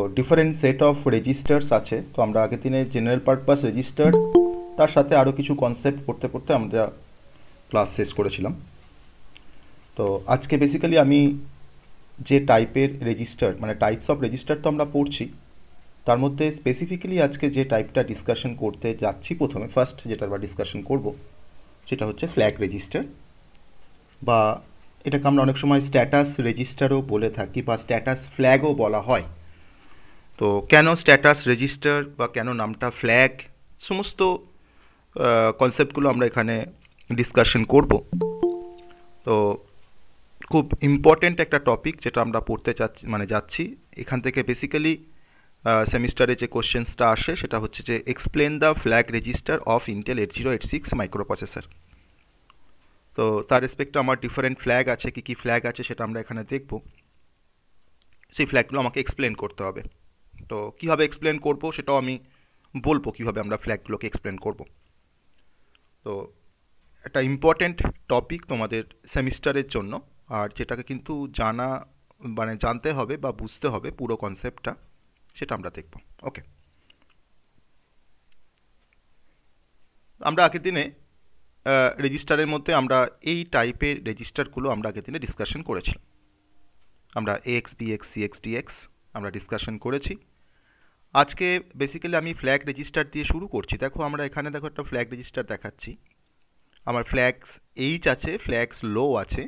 তো different set of registers আছে তো আমরা আগের দিনে জেনারেল পারপাস রেজিস্টার তার সাথে আরও কিছু কনসেপ্ট পড়তে পড়তে আমরা ক্লাস শেষ করেছিলাম তো আজকে বেসিক্যালি আমি যে টাইপের রেজিস্টার মানে টাইপস অফ রেজিস্টার তো আমরা পড়ছি তার মধ্যে স্পেসিফিক্যালি আজকে যে টাইপটা ডিসকাশন করতে যাচ্ছি প্রথমে ফার্স্ট যেটা বা ডিসকাশন করব সেটা হচ্ছে ফ্ল্যাগ রেজিস্টার বা এটাকে আমরা অনেক সময় স্ট্যাটাস রেজিস্টারও বলে থাকি বা স্ট্যাটাস ফ্ল্যাগও বলা হয় তো কেন স্ট্যাটাস রেজিস্টার বা কেন নামটা ফ্ল্যাগ সমস্ত কনসেপ্টগুলো আমরা এখানে ডিসকাশন করব তো খুব ইম্পর্টেন্ট একটা টপিক যেটা আমরা পড়তে চাচ্ছি মানে যাচ্ছি এখান থেকে বেসিক্যালি সেমিস্টারে যে কোশ্চেন্সটা আসে সেটা হচ্ছে যে explain the flag register of Intel eight zero eight six microprocessor তো তার রেসপেক্টে আমার ডিফারেন্ট ফ্ল্যাগ আছে কী কী ফ্ল্যাগ আছে সেটা আমরা এখানে দেখব সেই ফ্ল্যাগগুলো আমাকে এক্সপ্লেন করতে হবে তো কীভাবে এক্সপ্লেন করব সেটাও আমি বলবো কীভাবে আমরা ফ্ল্যাগগুলোকে এক্সপ্লেন করব তো একটা ইম্পর্ট্যান্ট টপিক তোমাদের সেমিস্টারের জন্য আর যেটাকে কিন্তু জানা মানে জানতে হবে বা বুঝতে হবে পুরো কনসেপ্টটা সেটা আমরা দেখব ওকে আমরা আগের দিনে রেজিস্টারের মধ্যে আমরা এই টাইপের রেজিস্টারগুলো আমরা আগের দিনে ডিসকাশন করেছিলাম আমরা এক্স বিএক্স সিএক্স ডিএক্স আমরা ডিসকাশন করেছি আজকে বেসিক্যালি আমি ফ্ল্যাগ রেজিস্টার দিয়ে শুরু করছি দেখো আমরা এখানে দেখো একটা ফ্ল্যাগ রেজিস্টার দেখাচ্ছি আমার ফ্ল্যাগস এইচ আছে ফ্ল্যাগস লো আছে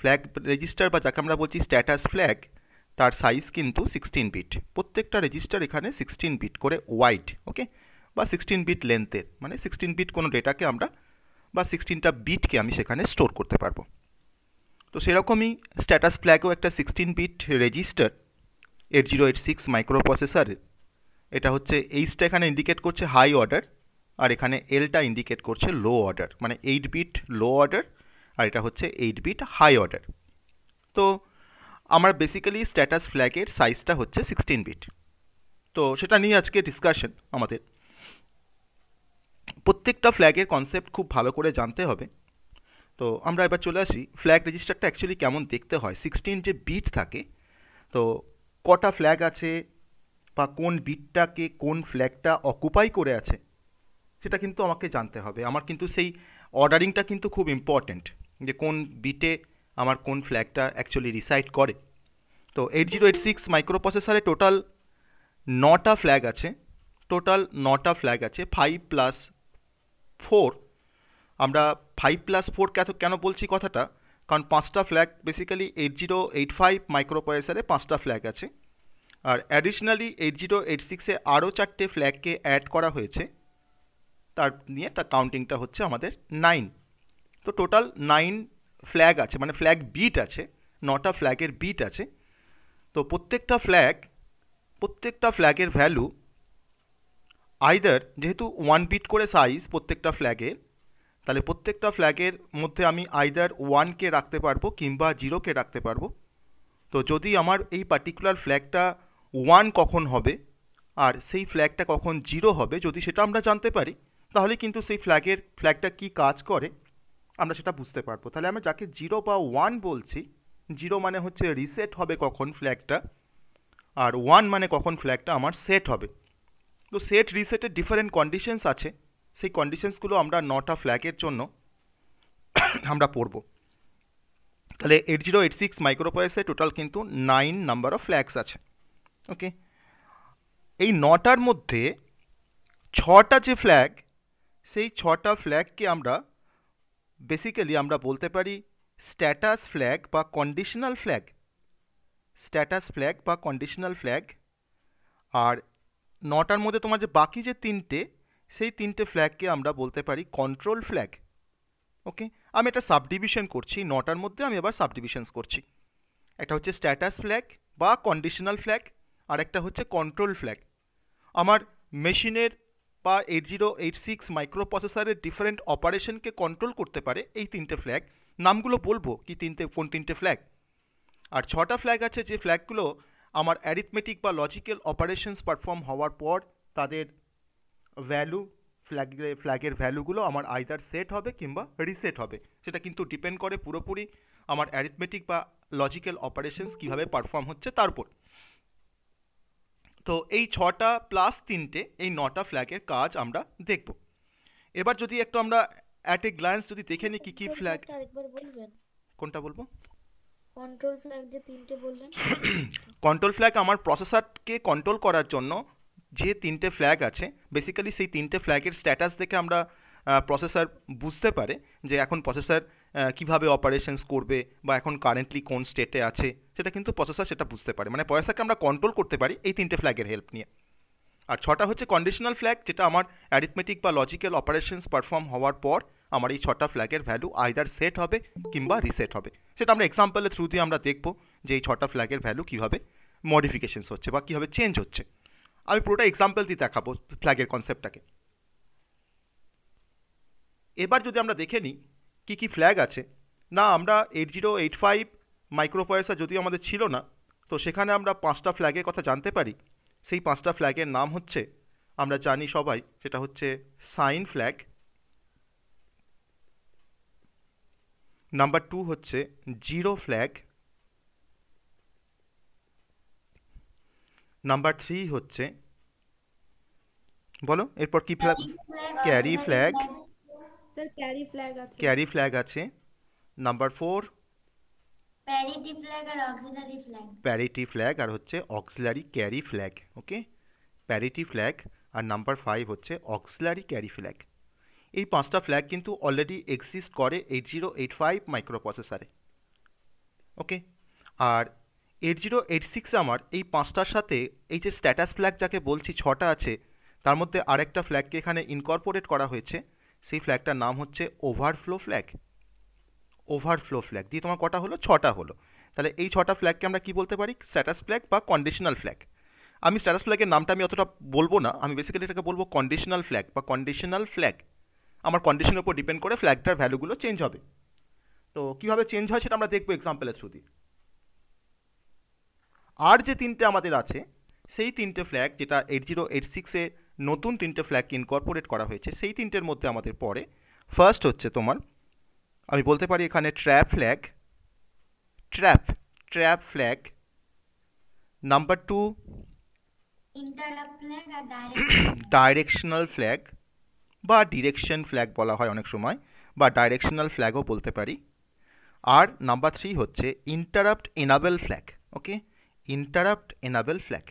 ফ্ল্যাগ রেজিস্টার বা যাকে আমরা বলছি স্ট্যাটাস ফ্ল্যাগ তার সাইজ কিন্তু সিক্সটিন বিট প্রত্যেকটা রেজিস্টার এখানে সিক্সটিন বিট করে ওয়াইড ওকে বা সিক্সটিন বিট লেন্থের মানে সিক্সটিন বিট কোনো ডেটাকে আমরা বা সিক্সটিনটা বিটকে আমি সেখানে স্টোর করতে পারবো তো সেরকমই স্ট্যাটাস ফ্ল্যাগও একটা sixteen bit register eight zero eight six micro প্রসেসারের এটা হচ্ছে এইচটা এখানে ইন্ডিকেট করছে হাই অর্ডার আর এখানে এলটা ইন্ডিকেট করছে লো অর্ডার মানে এইট বিট লো অর্ডার আর এটা হচ্ছে এইট বিট হাই অর্ডার তো আমার বেসিক্যালি স্ট্যাটাস ফ্ল্যাগের সাইজটা হচ্ছে সিক্সটিন বিট তো সেটা নিয়ে আজকে ডিসকাশন আমাদের প্রত্যেকটা ফ্ল্যাগের কনসেপ্ট খুব ভালো করে জানতে হবে তো আমরা এবার চলে আসি ফ্ল্যাগ রেজিস্টারটা অ্যাকচুয়ালি কেমন দেখতে হয় সিক্সটিন যে বিট থাকে তো কটা ফ্ল্যাগ আছে বা কোন বিটটাকে কোন ফ্ল্যাগটা অকুপাই করে আছে সেটা কিন্তু আমাকে জানতে হবে আমার কিন্তু সেই অর্ডারিংটা কিন্তু খুব ইম্পর্ট্যান্ট যে কোন বিটে আমার কোন ফ্ল্যাগটা অ্যাকচুয়ালি রিসাইড করে তো এইট জিরো এইট সিক্স মাইক্রোপ্রসেসারে টোটাল নটা ফ্ল্যাগ আছে টোটাল নটা ফ্ল্যাগ আছে ফাইভ প্লাস ফোর আমরা ফাইভ প্লাস ফোর কেন কেন বলছি কথাটা কারণ পাঁচটা ফ্ল্যাগ basically eight zero eight five মাইক্রোপ্রসেসারে পাঁচটা ফ্ল্যাগ আছে আর অ্যাডিশনালি এইট জিরো এইট সিক্সে আরও চারটে ফ্ল্যাগকে অ্যাড করা হয়েছে তার নিয়ে তার কাউন্টিংটা হচ্ছে আমাদের নাইন তো টোটাল নাইন ফ্ল্যাগ আছে মানে ফ্ল্যাগ বিট আছে নটা ফ্ল্যাগের বিট আছে তো প্রত্যেকটা ফ্ল্যাগ প্রত্যেকটা ফ্ল্যাগের ভ্যালু আইদার যেহেতু ওয়ান বিট করে সাইজ প্রত্যেকটা ফ্ল্যাগের তাহলে প্রত্যেকটা ফ্ল্যাগের মধ্যে আমি আইদার ওয়ানকে রাখতে পারবো কিংবা জিরোকে রাখতে পারবো তো যদি আমার এই পার্টিকুলার ফ্ল্যাগটা ওয়ান কখন হবে আর সেই ফ্ল্যাগটা কখন জিরো হবে যদি সেটা আমরা জানতে পারি তাহলে কিন্তু সেই ফ্ল্যাগের ফ্ল্যাগটা কি কাজ করে আমরা সেটা বুঝতে পারবো তাহলে আমরা যাকে জিরো বা ওয়ান বলছি জিরো মানে হচ্ছে রিসেট হবে কখন ফ্ল্যাগটা আর ওয়ান মানে কখন ফ্ল্যাগটা আমার সেট হবে তো সেট রিসেটের ডিফারেন্ট কন্ডিশনস আছে সেই কন্ডিশনসগুলো আমরা নটা ফ্ল্যাগের জন্য আমরা পড়ব তাহলে এইট জিরো এইট সিক্স মাইক্রোপয়েসে টোটাল কিন্তু নাইন নাম্বার অফ ফ্ল্যাগস আছে ওকে এই নটার মধ্যে ছটা যে ফ্ল্যাগ সেই ছটা ফ্ল্যাগকে আমরা বেসিক্যালি আমরা বলতে পারি স্ট্যাটাস ফ্ল্যাগ বা কন্ডিশনাল ফ্ল্যাগ স্ট্যাটাস ফ্ল্যাগ বা কন্ডিশনাল ফ্ল্যাগ আর নটার মধ্যে তোমার যে বাকি যে তিনটে সেই তিনটে ফ্ল্যাগকে আমরা বলতে পারি কন্ট্রোল ফ্ল্যাগ ওকে আমি একটা সাবডিভিশন করছি নটার মধ্যে আমি আবার সাবডিভিশন করছি একটা হচ্ছে স্ট্যাটাস ফ্ল্যাগ বা কন্ডিশনাল ফ্ল্যাগ আর একটা হচ্ছে কন্ট্রোল ফ্ল্যাগ আমার মেশিনের বা eight zero eight six micro প্রসেসারের ডিফারেন্ট অপারেশনকে কন্ট্রোল করতে পারে এই তিনটে ফ্ল্যাগ নামগুলো বলবো কি তিনটে কোন তিনটে ফ্ল্যাগ আর ছটা ফ্ল্যাগ আছে যে ফ্ল্যাগগুলো আমার অ্যারিথমেটিক বা লজিক্যাল অপারেশনস পারফর্ম হওয়ার পর তাদের ভ্যালু ফ্ল্যাগের ফ্ল্যাগের ভ্যালুগুলো আমার আইদার সেট হবে কিংবা রিসেট হবে সেটা কিন্তু ডিপেন্ড করে পুরোপুরি আমার অ্যারিথমেটিক বা লজিক্যাল অপারেশনস কীভাবে পারফর্ম হচ্ছে তারপর তো এই ছটা প্লাস তিনটে এই নটা ফ্ল্যাগের কাজ আমরা দেখব এবার যদি একটু আমরা অ্যাট এ গ্ল্যান্স যদি দেখে নিই কি কি ফ্ল্যাগ কোনটা বলবো কন্ট্রোল ফ্ল্যাগ যে তিনটে বললেন কন্ট্রোল ফ্ল্যাগ আমার প্রসেসরকে কন্ট্রোল করার জন্য যে তিনটে ফ্ল্যাগ আছে বেসিক্যালি সেই তিনটে ফ্ল্যাগের স্ট্যাটাস দেখে আমরা প্রসেসর বুঝতে পারে যে এখন প্রসেসর কিভাবে অপারেশনস করবে বা এখন কারেন্টলি কোন স্টেটে আছে সেটা কিন্তু প্রসেসার সেটা বুঝতে পারে মানে পয়সাকে আমরা কন্ট্রোল করতে পারি এই তিনটে ফ্ল্যাগের হেল্প নিয়ে আর ছটা হচ্ছে কন্ডিশনাল ফ্ল্যাগ যেটা আমার অ্যারিথমেটিক বা লজিক্যাল অপারেশনস পারফর্ম হওয়ার পর আমার এই ছটা ফ্ল্যাগের ভ্যালু আইদার সেট হবে কিংবা রিসেট হবে সেটা আমরা এক্সাম্পলের থ্রু দিয়ে আমরা দেখবো যে এই ছটা ফ্ল্যাগের ভ্যালু কীভাবে মডিফিকেশনস হচ্ছে বা কীভাবে চেঞ্জ হচ্ছে আমি পুরোটা এক্সাম্পল দিয়ে দেখাবো ফ্ল্যাগের কনসেপ্টটাকে এবার যদি আমরা দেখে নিই কি কি ফ্ল্যাগ আছে না আমরা eight zero eight five microprocessor যদিও আমাদের ছিল না তো সেখানে আমরা পাঁচটা ফ্ল্যাগের কথা জানতে পারি সেই পাঁচটা ফ্ল্যাগের নাম হচ্ছে আমরা জানি সবাই সেটা হচ্ছে সাইন ফ্ল্যাগ নাম্বার টু হচ্ছে জিরো ফ্ল্যাগ নাম্বার থ্রি হচ্ছে বলো এরপর কি flag carry flag sir carry flag আছে ক্যারি ফ্ল্যাগ আছে নাম্বার ফোর প্যারিটি ফ্ল্যাগ আর অক্সিলারি ফ্ল্যাগ প্যারিটি ফ্ল্যাগ আর হচ্ছে auxiliary carry flag okay parity flag আর নাম্বার ফাইভ হচ্ছে অক্সিলারি ক্যারি ফ্ল্যাগ এই পাঁচটা ফ্ল্যাগ কিন্তু অলরেডি এক্সিস্ট করে এইট জিরো এইট ফাইভ প্রসেসারে ওকে আর এইট জিরো এইট সিক্স আমার এই পাঁচটার সাথে এই যে স্ট্যাটাস ফ্ল্যাগ যাকে বলছি ছটা আছে তার মধ্যে আরেকটা ফ্ল্যাগকে এখানে ইনকর্পোরেট করা হয়েছে সেই ফ্ল্যাগটার নাম হচ্ছে ওভারফ্লো ফ্ল্যাগ ওভারফ্লো ফ্ল্যাগ দিয়ে তোমার কটা হলো ছটা হলো তাহলে এই ছটা ফ্ল্যাগকে আমরা কি বলতে পারি স্ট্যাটাস ফ্ল্যাগ বা কন্ডিশনাল ফ্ল্যাগ আমি স্ট্যাটাস ফ্ল্যাগের নামটা আমি অতটা বলবো না আমি বেসিক্যালি এটাকে বলবো কন্ডিশনাল ফ্ল্যাগ বা কন্ডিশনাল ফ্ল্যাগ আমার কন্ডিশনের উপর ডিপেন্ড করে ফ্ল্যাগটার ভ্যালুগুলো চেঞ্জ হবে তো কীভাবে চেঞ্জ হয় সেটা আমরা দেখবো এক্সাম্পলের থ্রু আর যে তিনটে আমাদের আছে সেই তিনটে ফ্ল্যাগ যেটা এইট জিরো এইট সিক্সে নতুন তিনটে ফ্ল্যাগকে ইনকর্পোরেট করা হয়েছে সেই তিনটের মধ্যে আমাদের পড়ে ফার্স্ট হচ্ছে তোমার আমি বলতে পারি এখানে trap flag trap trap flag number two directional flag বা ডিরেকশন ফ্ল্যাগ বলা হয় অনেক সময় বা ডাইরেকশনাল ফ্ল্যাগও বলতে পারি আর নাম্বার থ্রি হচ্ছে interrupt enable flag okay interrupt enable flag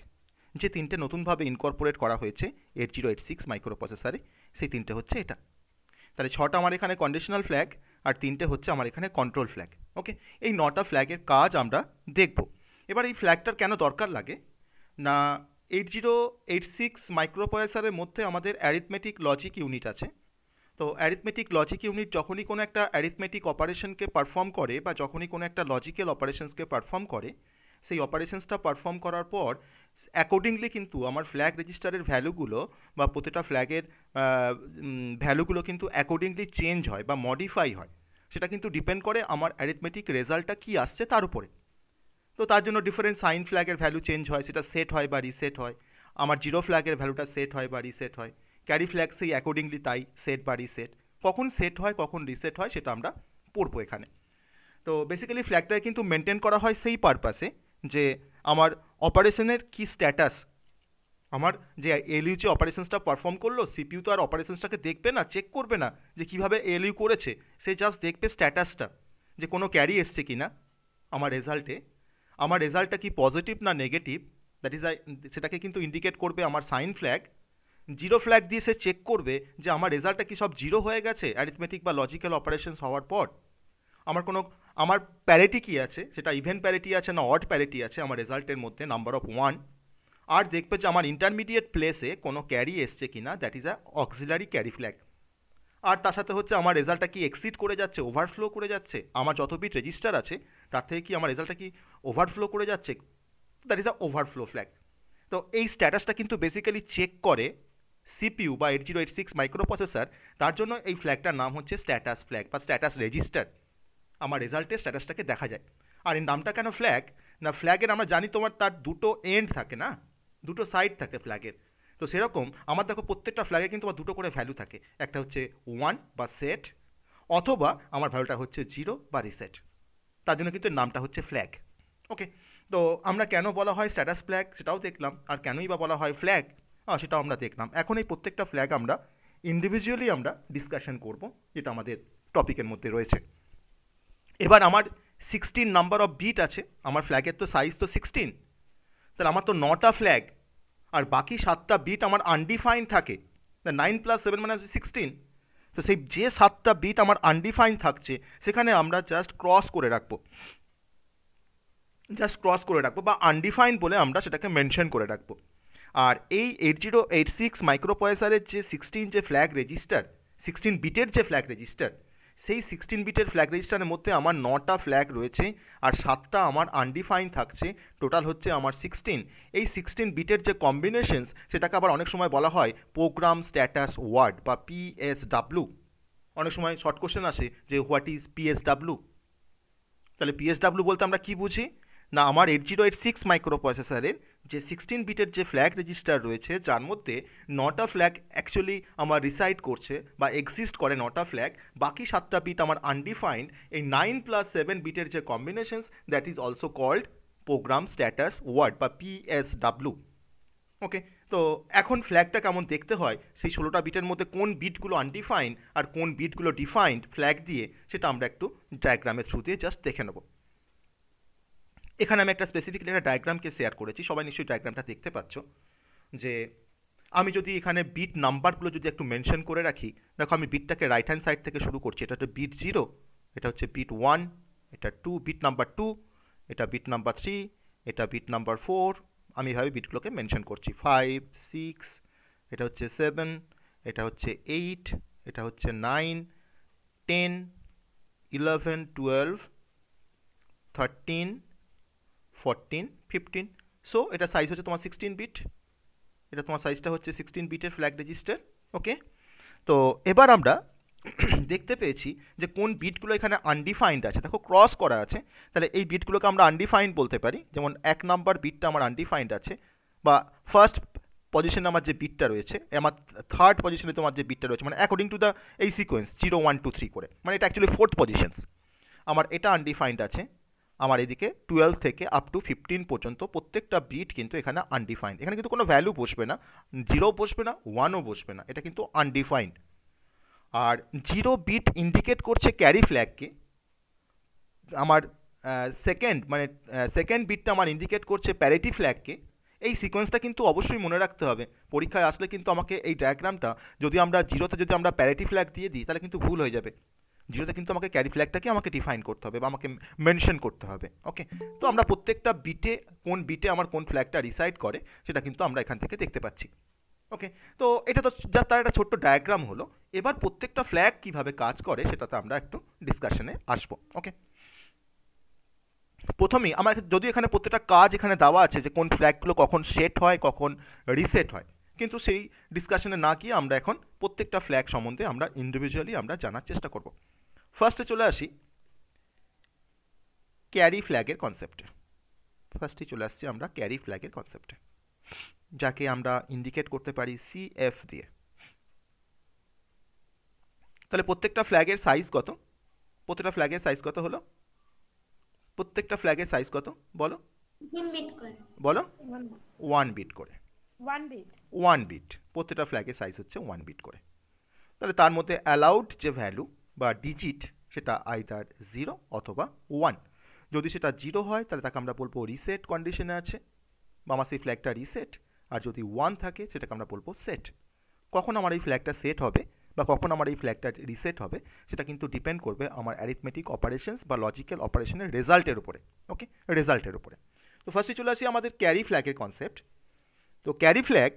যে তিনটে নতুনভাবে ইনকর্পোরেট করা হয়েছে এইট জিরো এইট সিক্স মাইক্রোপ্রসেসারে সেই তিনটে হচ্ছে এটা তাহলে ছটা আমার এখানে কন্ডিশনাল ফ্ল্যাগ আর তিনটে হচ্ছে আমার এখানে কন্ট্রোল ফ্ল্যাগ ওকে এই নটা ফ্ল্যাগের কাজ আমরা দেখব এবার এই ফ্ল্যাগটার কেন দরকার লাগে না এইট জিরো এইট সিক্স মাইক্রোপ্রসেসারের মধ্যে আমাদের অ্যারিথমেটিক লজিক ইউনিট আছে তো অ্যারিথমেটিক লজিক ইউনিট যখনই কোনো একটা অ্যারিথমেটিক অপারেশনকে পারফর্ম করে বা যখনই কোনো একটা লজিক্যাল অপারেশনসকে পারফর্ম করে সেই অপারেশনসটা পারফর্ম করার পর অ্যাকর্ডিংলি কিন্তু আমার ফ্ল্যাগ রেজিস্টারের ভ্যালুগুলো বা প্রতিটা ফ্ল্যাগের ভ্যালুগুলো কিন্তু অ্যাকর্ডিংলি চেঞ্জ হয় বা মডিফাই হয় সেটা কিন্তু ডিপেন্ড করে আমার অ্যারিথমেটিক রেজাল্টটা কী আসছে তার উপরে তো তার জন্য ডিফারেন্ট সাইন ফ্ল্যাগের ভ্যালু চেঞ্জ হয় সেটা সেট হয় বা রিসেট হয় আমার জিরো ফ্ল্যাগের ভ্যালুটা সেট হয় বা রিসেট হয় ক্যারি ফ্ল্যাগ সেই অ্যাকর্ডিংলি তাই সেট বা রিসেট কখন সেট হয় কখন রিসেট হয় সেটা আমরা পড়বো এখানে তো বেসিক্যালি ফ্ল্যাগটাকে কিন্তু মেনটেন করা হয় সেই পারপাসে যে আমার অপারেশনের কি স্ট্যাটাস আমার যে এলইউ যে অপারেশনসটা পারফর্ম করলো সিপিইউ তো আর অপারেশনসটাকে দেখবে না চেক করবে না যে কিভাবে এলইউ করেছে সে জাস্ট দেখবে স্ট্যাটাসটা যে কোনো ক্যারি এসছে কি না আমার রেজাল্টে আমার রেজাল্টটা কি পজিটিভ না নেগেটিভ দ্যাট ইজ আই সেটাকে কিন্তু ইন্ডিকেট করবে আমার সাইন ফ্ল্যাগ জিরো ফ্ল্যাগ দিয়ে সে চেক করবে যে আমার রেজাল্টটা কি সব জিরো হয়ে গেছে অ্যারিথমেটিক বা লজিক্যাল অপারেশনস হওয়ার পর আমার কোনো আমার প্যারেটি কী আছে সেটা ইভেন্ট প্যারেটি আছে না অড প্যারেটি আছে আমার রেজাল্টের মধ্যে নাম্বার অফ ওয়ান আর দেখবে যে আমার ইন্টারমিডিয়েট প্লেসে কোনো ক্যারি এসছে কি না that is a auxiliary carry flag আর তার সাথে হচ্ছে আমার রেজাল্টটা কি এক্সিড করে যাচ্ছে ওভারফ্লো করে যাচ্ছে আমার যত বিট রেজিস্টার আছে তার থেকে কি আমার রেজাল্টটা কি ওভারফ্লো করে যাচ্ছে that is a overflow flag তো এই স্ট্যাটাসটা কিন্তু বেসিক্যালি চেক করে সিপিউ বা eight zero eight six processor তার জন্য এই ফ্ল্যাগটার নাম হচ্ছে স্ট্যাটাস ফ্ল্যাগ বা স্ট্যাটাস রেজিস্টার আমার রেজাল্টের স্ট্যাটাসটাকে দেখা যায় আর এই নামটা কেন ফ্ল্যাগ না ফ্ল্যাগের আমরা জানি তোমার তার দুটো এন্ড থাকে না দুটো সাইড থাকে ফ্ল্যাগের তো সেরকম আমার দেখো প্রত্যেকটা ফ্ল্যাগে কিন্তু আমার দুটো করে ভ্যালু থাকে একটা হচ্ছে ওয়ান বা সেট অথবা আমার ভ্যালুটা হচ্ছে জিরো বা রিসেট তার জন্য কিন্তু নামটা হচ্ছে ফ্ল্যাগ ওকে তো আমরা কেন বলা হয় স্ট্যাটাস ফ্ল্যাগ সেটাও দেখলাম আর কেনই বা বলা হয় ফ্ল্যাগ সেটাও আমরা দেখলাম এখন এই প্রত্যেকটা ফ্ল্যাগ আমরা ইন্ডিভিজুয়ালি আমরা ডিসকাশন করব যেটা আমাদের টপিকের মধ্যে রয়েছে এবার আমার সিক্সটিন নাম্বার অফ বিট আছে আমার ফ্ল্যাগের তো সাইজ তো সিক্সটিন তাহলে আমার তো নটা ফ্ল্যাগ আর বাকি সাতটা বিট আমার আনডিফাইন থাকে নাইন প্লাস সেভেন মানে সিক্সটিন তো সেই যে সাতটা বিট আমার আনডিফাইন থাকছে সেখানে আমরা জাস্ট ক্রস করে রাখব জাস্ট ক্রস করে রাখবো বা আনডিফাইন বলে আমরা সেটাকে মেনশন করে রাখবো আর এই এইট জিরো এইট সিক্স মাইক্রোপয়সারের যে সিক্সটিন যে ফ্ল্যাগ রেজিস্টার সিক্সটিন বিটের যে ফ্ল্যাগ রেজিস্টার সেই সিক্সটিন বিটের ফ্ল্যাগ রেজিস্টারের মধ্যে আমার নটা ফ্ল্যাগ রয়েছে আর সাতটা আমার আনডিফাইন থাকছে টোটাল হচ্ছে আমার সিক্সটিন এই সিক্সটিন বিটের যে কম্বিনেশনস সেটাকে আবার অনেক সময় বলা হয় প্রোগ্রাম স্ট্যাটাস ওয়ার্ড বা পিএসডাব্লু অনেক সময় শর্ট কোশ্চেন আসে যে হোয়াট ইজ পিএসডাব্লু তাহলে পিএসডাব্লু বলতে আমরা কি বুঝি না আমার eight zero eight six micro প্রসেসারের যে সিক্সটিন বিটের যে ফ্ল্যাগ রেজিস্টার রয়েছে যার মধ্যে নটা ফ্ল্যাগ অ্যাকচুয়ালি আমার রিসাইড করছে বা এক্সিস্ট করে নটা ফ্ল্যাগ বাকি সাতটা বিট আমার আনডিফাইন্ড এই নাইন প্লাস সেভেন বিটের যে combinations that is also called program status word বা পিএসডাব্লু ওকে তো এখন ফ্ল্যাগটা কেমন দেখতে হয় সেই ষোলোটা বিটের মধ্যে কোন বিটগুলো আনডিফাইন্ড আর কোন বিটগুলো ডিফাইন্ড ফ্ল্যাগ দিয়ে সেটা আমরা একটু ডায়াগ্রামের থ্রু দিয়ে জাস্ট দেখে নেবো এখানে আমি একটা স্পেসিফিকলি একটা ডায়াগ্রামকে শেয়ার করেছি সবাই নিশ্চয়ই ডায়াগ্রামটা দেখতে পাচ্ছ যে আমি যদি এখানে বিট নাম্বারগুলো যদি একটু মেনশন করে রাখি দেখো আমি বিটটাকে রাইট হ্যান্ড সাইড থেকে শুরু করছি এটা হচ্ছে বিট জিরো এটা হচ্ছে বিট ওয়ান এটা টু বিট নাম্বার টু এটা বিট নাম্বার থ্রি এটা বিট নাম্বার ফোর আমি এভাবে বিটগুলোকে মেনশন করছি ফাইভ সিক্স এটা হচ্ছে সেভেন এটা হচ্ছে এইট এটা হচ্ছে nine ten eleven twelve thirteen fourteen fifteen so এটা সাইজ হচ্ছে তোমার সিক্সটিন বিট এটা তোমার সাইজটা হচ্ছে সিক্সটিন বিটের ফ্ল্যাগ রেজিস্টার ওকে তো এবার আমরা দেখতে পেয়েছি যে কোন বিটগুলো এখানে আনডিফাইন্ড আছে দেখো ক্রস করা আছে তাহলে এই বিটগুলোকে আমরা আনডিফাইন্ড বলতে পারি যেমন এক নাম্বার বিটটা আমার আনডিফাইন্ড আছে বা ফার্স্ট পজিশনে আমার যে বিটটা রয়েছে আমার থার্ড পজিশনে তোমার যে বিটটা রয়েছে মানে অ্যাকর্ডিং টু দ্য এই sequence zero one two three করে মানে এটা অ্যাকচুয়ালি ফোর্থ পজিশনস আমার এটা আনডিফাইন্ড আছে আমার এদিকে টুয়েলভ থেকে আপ টু ফিফটিন পর্যন্ত প্রত্যেকটা বিট কিন্তু এখানে আনডিফাইন্ড এখানে কিন্তু কোনো ভ্যালু বসবে না জিরো বসবে না ওয়ানও বসবে না এটা কিন্তু আনডিফাইন্ড আর জিরো বিট ইন্ডিকেট করছে ক্যারি ফ্ল্যাগকে আমার সেকেন্ড মানে সেকেন্ড বিটটা আমার ইন্ডিকেট করছে প্যারেটি ফ্ল্যাগকে এই সিকোয়েন্সটা কিন্তু অবশ্যই মনে রাখতে হবে পরীক্ষায় আসলে কিন্তু আমাকে এই ডায়াগ্রামটা যদি আমরা জিরোতে যদি আমরা প্যারেটি ফ্ল্যাগ দিয়ে দিই তাহলে কিন্তু ভুল হয়ে যাবে জিরোতে কিন্তু আমাকে ক্যারি ফ্ল্যাগটাকে আমাকে ডিফাইন করতে হবে বা আমাকে মেনশন করতে হবে ওকে তো আমরা প্রত্যেকটা বিটে কোন বিটে আমার কোন ফ্ল্যাগটা রিসাইড করে সেটা কিন্তু আমরা এখান থেকে দেখতে পাচ্ছি ওকে তো এটা তো যা তার একটা ছোট্ট ডায়াগ্রাম হলো এবার প্রত্যেকটা ফ্ল্যাগ কিভাবে কাজ করে সেটাতে আমরা একটু ডিসকাশনে আসবো ওকে প্রথমেই আমার যদি এখানে প্রত্যেকটা কাজ এখানে দেওয়া আছে যে কোন ফ্ল্যাগগুলো কখন সেট হয় কখন রিসেট হয় কিন্তু সেই ডিসকাশনে না গিয়ে আমরা এখন প্রত্যেকটা ফ্ল্যাগ সম্বন্ধে আমরা ইন্ডিভিজুয়ালি আমরা জানার চেষ্টা করব ফার্স্টে চলে আসি ক্যারি ফ্ল্যাগের কনসেপ্টে ফার্স্টে চলে আসছি আমরা ক্যারি ফ্ল্যাগের কনসেপ্টে যাকে আমরা ইন্ডিকেট করতে পারি সি এফ দিয়ে তাহলে প্রত্যেকটা ফ্ল্যাগের সাইজ কত প্রত্যেকটা ফ্ল্যাগের সাইজ কত হলো প্রত্যেকটা ফ্ল্যাগের সাইজ কত বলো বলো ওয়ান বিট করে ওয়ান বিট ওয়ান বিট প্রত্যেকটা ফ্ল্যাগের সাইজ হচ্ছে ওয়ান বিট করে তাহলে তার মধ্যে অ্যালাউড যে ভ্যালু বা ডিজিট সেটা আইদার জিরো অথবা ওয়ান যদি সেটা জিরো হয় তাহলে তাকে আমরা বলবো রিসেট কন্ডিশনে আছে বা আমার সেই ফ্ল্যাগটা রিসেট আর যদি ওয়ান থাকে সেটাকে আমরা বলবো সেট কখন আমার এই ফ্ল্যাগটা সেট হবে বা কখন আমার এই ফ্ল্যাগটা রিসেট হবে সেটা কিন্তু ডিপেন্ড করবে আমার অ্যারিথমেটিক অপারেশনস বা লজিক্যাল অপারেশনের রেজাল্টের উপরে ওকে রেজাল্টের উপরে তো ফার্স্টে চলে আসি আমাদের ক্যারি ফ্ল্যাগের কনসেপ্ট তো ক্যারি ফ্ল্যাগ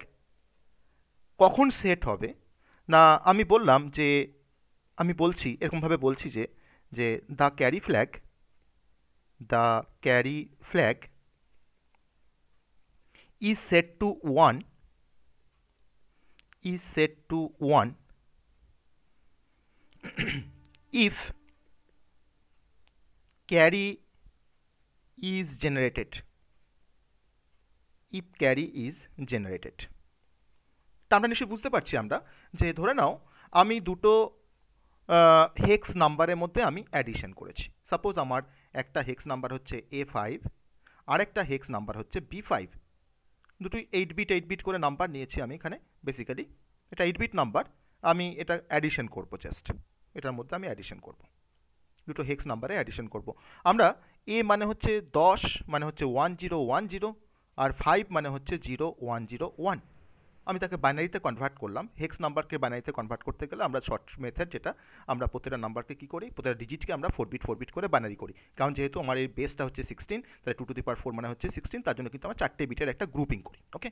কখন সেট হবে না আমি বললাম যে আমি বলছি এরকমভাবে বলছি যে যে the carry flag the carry flag is set to one is set to one if carry is generated if carry is generated তা আমরা নিশ্চয়ই বুঝতে পারছি আমরা যে ধরে নাও আমি দুটো হেক্স নাম্বারের মধ্যে আমি অ্যাডিশন করেছি সাপোজ আমার একটা হেক্স নাম্বার হচ্ছে এ ফাইভ আরেকটা হেক্স নাম্বার হচ্ছে বি ফাইভ দুটোই এইট বিট এইট বিট করে নাম্বার নিয়েছি আমি এখানে বেসিক্যালি এটা এইট বিট নাম্বার আমি এটা অ্যাডিশন করব জাস্ট এটার মধ্যে আমি অ্যাডিশন করব দুটো হেক্স নাম্বারে অ্যাডিশন করব আমরা এ মানে হচ্ছে দশ মানে হচ্ছে ওয়ান জিরো ওয়ান জিরো আর ফাইভ মানে হচ্ছে জিরো ওয়ান জিরো ওয়ান আমি তাকে বাইনারিতে কনভার্ট করলাম হেক্স নাম্বারকে বাইনারিতে কনভার্ট করতে গেলে আমরা শর্ট মেথড যেটা আমরা প্রতিটা নাম্বারকে কী করি প্রতিটা ডিজিটকে আমরা ফোর বিট ফোর বিট করে বাইনারি করি কারণ যেহেতু আমার এই বেসটা হচ্ছে সিক্সটিন তাহলে two to the power four মানে হচ্ছে সিক্সটিন তার জন্য কিন্তু আমরা চারটে বিটের একটা গ্রুপিং করি ওকে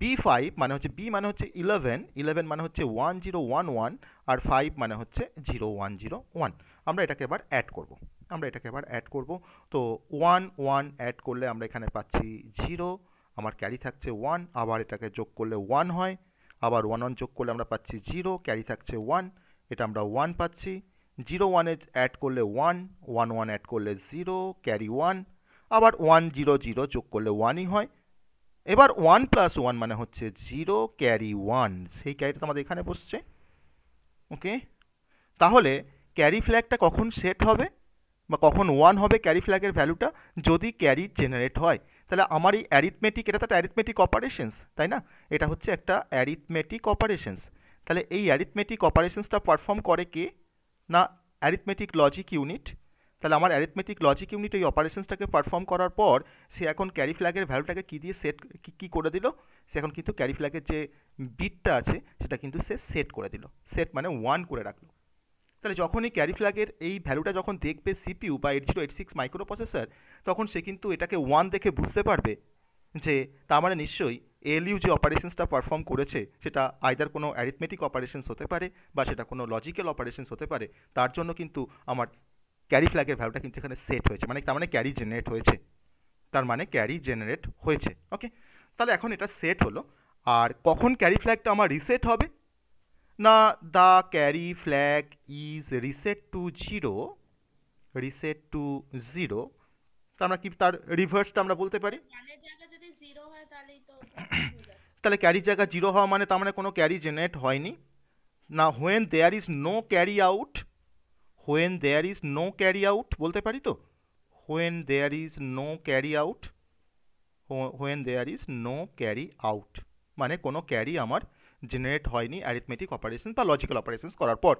বি ফাইভ মানে হচ্ছে বি মানে হচ্ছে ইলেভেন ইলেভেন মানে হচ্ছে ওয়ান জিরো ওয়ান ওয়ান আর ফাইভ মানে হচ্ছে জিরো ওয়ান জিরো ওয়ান আমরা এটাকে এবার অ্যাড করব আমরা এটাকে এবার অ্যাড করব তো ওয়ান ওয়ান অ্যাড করলে আমরা এখানে পাচ্ছি জিরো আমার ক্যারি থাকছে ওয়ান আবার এটাকে যোগ করলে ওয়ান হয় আবার ওয়ান ওয়ান যোগ করলে আমরা পাচ্ছি জিরো ক্যারি থাকছে ওয়ান এটা আমরা ওয়ান পাচ্ছি জিরো ওয়ানে অ্যাড করলে ওয়ান ওয়ান ওয়ান অ্যাড করলে জিরো ক্যারি ওয়ান আবার ওয়ান জিরো জিরো যোগ করলে ওয়ানই হয় এবার ওয়ান প্লাস ওয়ান মানে হচ্ছে জিরো ক্যারি ওয়ান সেই ক্যারিটা আমাদের এখানে বসছে ওকে তাহলে ক্যারি ফ্ল্যাগটা কখন সেট হবে বা কখন ওয়ান হবে ক্যারি ফ্ল্যাগের ভ্যালুটা যদি ক্যারি জেনারেট হয় তাহলে আমার এই অ্যারিথমেটিক এটা তো একটা অ্যারিথমেটিক অপারেশনস তাই না এটা হচ্ছে একটা অ্যারিথমেটিক অপারেশনস তাহলে এই অ্যারিথমেটিক অপারেশনসটা পারফর্ম করে কে না অ্যারিথমেটিক লজিক ইউনিট তাহলে আমার অ্যারিথমেটিক লজিক ইউনিট এই অপারেশনসটাকে পারফর্ম করার পর সে এখন ক্যারি ফ্ল্যাগের ভ্যালুটাকে কী দিয়ে সেট কী কী করে দিল সে এখন কিন্তু ক্যারি ফ্ল্যাগের যে বিটটা আছে সেটা কিন্তু সে সেট করে দিল সেট মানে ওয়ান করে রাখলো তাহলে যখনই ক্যারি ফ্ল্যাগের এই ভ্যালুটা যখন দেখবে সিপিউ বা eight zero eight six microprocessor তখন সে কিন্তু এটাকে ওয়ান দেখে বুঝতে পারবে যে তার মানে নিশ্চয়ই এলইউ যে অপারেশনসটা পারফর্ম করেছে সেটা আইদার কোনো অ্যারিথমেটিক অপারেশনস হতে পারে বা সেটা কোনো লজিক্যাল অপারেশনস হতে পারে তার জন্য কিন্তু আমার ক্যারি ফ্ল্যাগের ভ্যালুটা কিন্তু এখানে সেট হয়েছে মানে তার মানে ক্যারি জেনারেট হয়েছে তার মানে ক্যারি জেনারেট হয়েছে ওকে তাহলে এখন এটা সেট হলো আর কখন ক্যারি ফ্ল্যাগটা আমার রিসেট হবে না the carry flag is reset to zero reset to zero তা আমরা মানে কি তার রিভার্সটা আমরা বলতে পারি মানে তাহলে ক্যারির জায়গা জিরো হওয়া মানে তার মানে কোনো ক্যারি জেনারেট হয়নি না when there is no carry out when there is no carry out বলতে পারি তো when there is no carry out when there is no carry out মানে কোনো ক্যারি আমার জেনারেট হয়নি অ্যারিথমেটিক অপারেশন বা লজিক্যাল অপারেশন করার পর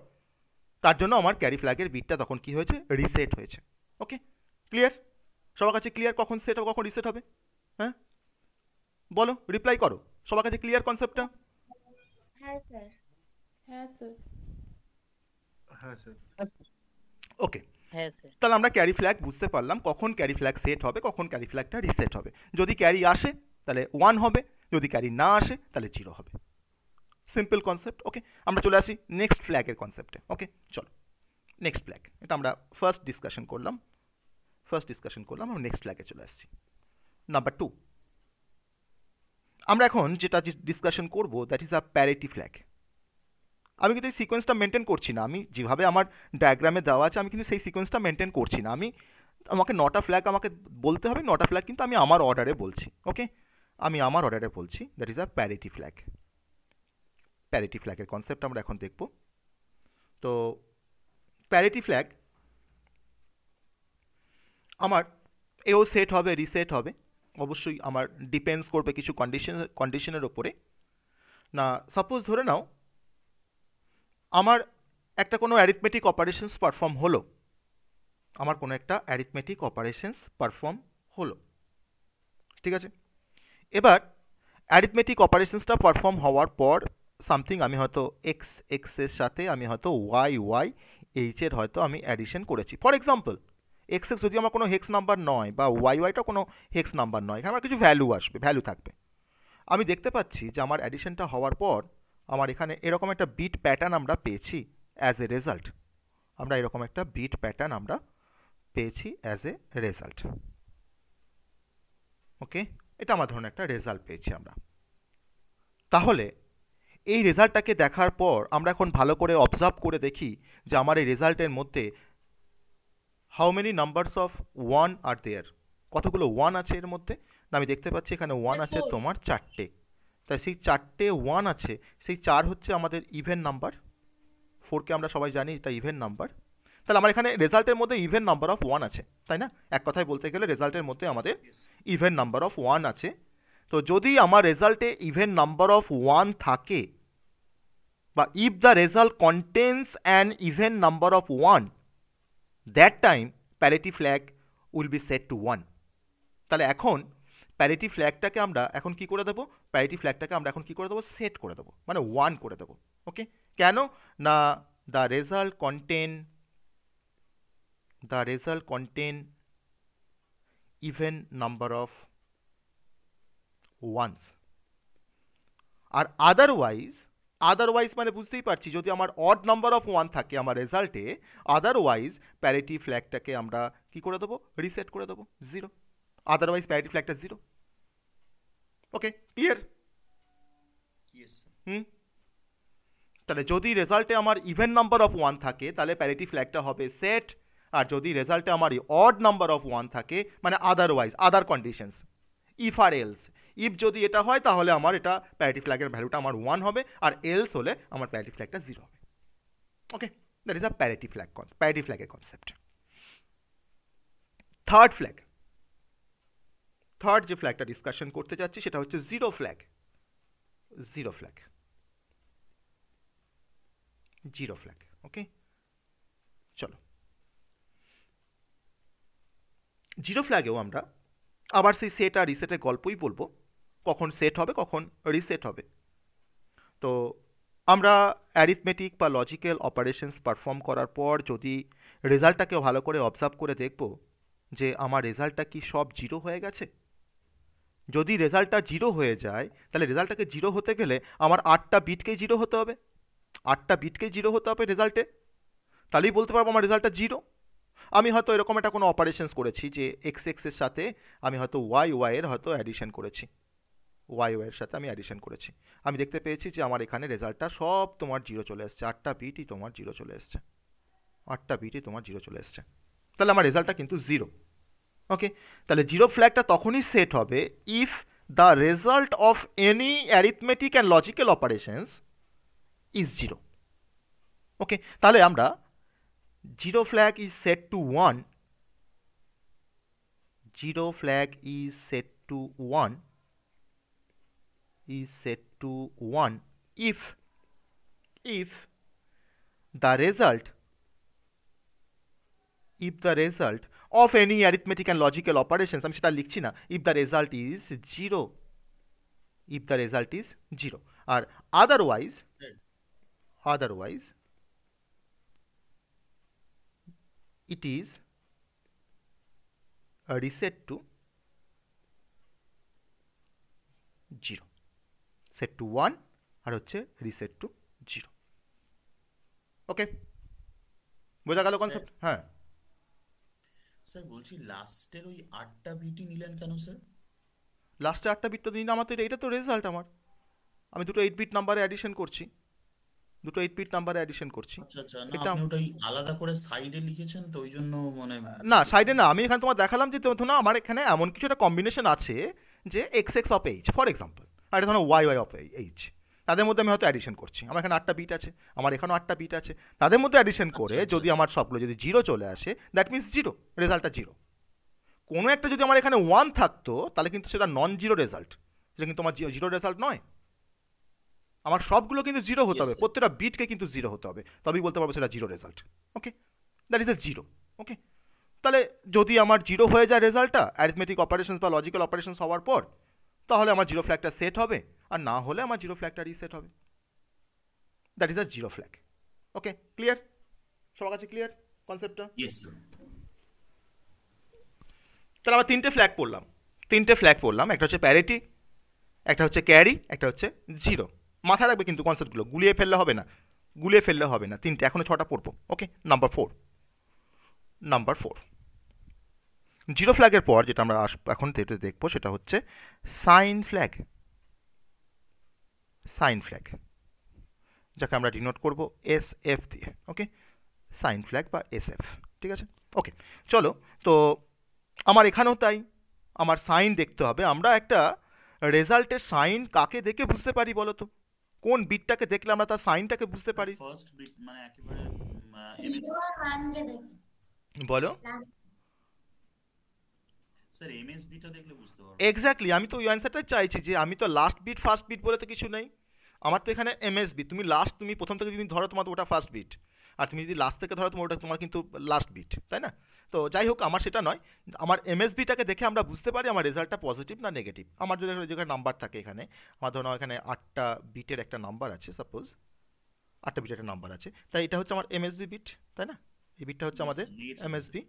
তার জন্য আমার ক্যারি ফ্ল্যাগের বিটটা তখন কি হয়েছে রিসেট হয়েছে ওকে ক্লিয়ার সবার কাছে ক্লিয়ার কখন সেট হবে কখন রিসেট হবে হ্যাঁ বলো রিপ্লাই করো সবার কাছে ক্লিয়ার কনসেপ্টটা হ্যাঁ স্যার হ্যাঁ স্যার হ্যাঁ স্যার ওকে হ্যাঁ, তাহলে আমরা ক্যারি ফ্ল্যাগ বুঝতে পারলাম কখন ক্যারি ফ্ল্যাগ সেট হবে কখন ক্যারি ফ্ল্যাগটা রিসেট হবে যদি ক্যারি আসে তাহলে ওয়ান হবে যদি ক্যারি না আসে তাহলে জিরো হবে সিম্পল কনসেপ্ট ওকে আমরা চলে আসি নেক্সট ফ্ল্যাগের কনসেপ্টে ওকে চলো নেক্সট ফ্ল্যাগ এটা আমরা ফার্স্ট ডিসকাশন করলাম ফার্স্ট ডিসকাশন করলাম আমরা নেক্সট ফ্ল্যাগে চলে আসছি নাম্বার টু আমরা এখন যেটা ডিসকাশন করব that is a parity flag আমি কিন্তু এই সিকোয়েন্সটা মেনটেন করছি না আমি যেভাবে আমার ডায়াগ্রামে দেওয়া আছে আমি কিন্তু সেই সিকোয়েন্সটা মেনটেন করছি না আমি আমাকে নটা ফ্ল্যাগ আমাকে বলতে হবে নটা ফ্ল্যাগ কিন্তু আমি আমার অর্ডারে বলছি ওকে আমি আমার অর্ডারে বলছি that is a parity flag parity ফ্ল্যাগের কনসেপ্ট আমরা এখন দেখব তো প্যারিটি ফ্ল্যাগ আমার এও সেট হবে রিসেট হবে অবশ্যই আমার ডিপেন্ডস করবে কিছু কন্ডিশন কন্ডিশনের ওপরে না সাপোজ ধরে নাও আমার একটা কোনো অ্যারিথমেটিক অপারেশনস পারফর্ম হলো আমার কোনো একটা অ্যারিথমেটিক অপারেশনস পারফর্ম হলো ঠিক আছে এবার অ্যারিথমেটিক অপারেশনসটা পারফর্ম হওয়ার পর সামথিং আমি হয়তো এক্স এক্সের সাথে আমি হয়তো ওয়াই ওয়াই এইচের হয়তো আমি অ্যাডিশন করেছি ফর এক্সাম্পল এক্স এক্স যদি আমার কোনো হেক্স নাম্বার নয় বা ওয়াই ওয়াইটা কোনো হেক্স নাম্বার নয় এখানে আমার কিছু ভ্যালু আসবে ভ্যালু থাকবে আমি দেখতে পাচ্ছি যে আমার অ্যাডিশনটা হওয়ার পর আমার এখানে এরকম একটা বিট প্যাটার্ন আমরা পেয়েছি অ্যাজ এ রেজাল্ট আমরা এরকম একটা বিট প্যাটার্ন আমরা পেয়েছি অ্যাজ এ রেজাল্ট ওকে এটা আমার ধরুন একটা রেজাল্ট পেয়েছি আমরা তাহলে এই রেজাল্টটাকে দেখার পর আমরা এখন ভালো করে অবজার্ভ করে দেখি যে আমার এই রেজাল্টের মধ্যে how many numbers of one are there কতগুলো ওয়ান আছে এর মধ্যে না আমি দেখতে পাচ্ছি এখানে ওয়ান আছে তোমার চারটে তাই সেই চারটে ওয়ান আছে সেই চার হচ্ছে আমাদের ইভেন নাম্বার ফোরকে আমরা সবাই জানি এটা ইভেন নাম্বার তাহলে আমার এখানে রেজাল্টের মধ্যে ইভেন নাম্বার অফ ওয়ান আছে তাই না এক কথায় বলতে গেলে রেজাল্টের মধ্যে আমাদের ইভেন নাম্বার অফ ওয়ান আছে তো যদি আমার রেজাল্টে ইভেন নাম্বার অফ ওয়ান থাকে বা if the result contains an even number of one that time parity flag will be set to one তাহলে এখন প্যারেটি ফ্ল্যাগটাকে আমরা এখন কি করে দেবো প্যারেটি ফ্ল্যাগটাকে আমরা এখন কি করে দেবো সেট করে দেবো মানে ওয়ান করে দেবো ওকে কেন না the result contain the result contain even number of ones আর আদারওয়াইজ আদারওয়াইজ মানে বুঝতেই পারছি যদি আমার অড নাম্বার অফ ওয়ান থাকে আমার রেজাল্টে আদারওয়াইজ প্যারিটি ফ্ল্যাগটাকে আমরা কি করে দেবো রিসেট করে দেবো জিরো আদারওয়াইজ প্যারিটি ফ্ল্যাগটা জিরো ওকে ক্লিয়ার হুম তাহলে যদি রেজাল্টে আমার ইভেন নাম্বার অফ ওয়ান থাকে তাহলে প্যারিটি ফ্ল্যাগটা হবে সেট আর যদি রেজাল্টে আমার অড নাম্বার অফ ওয়ান থাকে মানে আদারওয়াইজ আদার কন্ডিশনস ইফ আর এলস ইফ যদি এটা হয় তাহলে আমার এটা প্যারিটি ফ্ল্যাগের ভ্যালুটা আমার ওয়ান হবে আর এলস হলে আমার প্যারিটি ফ্ল্যাগটা জিরো হবে okay that is a parity flag parity ফ্ল্যাগের কনসেপ্ট থার্ড ফ্ল্যাগ থার্ড যে ফ্ল্যাগটা ডিসকাশন করতে যাচ্ছি সেটা হচ্ছে zero flag zero flag zero flag okay চলো জিরো ফ্ল্যাগেও আমরা আবার সেই সেট আর রিসেটের গল্পই বলবো কখন সেট হবে কখন রিসেট হবে তো আমরা অ্যারিথমেটিক বা লজিক্যাল অপারেশনস পারফর্ম করার পর যদি রেজাল্টটাকে ভালো করে অবজার্ভ করে দেখব যে আমার রেজাল্টটা কি সব জিরো হয়ে গেছে যদি রেজাল্টটা জিরো হয়ে যায় তাহলে রেজাল্টটাকে জিরো হতে গেলে আমার আটটা বিটকেই জিরো হতে হবে আটটা বিটকেই জিরো হতে হবে রেজাল্টে তাহলেই বলতে পারবো আমার রেজাল্টটা জিরো আমি হয়তো এরকম একটা কোনো অপারেশনস করেছি যে এক্স এক্সের সাথে আমি হয়তো ওয়াই ওয়াইয়ের হয়তো অ্যাডিশন করেছি ওয়াই ওয়াইয়ের সাথে আমি অ্যাডিশন করেছি আমি দেখতে পেয়েছি যে আমার এখানে রেজাল্টটা সব তোমার জিরো চলে এসছে আটটা বিটই তোমার জিরো চলে এসছে আটটা বিটই তোমার জিরো চলে এসছে তাহলে আমার রেজাল্টটা কিন্তু জিরো ওকে তাহলে জিরো ফ্ল্যাগটা তখনই সেট হবে if the result of any arithmetic and logical operations is zero okay তাহলে আমরা zero flag is set to one zero flag is set to one is set to 1 if if the result if the result of any arithmetic and logical operations আমি সেটা লিখছি না if the result is 0 if the result is 0 or otherwise otherwise it is reset to 0 set to one আর হচ্ছে reset to zero ওকে বোঝা গেল concept হ্যাঁ sir বলছি লাস্টের ওই আটটা বিটি নিলেন কেন স্যার লাস্টে আটটা বিট তো দিন আমার তো এটা তো রেজাল্ট আমার আমি দুটো এইট বিট নাম্বারে অ্যাডিশন করছি দুটো এইট বিট নাম্বারে অ্যাডিশন করছি আচ্ছা, আচ্ছা ওটাই আলাদা করে সাইডে লিখেছেন তো ওই জন্য মানে না সাইডে না আমি এখানে তোমার দেখালাম যে না আমার এখানে এমন কিছু একটা কম্বিনেশন আছে যে X X of H for example আর এটা ধরো ওয়াই ওয়াই অফ এইচ তাদের মধ্যে আমি হয়তো অ্যাডিশন করছি আমার এখানে আটটা বিট আছে আমার এখানেও আটটা বিট আছে তাদের মধ্যে অ্যাডিশন আচ্ছা, করে আচ্ছা, যদি আচ্ছা। আমার সবগুলো যদি জিরো চলে আসে দ্যাট মিনস জিরো রেজাল্টটা জিরো কোনো একটা যদি আমার এখানে ওয়ান থাকতো তাহলে কিন্তু সেটা নন জিরো রেজাল্ট সেটা কিন্তু আমার জিরো রেজাল্ট নয় আমার সবগুলো কিন্তু জিরো হতে হবে প্রত্যেকটা বিটকে কিন্তু জিরো হতে হবে তবেই বলতে পারবো সেটা zero result okay that is a zero okay তাহলে যদি আমার জিরো হয়ে যায় রেজাল্টটা অ্যারিথমেটিক অপারেশন বা লজিক্যাল অপারেশন হওয়ার পর তাহলে আমার জিরো ফ্ল্যাগটা সেট হবে আর না হলে আমার জিরো ফ্ল্যাগটা রিসেট হবে that is a zero flag okay clear সবার কাছে ক্লিয়ার কনসেপ্টটা তাহলে আমরা তিনটে ফ্ল্যাগ পড়লাম তিনটে ফ্ল্যাগ পড়লাম একটা হচ্ছে প্যারিটি একটা হচ্ছে ক্যারি একটা হচ্ছে জিরো মাথায় রাখবে কিন্তু কনসেপ্টগুলো গুলিয়ে ফেললে হবে না গুলিয়ে ফেললে হবে না তিনটে এখনও ছটা পড়বো okay number four number four zero ফ্ল্যাগের পর যেটা আমরা এখন যেটা দেখবো সেটা হচ্ছে সাইন ফ্ল্যাগ সাইন ফ্ল্যাগ যাকে আমরা ডিনোট করব এস এফ দিয়ে ওকে সাইন ফ্ল্যাগ বা এস এফ ঠিক আছে ওকে চলো তো আমার এখানেও তাই আমার সাইন দেখতে হবে আমরা একটা রেজাল্টের সাইন কাকে দেখে বুঝতে পারি বলো তো কোন বিটটাকে দেখলে আমরা তার সাইনটাকে বুঝতে পারি ফার্স্ট বিট মানে একেবারে বলো স্যার এমএসবিটা দেখলে বুঝতে পারবো এক্স্যাক্টলি আমি তো ওই অ্যানসারটাই চাইছি যে আমি তো লাস্ট বিট ফার্স্ট বিট বলে তো কিছু নেই আমার তো এখানে এমএসবি তুমি লাস্ট তুমি প্রথম থেকে তুমি ধরো তোমার ওটা ফার্স্ট বিট আর তুমি যদি লাস্ট থেকে ধরো তোমার ওটা তোমার কিন্তু লাস্ট বিট তাই না তো যাই হোক আমার সেটা নয় আমার এমএস বিটাকে দেখে আমরা বুঝতে পারি আমার রেজাল্টটা পজিটিভ না নেগেটিভ আমার যদি যেখানে নাম্বার থাকে এখানে আমার ধরো এখানে আটটা বিটের একটা নাম্বার আছে সাপোজ আটটা বিটের একটা নাম্বার আছে তাই এটা হচ্ছে আমার এমএসবি বিট তাই না এই বিটটা হচ্ছে আমাদের এমএসবি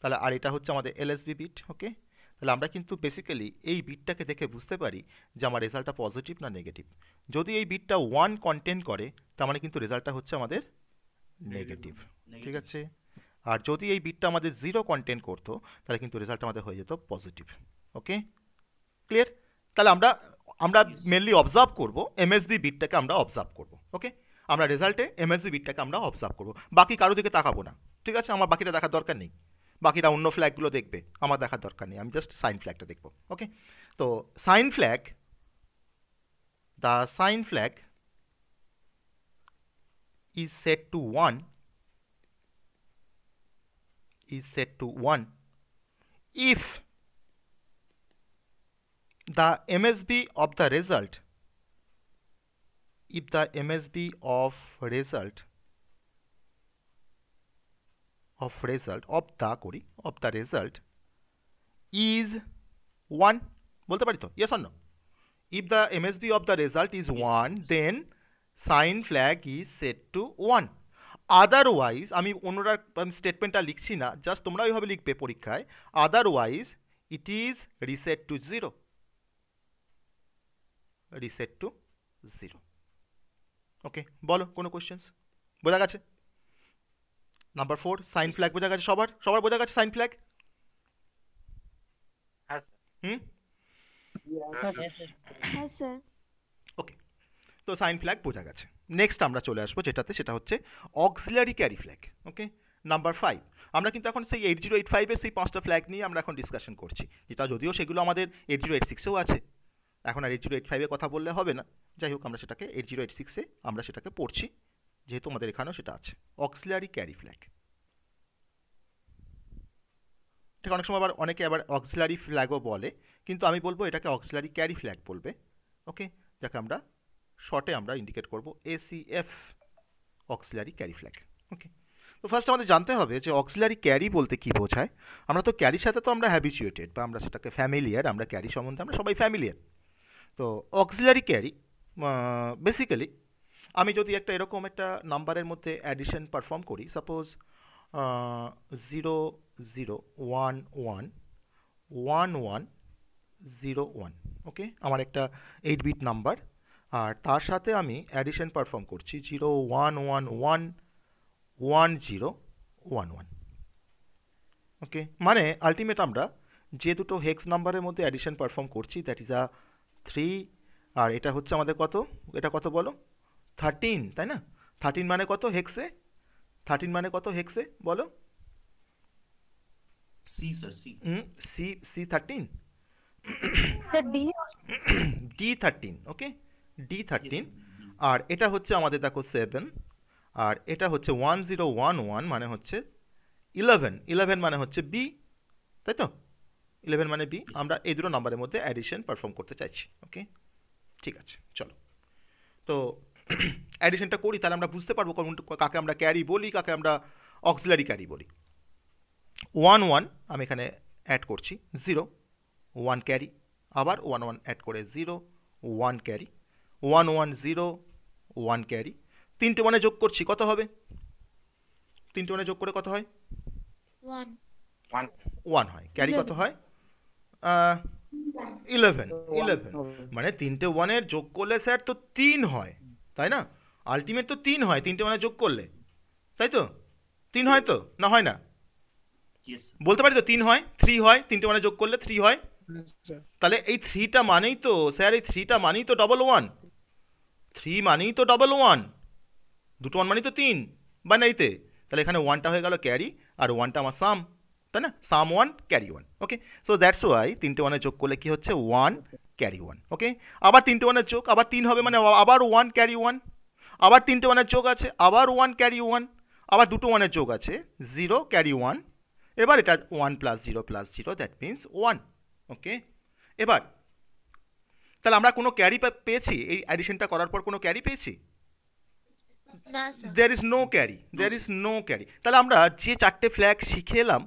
তাহলে আর এটা হচ্ছে আমাদের এলএসবি বিট ওকে তাহলে আমরা কিন্তু বেসিক্যালি এই বিটটাকে দেখে বুঝতে পারি যে আমার রেজাল্টটা পজিটিভ না নেগেটিভ যদি এই বিটটা ওয়ান কন্টেন্ট করে তার মানে কিন্তু রেজাল্টটা হচ্ছে আমাদের নেগেটিভ ঠিক আছে আর যদি এই বিটটা আমাদের জিরো কন্টেন্ট করতো তাহলে কিন্তু রেজাল্ট আমাদের হয়ে যেত পজিটিভ ওকে ক্লিয়ার তাহলে আমরা আমরা মেনলি অবজার্ভ করবো এমএসডি বিটটাকে আমরা অবজার্ভ করবো ওকে আমরা রেজাল্টে এমএসডি বিটটাকে আমরা অবজার্ভ করবো বাকি কারো দিকে তাকাবো না ঠিক আছে আমার বাকিটা দেখার দরকার নেই বাকিরা অন্য ফ্ল্যাগগুলো দেখবে আমার দেখার দরকার নেই আমি জাস্ট সাইন ফ্ল্যাগটা দেখব ওকে তো sign flag the sign flag is set to one is set to 1 if the MSB of the result if the MSB of result of result of the করি of the result is one বলতে পারি তো yes অন্য if the M S B of the result is one then sign flag is set to one otherwise আমি অন্যরা আমি স্টেটমেন্টটা লিখছি না জাস্ট তোমরা ওইভাবে লিখবে পরীক্ষায় otherwise it is reset to zero reset to zero okay বলো কোনো কোয়েশ্চেন্স বোঝা গেছে নাম্বার ফোর সাইন ফ্ল্যাগ বোঝা গেছে সবার সবার বোঝা গেছে সাইন ফ্ল্যাগ হুম ওকে তো সাইন ফ্ল্যাগ বোঝা গেছে নেক্সট আমরা চলে আসবো যেটাতে সেটা হচ্ছে auxiliary carry flag okay number five আমরা কিন্তু এখন সেই এইট জিরো এইট ফাইভের সেই পাঁচটা ফ্ল্যাগ নিয়ে আমরা এখন ডিসকাশন করছি যেটা যদিও সেগুলো আমাদের এইট জিরো এইট সিক্সেও আছে এখন আর এইট জিরো এইট ফাইভে কথা বললে হবে না যাই হোক আমরা সেটাকে এইট জিরো এইট সিক্সে আমরা সেটাকে পড়ছি যেহেতু আমাদের এখানেও সেটা আছে অক্সিলারি ক্যারি ফ্ল্যাগ ঠিক অনেক সময় আবার অনেকে আবার অক্সিলারি ফ্ল্যাগও বলে কিন্তু আমি বলবো এটাকে অক্সিলারি ক্যারি ফ্ল্যাগ বলবে ওকে যাকে আমরা শর্টে আমরা ইন্ডিকেট করব ACF auxiliary carry flag okay তো ফার্স্ট আমাদের জানতে হবে যে অক্সিলারি ক্যারি বলতে কি বোঝায় আমরা তো ক্যারির সাথে তো আমরা হ্যাবিচুয়েটেড বা আমরা সেটাকে ফ্যামিলিয়ার আমরা ক্যারি সম্বন্ধে আমরা সবাই ফ্যামিলিয়ার তো অক্সিলারি ক্যারি বেসিক্যালি আমি যদি একটা এরকম একটা নাম্বারের মধ্যে অ্যাডিশন পারফর্ম করি suppose zero zero one one one one zero one okay আমার একটা এইট বিট নাম্বার আর তার সাথে আমি অ্যাডিশন পারফর্ম করছি zero one one one one zero one one okay মানে আলটিমেট আমরা যে দুটো হেক্স নাম্বারের মধ্যে অ্যাডিশন পারফর্ম করছি দ্যাট ইজ আ থ্রি আর এটা হচ্ছে আমাদের কত এটা কত বলো থার্টিন তাই না থার্টিন মানে কত হেক্সে থার্টিন মানে কত হেক্সে বলো C sir C C C thirteen D thirteen okay D thirteen আর এটা হচ্ছে আমাদের দেখো সেভেন আর এটা হচ্ছে ওয়ান জিরো ওয়ান ওয়ান মানে হচ্ছে ইলেভেন ইলেভেন মানে হচ্ছে বি তাই তো ইলেভেন মানে বি আমরা এই দুটো নাম্বারের মধ্যে অ্যাডিশন পারফর্ম করতে চাইছি ওকে ঠিক আছে চলো তো অ্যাডিশনটা করি তাহলে আমরা বুঝতে পারবো কোন কাকে আমরা ক্যারি বলি কাকে আমরা অক্সিলারি ক্যারি বলি ওয়ান ওয়ান আমি এখানে অ্যাড করছি জিরো ওয়ান ক্যারি আবার ওয়ান ওয়ান অ্যাড করে zero one carry one one zero one carry তিনটে ওয়ানে যোগ করছি কত হবে তিনটে ওয়ানে যোগ করে কত হয় ওয়ান হয় ক্যারি কত হয় ইলেভেন ইলেভেন মানে তিনটে ওয়ানের যোগ করলে স্যার তো তিন হয় তাই না আলটিমেট তো তিন হয় তিনটে মানে যোগ করলে তাই তো তিন হয় তো না হয় না বলতে পারি তো তিন হয় থ্রি হয় তিনটে মানে যোগ করলে থ্রি হয় তাহলে এই থ্রিটা মানেই তো স্যার এই থ্রিটা মানেই তো ডবল ওয়ান থ্রি মানেই তো ডবল ওয়ান দুটো ওয়ান মানেই তো তিন বা নাইতে তাহলে এখানে ওয়ানটা হয়ে গেল ক্যারি আর ওয়ানটা আমার সাম তাই না sum one carry one okay so that's why তিনটে ওয়ানের যোগ করলে কি হচ্ছে ওয়ান ক্যারি ওয়ান ওকে আবার তিনটে ওয়ানের যোগ আবার তিন হবে মানে আবার ওয়ান ক্যারি ওয়ান আবার তিনটে ওয়ানের যোগ আছে আবার ওয়ান ক্যারি ওয়ান আবার দুটো ওয়ানের যোগ আছে জিরো ক্যারি ওয়ান এবার এটা one plus zero plus zero that means one okay এবার তাহলে আমরা কোনো ক্যারি পেয়েছি এই অ্যাডিশনটা করার পর কোনো ক্যারি পেয়েছি there is no carry there is no carry তাহলে আমরা যে চারটে ফ্ল্যাগ শিখে এলাম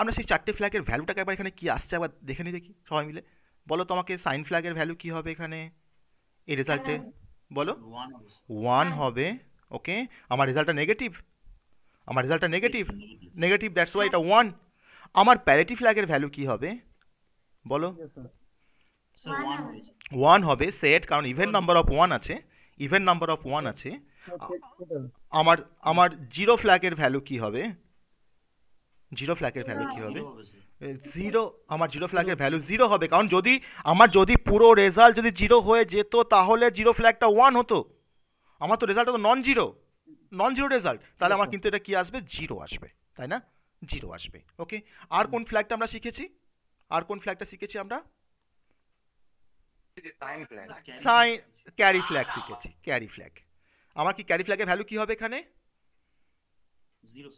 আমরা সেই চারটে ফ্ল্যাগের ভ্যালুটাকে একবার এখানে কী আসছে আবার দেখে নিই দেখি সবাই মিলে বলো তোমাকে সাইন ফ্ল্যাগের ভ্যালু কী হবে এখানে এই রেজাল্টে বলো ওয়ান হবে ওকে আমার রেজাল্টটা নেগেটিভ আমার রেজাল্টটা নেগেটিভ নেগেটিভ দ্যাটস ওয়াই এটা ওয়ান আমার প্যারিটি ফ্ল্যাগের ভ্যালু কী হবে বলো ওয়ান হবে সেট কারণ ইভেন্ট নাম্বার অফ ওয়ান আছে ইভেন্ট নাম্বার অফ ওয়ান আছে আমার আমার জিরো ফ্ল্যাগের ভ্যালু কী হবে জিরো ফ্ল্যাগের ভ্যালু কি হবে জিরো আমার জিরো ফ্ল্যাগের ভ্যালু জিরো হবে কারণ যদি আমার যদি পুরো রেজাল্ট যদি জিরো হয়ে যেত তাহলে জিরো ফ্ল্যাগটা ওয়ান হতো আমার তো রেজাল্টটা তো non zero non zero result তাহলে আমার কিন্তু এটা কি আসবে জিরো আসবে তাই না জিরো আসবে ওকে আর কোন ফ্ল্যাগটা আমরা শিখেছি আর কোন ফ্ল্যাগটা শিখেছি আমরা সাইন ক্যারি ফ্ল্যাগ শিখেছি ক্যারি ফ্ল্যাগ আমার কি ক্যারি ফ্ল্যাগের ভ্যালু কি হবে এখানে zero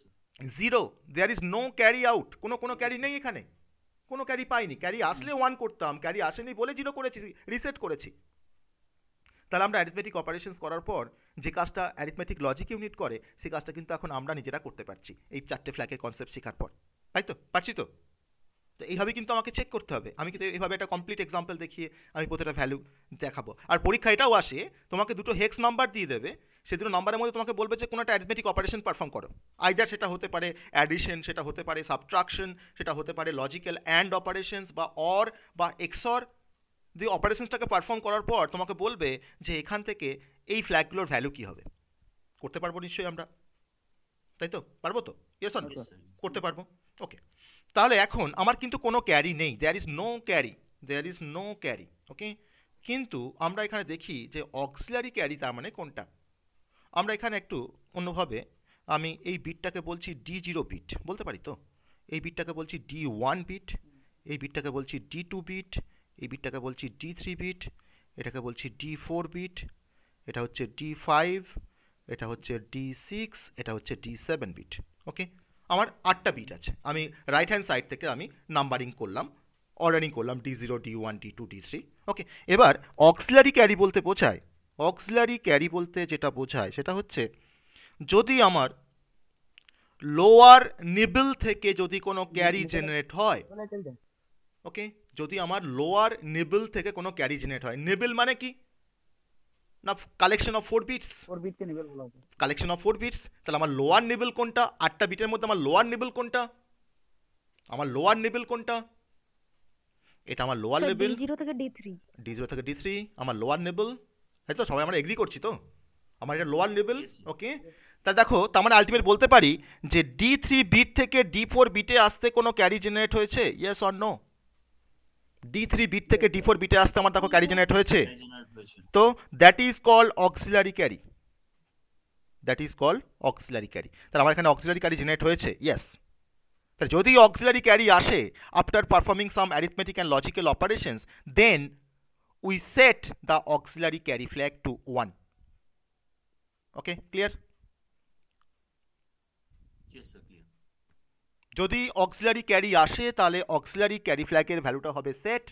zero there is no carry out কোনো কোনো ক্যারি নেই এখানে কোনো ক্যারি পাইনি ক্যারি আসলে ওয়ান করতাম ক্যারি আসেনি বলে জিরো করেছি রিসেট করেছি তাহলে আমরা অ্যারিথমেটিক অপারেশনস করার পর যে কাজটা অ্যারিথমেটিক লজিক ইউনিট করে সেই কাজটা কিন্তু এখন আমরা নিজেরা করতে পারছি এই চারটে ফ্ল্যাগের কনসেপ্ট শেখার পর তাই তো পারছি তো তো এইভাবে কিন্তু আমাকে চেক করতে হবে আমি কিন্তু এইভাবে একটা কমপ্লিট এক্সাম্পল দেখিয়ে আমি প্রতিটা ভ্যালু দেখাবো আর পরীক্ষা এটাও আসে তোমাকে দুটো হেক্স নাম্বার দিয়ে দেবে সে দুটো নাম্বারের মধ্যে তোমাকে বলবে যে কোনো একটা অ্যাডমেটিক অপারেশন পারফর্ম করো আইদার সেটা হতে পারে অ্যাডিশন সেটা হতে পারে সাবট্রাকশন সেটা হতে পারে লজিক্যাল অ্যান্ড অপারেশনস বা অর বা এক্সর দুই অপারেশনসটাকে পারফর্ম করার পর তোমাকে বলবে যে এখান থেকে এই ফ্ল্যাগগুলোর ভ্যালু কী হবে করতে পারবো নিশ্চয়ই আমরা তাই তো পারবো তো ইয়েস করতে পারবো ওকে তাহলে এখন আমার কিন্তু কোনো ক্যারি নেই there is no carry there is no carry okay কিন্তু আমরা এখানে দেখি যে অক্সিলারি ক্যারি তার মানে কোনটা আমরা এখানে একটু অন্যভাবে আমি এই বিটটাকে বলছি ডি জিরো বিট বলতে পারি তো এই বিটটাকে বলছি ডি ওয়ান বিট এই বিটটাকে বলছি ডি টু বিট এই বিটটাকে বলছি ডি থ্রি বিট এটাকে বলছি ডি ফোর বিট এটা হচ্ছে ডি ফাইভ এটা হচ্ছে ডি সিক্স এটা হচ্ছে ডি সেভেন বিট ওকে আমার আটটা বিট আছে আমি রাইট হ্যান্ড সাইড থেকে আমি নাম্বারিং করলাম অর্ডারিং করলাম D zero D one D two D three okay এবার অক্সিলারি ক্যারি বলতে বোঝায় অক্সিলারি ক্যারি বলতে যেটা বোঝায় সেটা হচ্ছে যদি আমার লোয়ার নিবল থেকে যদি কোনো ক্যারি জেনারেট হয় ওকে যদি আমার লোয়ার নিবল থেকে কোনো ক্যারি জেনারেট হয় নিবল মানে কি না collection of four bits four কে নেবেল বলা কালেকশন অফ ফোর বিটস তাহলে আমার লোয়ার নেবেল কোনটা আটটা বিটের মধ্যে আমার লোয়ার নেবেল কোনটা আমার লোয়ার নেবেল কোনটা এটা আমার লোয়ার লেভেল জিরো থেকে ডি জিরো থেকে ডি থ্রি আমার লোয়ার লেভেল তাই তো সবাই আমরা এগ্রি করছি তো আমার এটা লোয়ার লেভেল ওকে তা দেখো তার মানে আলটিমেট বলতে পারি যে ডি থ্রি বিট থেকে ডি ফোর বিটে আসতে কোনো ক্যারি জেনারেট হয়েছে yes or no D three bit থেকে ডি ফোর বিটে আসতে আমার দেখো ক্যারি জেনারেট হয়েছে তো that is call auxiliary carry that is call auxiliary carry তাহলে আমার এখানে অক্সিলারি ক্যারি জেনারেট হয়েছে ইয়েস তাহলে যদি অক্সিলারি ক্যারি আসে after performing some arithmetic and logical operations then we set the auxiliary carry flag two one okay clear যদি auxiliary carry আসে তাহলে অক্সিলারি ক্যারি ফ্ল্যাগের ভ্যালুটা হবে সেট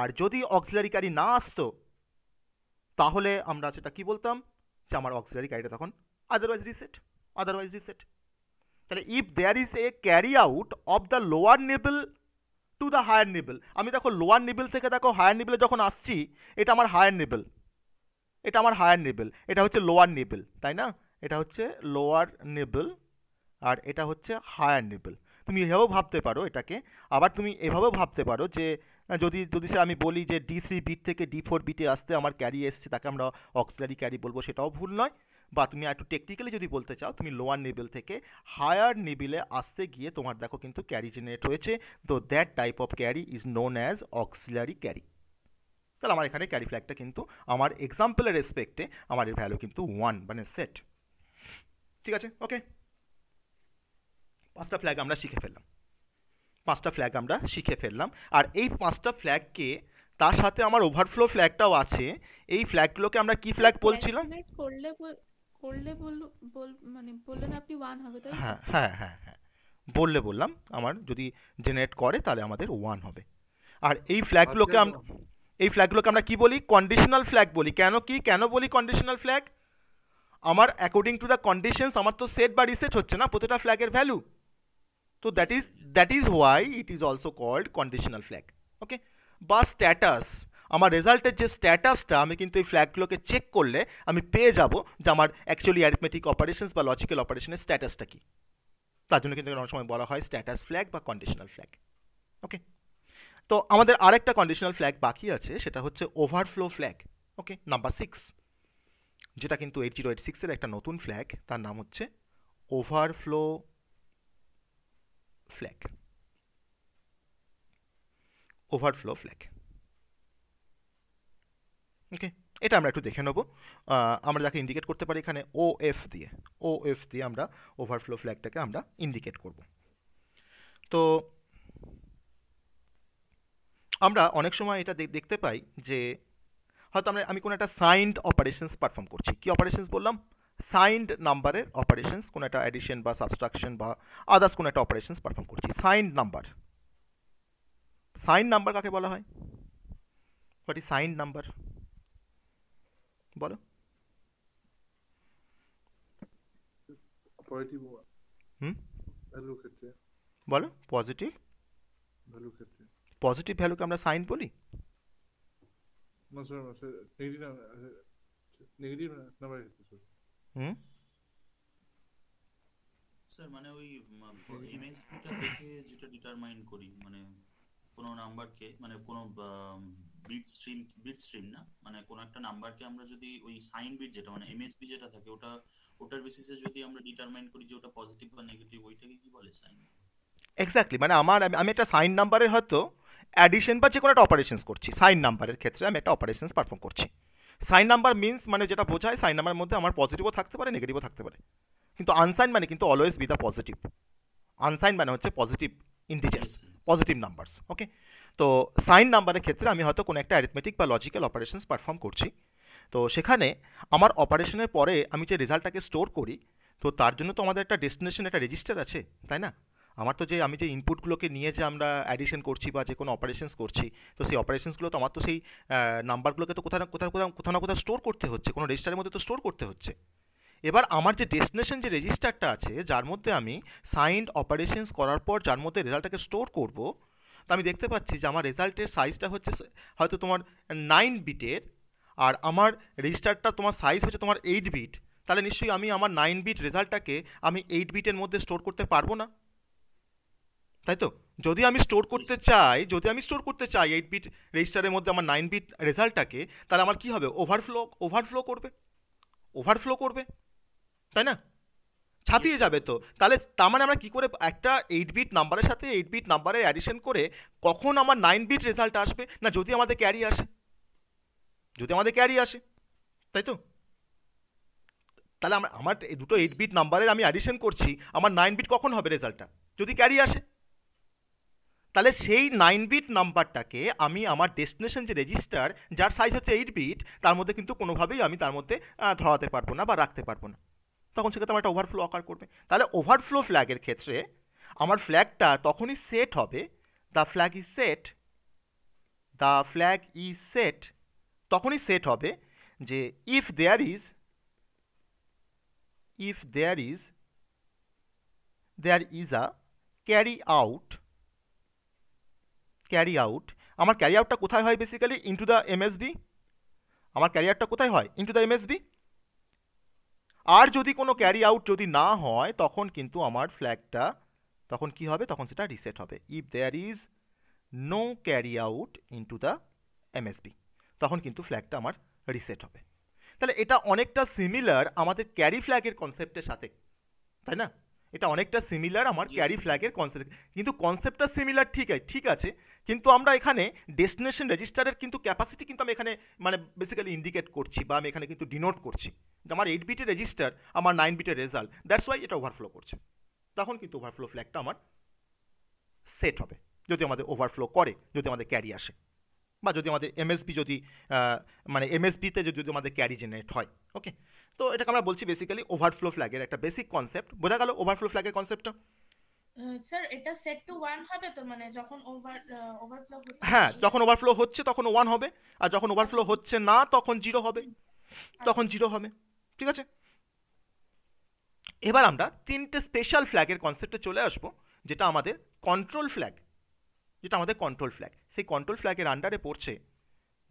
আর যদি অক্সিলারি ক্যারি না আসতো তাহলে আমরা সেটা কি বলতাম যে আমার অক্সিলারি ক্যারিটা তখন আদারওয়াইজ রিসেট আদারওয়াইজ রিসেট তাহলে if there is a carry out of the lower nibble to the higher nibble আমি দেখো লোয়ার নেবেল থেকে দেখো হায়ার নেবেলে যখন আসছি এটা আমার হায়ার নেবেল এটা আমার হায়ার নেবেল এটা হচ্ছে লোয়ার নেবেল তাই না এটা হচ্ছে লোয়ার নেবেল আর এটা হচ্ছে হায়ার নিবেল তুমি এভাবেও ভাবতে পারো এটাকে আবার তুমি এভাবেও ভাবতে পারো যে যদি যদি স্যার আমি বলি যে ডি থ্রি বিট থেকে ডি ফোর বিটে আসতে আমার ক্যারি এসছে তাকে আমরা অক্সিলারি ক্যারি বলবো সেটাও ভুল নয় বা তুমি একটু টেকনিক্যালি যদি বলতে চাও তুমি লোয়ার নেবেল থেকে হায়ার নেবেলে আসতে গিয়ে তোমার দেখো কিন্তু ক্যারি জেনারেট হয়েছে তো that type of carry is known as auxiliary carry তাহলে আমার এখানে ক্যারি ফ্ল্যাগটা কিন্তু আমার এক্সাম্পলের রেসপেক্টে আমার এর ভ্যালু কিন্তু ওয়ান মানে সেট ঠিক আছে ওকে পাঁচটা ফ্ল্যাগ আমরা শিখে ফেললাম পাঁচটা ফ্ল্যাগ আমরা শিখে ফেললাম আর এই পাঁচটা ফ্ল্যাগকে তার সাথে আমার ওভারফ্লো ফ্ল্যাগটাও আছে এই ফ্ল্যাগগুলোকে আমরা কি ফ্ল্যাগ বলছিলাম করলে করলে বল মানে বললেন আপনি হবে তাই হ্যাঁ হ্যাঁ হ্যাঁ হ্যাঁ বললে বললাম আমার যদি জেনারেট করে তাহলে আমাদের ওয়ান হবে আর এই ফ্ল্যাগগুলোকে আচ্ছা, আমরা এই ফ্ল্যাগগুলোকে আমরা কি বলি কন্ডিশনাল ফ্ল্যাগ বলি কেন কি কেন বলি কন্ডিশনাল ফ্ল্যাগ আমার অ্যাকর্ডিং টু দ্য কন্ডিশনস আমার তো সেট বা রিসেট হচ্ছে না প্রতিটা ফ্ল্যাগের ভ্যালু তো that is that is why it is also called conditional flag okay বা স্ট্যাটাস আমার রেজাল্টের যে স্ট্যাটাসটা আমি কিন্তু এই ফ্ল্যাগগুলোকে চেক করলে আমি পেয়ে যাব যে আমার অ্যাকচুয়ালি অ্যারিথমেটিক অপারেশনস বা লজিক্যাল অপারেশনের স্ট্যাটাসটা কী তার জন্য কিন্তু অনেক সময় বলা হয় স্ট্যাটাস ফ্ল্যাগ বা কন্ডিশনাল ফ্ল্যাগ ওকে তো আমাদের আরেকটা কন্ডিশনাল ফ্ল্যাগ বাকি আছে সেটা হচ্ছে overflow flag okay number six যেটা কিন্তু এইট জিরো এইট সিক্সের একটা নতুন ফ্ল্যাগ তার নাম হচ্ছে overflow flag overflow flag okay এটা আমরা একটু দেখে নেব আমরা যাকে ইন্ডিকেট করতে পারি এখানে ও এফ দিয়ে ও এফ দিয়ে আমরা ওভারফ্লো ফ্ল্যাগটাকে আমরা ইন্ডিকেট করব তো আমরা অনেক সময় এটা দেখতে পাই যে হয়তো আমরা আমি কোনো একটা সাইন্ড অপারেশনস পারফর্ম করছি কি অপারেশনস বললাম সাইন্ড নাম্বারের অপারেশনস কোনো একটা অ্যাডিশন বা সাবস্ট্রাকশন বা আদার্স কোনো একটা অপারেশনস পারফর্ম করছি সাইন্ড নাম্বার সাইন নাম্বার কাকে বলা হয় হোয়াট ইজ সাইন নাম্বার বলো ক্ষেত্রে বলো পজিটিভ ক্ষেত্রে পজিটিভ ভ্যালুকে আমরা সাইন বলি negative negative number hmm sir মানে ওই এমএসপিটা দেখে যেটা ডিটারমাইন করি মানে কোনো নাম্বারকে মানে কোনো বিট স্ট্রিম বিট স্ট্রিম না মানে কোনো একটা নাম্বারকে আমরা যদি ওই সাইন বিট যেটা মানে এমএসপি যেটা থাকে ওটা ওটার বেসিসে যদি আমরা ডিটারমাইন করি যে ওটা পজিটিভ বা নেগেটিভ ওইটাকে কি বলে সাইন এক্স্যাক্টলি মানে আমার আমি একটা সাইন নাম্বারের হয়তো অ্যাডিশন বা যে কোনো একটা অপারেশন করছি সাইন নাম্বারের ক্ষেত্রে আমি একটা অপারেশন পারফর্ম করছি সাইন নাম্বার মিনস মানে যেটা বোঝায় সাইন নাম্বারের মধ্যে আমার পজিটিভও থাকতে পারে নেগেটিভও থাকতে পারে কিন্তু আনসাইন মানে কিন্তু always be the positive unsign মানে হচ্ছে positive integers positive numbers okay তো সাইন নাম্বারের ক্ষেত্রে আমি হয়তো কোনো একটা অ্যারিথমেটিক বা লজিক্যাল অপারেশনস পারফর্ম করছি তো সেখানে আমার অপারেশনের পরে আমি যে রেজাল্টটাকে স্টোর করি তো তার জন্য তো আমাদের একটা ডেস্টিনেশন একটা রেজিস্টার আছে তাই না আমার তো যে আমি যে ইনপুটগুলোকে নিয়ে যে আমরা অ্যাডিশন করছি বা যে কোনো অপারেশনস করছি তো সেই অপারেশনসগুলো তো আমার তো সেই নাম্বারগুলোকে তো কোথাও না কোথাও কোথাও কোথাও না কোথাও স্টোর করতে হচ্ছে কোনো রেজিস্টারের মধ্যে তো স্টোর করতে হচ্ছে এবার আমার যে ডেস্টিনেশন যে রেজিস্টারটা আছে যার মধ্যে আমি সাইন্ড অপারেশনস করার পর যার মধ্যে রেজাল্টটাকে স্টোর করব তো আমি দেখতে পাচ্ছি যে আমার রেজাল্টের সাইজটা হচ্ছে হয়তো তোমার নাইন বিটের আর আমার রেজিস্টারটা তোমার সাইজ হচ্ছে তোমার এইট বিট তাহলে নিশ্চয়ই আমি আমার নাইন বিট রেজাল্টটাকে আমি এইট বিটের মধ্যে স্টোর করতে পারবো না তাই তো যদি আমি স্টোর করতে চাই যদি আমি স্টোর করতে চাই এইট বিট রেজিস্টারের মধ্যে আমার নাইন বিট রেজাল্টটাকে তাহলে আমার কি হবে ওভারফ্লো ওভারফ্লো করবে ওভারফ্লো করবে তাই না ছাপিয়ে যাবে তো তাহলে তার মানে আমরা কী করে একটা এইট বিট নাম্বারের সাথে এইট বিট নাম্বারে অ্যাডিশন করে কখন আমার নাইন বিট রেজাল্ট আসবে না যদি আমাদের ক্যারি আসে যদি আমাদের ক্যারি আসে তাই তো তাহলে আমার আমার দুটো এইট বিট নাম্বারের আমি অ্যাডিশন করছি আমার নাইন বিট কখন হবে রেজাল্টটা যদি ক্যারি আসে তাহলে সেই নাইন বিট নাম্বারটাকে আমি আমার ডেস্টিনেশন যে রেজিস্টার যার সাইজ হচ্ছে এইট বিট তার মধ্যে কিন্তু কোনোভাবেই আমি তার মধ্যে ধরাতে পারবো না বা রাখতে পারবো না তখন সেক্ষেত্রে আমার একটা ওভারফ্লো আকার করবে তাহলে ওভারফ্লো ফ্ল্যাগের ক্ষেত্রে আমার ফ্ল্যাগটা তখনই সেট হবে the flag is set the flag is set তখনই সেট হবে যে if there is if there is there is a carry out carry out আমার ক্যারি আউটটা কোথায় হয় বেসিক্যালি ইন্টু দ্য এমএসবি আমার ক্যারি আউটটা কোথায় হয় ইন্টু দ্য এমএসবি আর যদি কোনো ক্যারি আউট যদি না হয় তখন কিন্তু আমার ফ্ল্যাগটা তখন কি হবে তখন সেটা রিসেট হবে if there is no carry out into the MSB তখন কিন্তু ফ্ল্যাগটা আমার রিসেট হবে তাহলে এটা অনেকটা সিমিলার আমাদের ক্যারি ফ্ল্যাগের কনসেপ্টের সাথে তাই না এটা অনেকটা সিমিলার আমার ক্যারি ফ্ল্যাগের কনসেপ্ট কিন্তু কনসেপ্টটা সিমিলার ঠিক আছে ঠিক আছে কিন্তু আমরা এখানে ডেস্টিনেশন রেজিস্টারের কিন্তু ক্যাপাসিটি কিন্তু আমি এখানে মানে বেসিক্যালি ইন্ডিকেট করছি বা আমি এখানে কিন্তু ডিনোট করছি আমার এইট বিটের রেজিস্টার আমার নাইন বিটের রেজাল্ট দ্যাটস ওয়াই এটা ওভারফ্লো করছে তখন কিন্তু ওভারফ্লো ফ্ল্যাগটা আমার সেট হবে যদি আমাদের ওভারফ্লো করে যদি আমাদের ক্যারি আসে বা যদি আমাদের এমএসবি যদি মানে এমএসপিতে যদি আমাদের ক্যারি জেনারেট হয় ওকে তো এটাকে আমরা বলছি বেসিক্যালি ওভারফ্লো ফ্ল্যাগের একটা বেসিক কনসেপ্ট বোঝা গেল ওভারফ্লো ফ্ল্যাগের কনসেপ্টটা স্যার এটা সেট টু 1 হবে তো মানে যখন ওভার ওভারফ্লো হচ্ছে হ্যাঁ যখন ওভারফ্লো হচ্ছে তখন 1 হবে আর যখন ওভারফ্লো আচ্ছা। হচ্ছে না তখন 0 হবে আচ্ছা। তখন 0 হবে ঠিক আছে এবার আমরা তিনটে স্পেশাল ফ্ল্যাগের কনসেপ্টে চলে আসব যেটা আমাদের কন্ট্রোল ফ্ল্যাগ যেটা আমাদের কন্ট্রোল ফ্ল্যাগ সেই কন্ট্রোল ফ্ল্যাগের আন্ডারে পড়ছে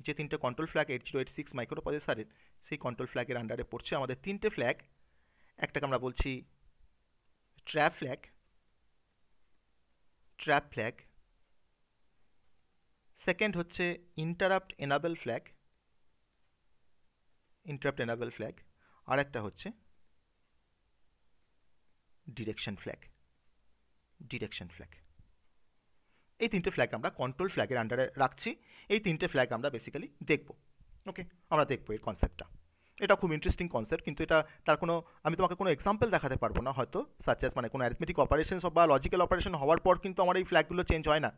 যে তিনটে control flag eight zero eight six micro প্রসেসারের সেই কন্ট্রোল ফ্ল্যাগের আন্ডারে পড়ছে আমাদের তিনটে ফ্ল্যাগ একটাকে আমরা বলছি trap flag trap flag second হচ্ছে interrupt enable flag interrupt enable flag আর একটা হচ্ছে ডিরেকশন ফ্ল্যাগ ডিরেকশন ফ্ল্যাগ এই তিনটে ফ্ল্যাগ আমরা কন্ট্রোল ফ্ল্যাগের আন্ডারে রাখছি এই তিনটে ফ্ল্যাগ আমরা বেসিক্যালি দেখব ওকে আমরা দেখবো এর কনসেপ্টটা এটা খুব ইন্টারেস্টিং কনসেপ্ট কিন্তু এটা তার কোনো আমি তোমাকে কোনো এক্সাম্পল দেখাতে পারবো না হয়তো সাচেস মানে কোনো অ্যারিথমেটিক অপারেশন বা লজিক্যাল অপারেশন হওয়ার পর কিন্তু আমার এই ফ্ল্যাগগুলো চেঞ্জ হয় না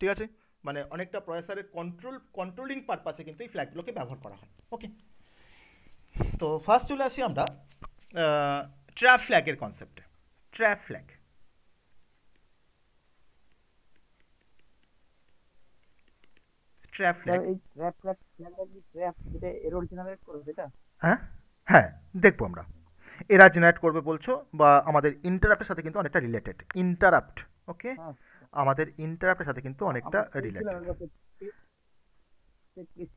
ঠিক আছে মানে অনেকটা প্রসেসরের কন্ট্রোল কন্ট্রোলিং পারপাসে কিন্তু এই ফ্ল্যাগগুলোকে ব্যবহার করা হয় ওকে তো ফার্স্ট চলে আসি আমরা ট্র্যাপ ফ্ল্যাগের কনসেপ্টে ট্র্যাপ ফ্ল্যাগ ট্র্যাপ ফ্ল্যাগ এই ট্র্যাপ ফ্ল্যাগ ট্র্যাপ এটা এরর জেনারেট করবে এটা হ্যাঁ হ্যাঁ দেখবো আমরা এরা জেনারেট করবে বলছো বা আমাদের ইন্টারাপ্টের সাথে কিন্তু অনেকটা রিলেটেড ইন্টারাপ্ট ওকে আমাদের ইন্টারাপ্টের সাথে কিন্তু অনেকটা রিলেটেড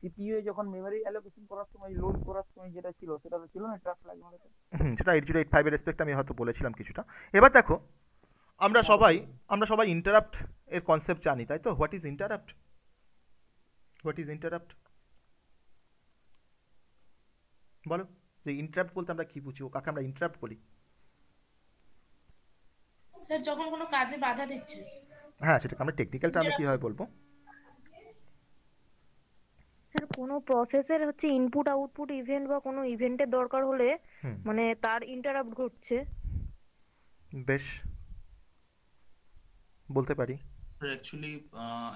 সিপিইউ যখন মেমরি অ্যালোকেশন করার সময় লোড করার সময় যেটা ছিল সেটা তো ছিল না ট্র্যাপ ফ্ল্যাগ হুম সেটা এইট 8085 এর রেসপেক্ট আমি হয়তো বলেছিলাম কিছুটা এবার দেখো আমরা সবাই আমরা সবাই ইন্টারাপ্ট এর কনসেপ্ট জানি তাই তো what is interrupt what is interrupt বলো যে ইন্টারাপ্ট বলতে আমরা কি বুঝি ও কাকে আমরা ইন্টারাপ্ট বলি স্যার যখন কোনো কাজে বাধা দিচ্ছে হ্যাঁ সেটাকে আমরা টেকনিক্যাল টার্মে কি হয় বলবো স্যার কোনো প্রসেসের হচ্ছে ইনপুট আউটপুট ইভেন্ট বা কোনো ইভেন্টের দরকার হলে মানে তার ইন্টারাপ্ট ঘটছে বেশ বলতে পারি অ্যাকচুয়ালি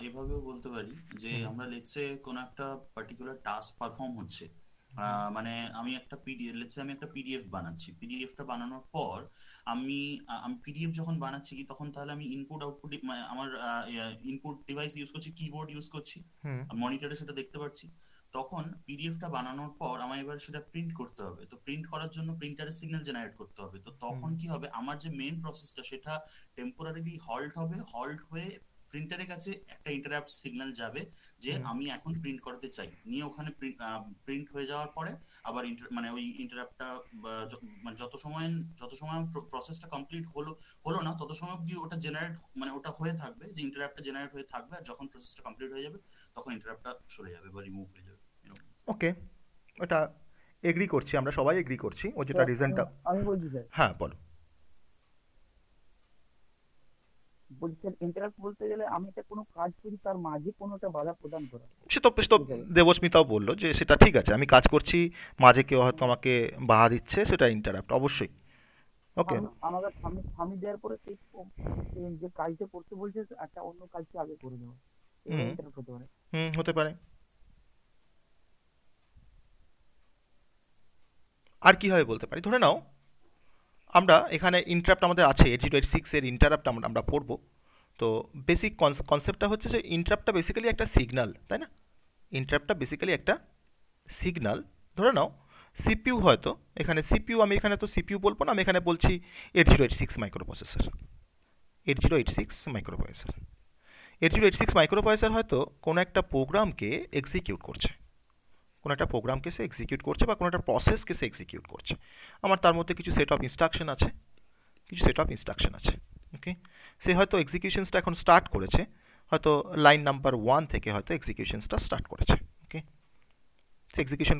এভাবেও বলতে পারি যে আমরা লেটসে কোন একটা পার্টিকুলার টাস্ক পারফর্ম হচ্ছে মানে আমি একটা পিডিএফ লেটসে আমি একটা পিডিএফ বানাচ্ছি পিডিএফটা বানানোর পর আমি আমি পিডিএফ যখন বানাচ্ছি কি তখন তাহলে আমি ইনপুট আউটপুট মানে আমার ইনপুট ডিভাইস ইউজ করছি কিবোর্ড ইউজ করছি মনিটরে সেটা দেখতে পাচ্ছি তখন পিডিএফটা বানানোর পর আমার এবার সেটা প্রিন্ট করতে হবে তো প্রিন্ট করার জন্য প্রিন্টারের সিগন্যাল জেনারেট করতে হবে তো তখন কি হবে আমার যে মেন প্রসেসটা সেটা টেম্পোরারিলি হল্ট হবে হল্ট হয়ে প্রিন্টারের কাছে একটা ইন্টারাপ্ট সিগন্যাল যাবে যে আমি এখন প্রিন্ট করতে চাই নিয়ে ওখানে প্রিন্ট হয়ে যাওয়ার পরে আবার মানে ওই ইন্টারাপ্টটা মানে যত সময় যত সময় প্রসেসটা কমপ্লিট হলো হলো না তত সময় অব্দি ওটা জেনারেট মানে ওটা হয়ে থাকবে যে ইন্টারাপ্টটা জেনারেট হয়ে থাকবে আর যখন প্রসেসটা কমপ্লিট হয়ে যাবে তখন ইন্টারাপ্টটা সরে যাবে বা রিমুভ হয়ে যাবে ওকে ওটা এগ্রি করছি আমরা সবাই এগ্রি করছি ও যেটা রিজনটা আমি বলছি স্যার হ্যাঁ বলো বলছেন ইন্টারাপ্ট বলতে গেলে আমি একটা কোনো কাজ করি তার মাঝে কোনো একটা বাধা প্রদান করা সে তো সে তো দেবস্মিতাও বললো যে সেটা ঠিক আছে আমি কাজ করছি মাঝে কেউ হয়তো আমাকে বাধা দিচ্ছে সেটা ইন্টারাপ্ট অবশ্যই ওকে আমাকে থামি থামি দেওয়ার পরে সেই যে কাজটা করতে বলছে একটা অন্য কাজটা আগে করে দেওয়া হতে পারে আর কি হয় বলতে পারি ধরে নাও আমরা এখানে ইন্টারাপ্ট আমাদের আছে এইট জিরো এইট সিক্সের ইন্টারাপ্ট আমরা আমরা পড়ব তো বেসিক কনসেপ্টটা হচ্ছে যে ইন্টারাপ্টটা বেসিক্যালি একটা সিগনাল তাই না ইন্টারাপ্টটা বেসিক্যালি একটা সিগনাল ধরে নাও সিপিউ হয়তো এখানে সিপিউ আমি এখানে তো সিপিউ বলবো না আমি এখানে বলছি eight zero eight six microprocessor eight zero eight six microprocessor eight zero eight six microprocessor হয়তো কোনো একটা প্রোগ্রামকে এক্সিকিউট করছে কোনো একটা প্রোগ্রামকে সে এক্সিকিউট করছে বা কোনো একটা প্রসেসকে সে এক্সিকিউট করছে আমার তার মধ্যে কিছু সেট অফ ইনস্ট্রাকশন আছে কিছু সেট অফ ইনস্ট্রাকশন আছে ওকে সে হয়তো এক্সিকিউশনসটা এখন স্টার্ট করেছে হয়তো লাইন নাম্বার ওয়ান থেকে হয়তো এক্সিকিউশনসটা স্টার্ট করেছে ওকে সে এক্সিকিউশন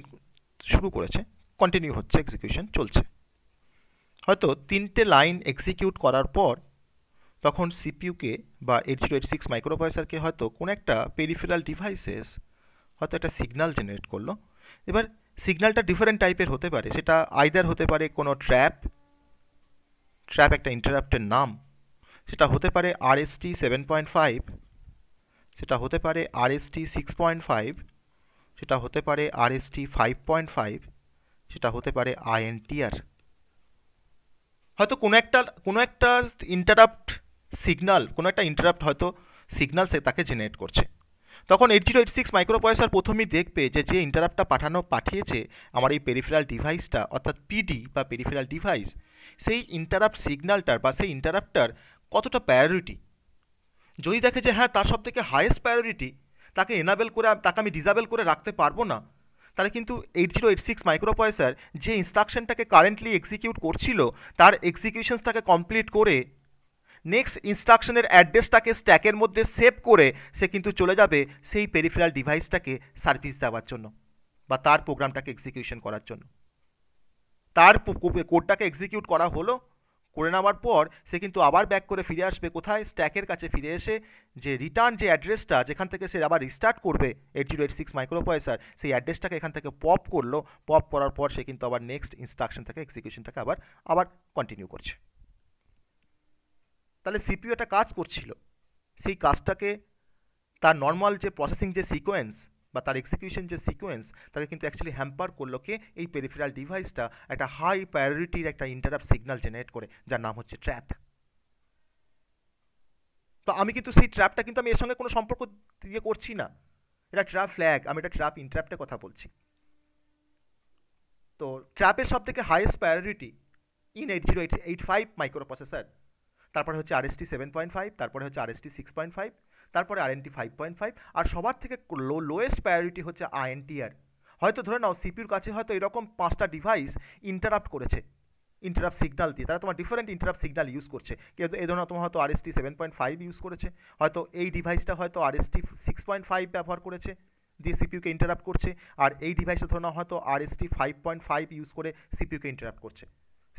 শুরু করেছে কন্টিনিউ হচ্ছে এক্সিকিউশন চলছে হয়তো তিনটে লাইন এক্সিকিউট করার পর তখন সিপিউকে বা এইট জিরো এইট সিক্স মাইক্রোপ্রসেসরকে হয়তো কোনো একটা পেরিফেরাল ডিভাইসেস হয়তো একটা সিগনাল জেনারেট করলো এবার সিগনালটা ডিফারেন্ট টাইপের হতে পারে সেটা আইদার হতে পারে কোনো ট্র্যাপ ট্র্যাপ একটা ইন্টারাপ্টের নাম সেটা হতে পারে আরএসটি সেভেন পয়েন্ট ফাইভ সেটা হতে পারে আরএসটি সিক্স পয়েন্ট ফাইভ সেটা হতে পারে আরএসটি ফাইভ পয়েন্ট ফাইভ সেটা হতে পারে আইএনটিআর হয়তো কোনো একটা কোনো একটা ইন্টারাপ্ট সিগনাল কোনো একটা ইন্টারাপ্ট হয়তো সিগনাল সে তাকে জেনারেট করছে তখন eight zero eight six micro প্রথমেই দেখবে যে যে ইন্টারাপ্টটা পাঠানো পাঠিয়েছে আমার এই পেরিফেরাল ডিভাইসটা অর্থাৎ পিডি বা পেরিফেরাল ডিভাইস সেই ইন্টারাপ্ট সিগন্যালটার বা সেই ইন্টারাপ্টার কতটা প্রায়োরিটি যদি দেখে যে হ্যাঁ তার সবথেকে হায়েস্ট প্রায়োরিটি তাকে এনাবেল করে তাকে আমি ডিজাবেল করে রাখতে পারবো না তাহলে কিন্তু eight zero eight six microprocessor যে ইনস্ট্রাকশনটাকে কারেন্টলি এক্সিকিউট করছিল তার এক্সিকিউশনসটাকে কমপ্লিট করে নেক্সট ইনস্ট্রাকশনের অ্যাড্রেসটাকে স্ট্যাকের মধ্যে সেভ করে সে কিন্তু চলে যাবে সেই পেরিফেরাল ডিভাইসটাকে সার্ভিস দেওয়ার জন্য বা তার প্রোগ্রামটাকে এক্সিকিউশন করার জন্য তার কোডটাকে এক্সিকিউট করা হলো করে নেওয়ার পর সে কিন্তু আবার ব্যাক করে ফিরে আসবে কোথায় স্ট্যাকের কাছে ফিরে এসে যে রিটার্ন যে অ্যাড্রেসটা যেখান থেকে সে আবার রিস্টার্ট করবে eight zero eight six microprocessor সেই অ্যাড্রেসটাকে এখান থেকে পপ করলো পপ করার পর সে কিন্তু আবার নেক্সট ইনস্ট্রাকশন থেকে এক্সিকিউশনটাকে আবার আবার কন্টিনিউ করছে তাহলে সিপিউ একটা কাজ করছিল সেই কাজটাকে তার নর্মাল যে প্রসেসিং যে সিকোয়েন্স বা তার এক্সিকিউশন যে সিকোয়েন্স তাকে কিন্তু অ্যাকচুয়ালি হ্যাম্পার করলো কে এই পেরিফেরাল ডিভাইসটা একটা হাই প্রায়োরিটির একটা ইন্টারাপ সিগন্যাল জেনারেট করে যার নাম হচ্ছে ট্র্যাপ তো আমি কিন্তু সেই ট্র্যাপটা কিন্তু আমি এর সঙ্গে কোনো সম্পর্ক দিয়ে করছি না এটা ট্র্যাপ ফ্ল্যাগ আমি এটা ট্র্যাপ ইন্টারাপ্টের কথা বলছি তো ট্র্যাপের সব থেকে highest priority in eight zero eight eight five microprocessor তারপরে হচ্ছে R ST seven point five তারপরে হচ্ছে R ST six point five তারপরে R NT five point five আর সবার থেকে লো লোয়েস্ট প্রায়োরিটি হচ্ছে আইএনটিআর হয়তো ধরে নাও সিপিউর কাছে হয়তো এরকম পাঁচটা ডিভাইস ইন্টারাপ্ট করেছে ইন্টারাপ্ট সিগনাল দিয়ে তারা তোমার ডিফারেন্ট ইন্টারাপ্ট সিগনাল ইউজ করছে কিন্তু এ ধরনের তোমার হয়তো R ST seven point five use করেছে হয়তো এই ডিভাইসটা হয়তো আরএসটি সিক্স পয়েন্ট ফাইভ ব্যবহার করেছে দিয়ে সিপিউকে ইন্টারাপ্ট করছে আর এই ডিভাইসটা ধরে নাও হয়তো RST five point five use করে সিপিউকে ইন্টারাপ্ট করছে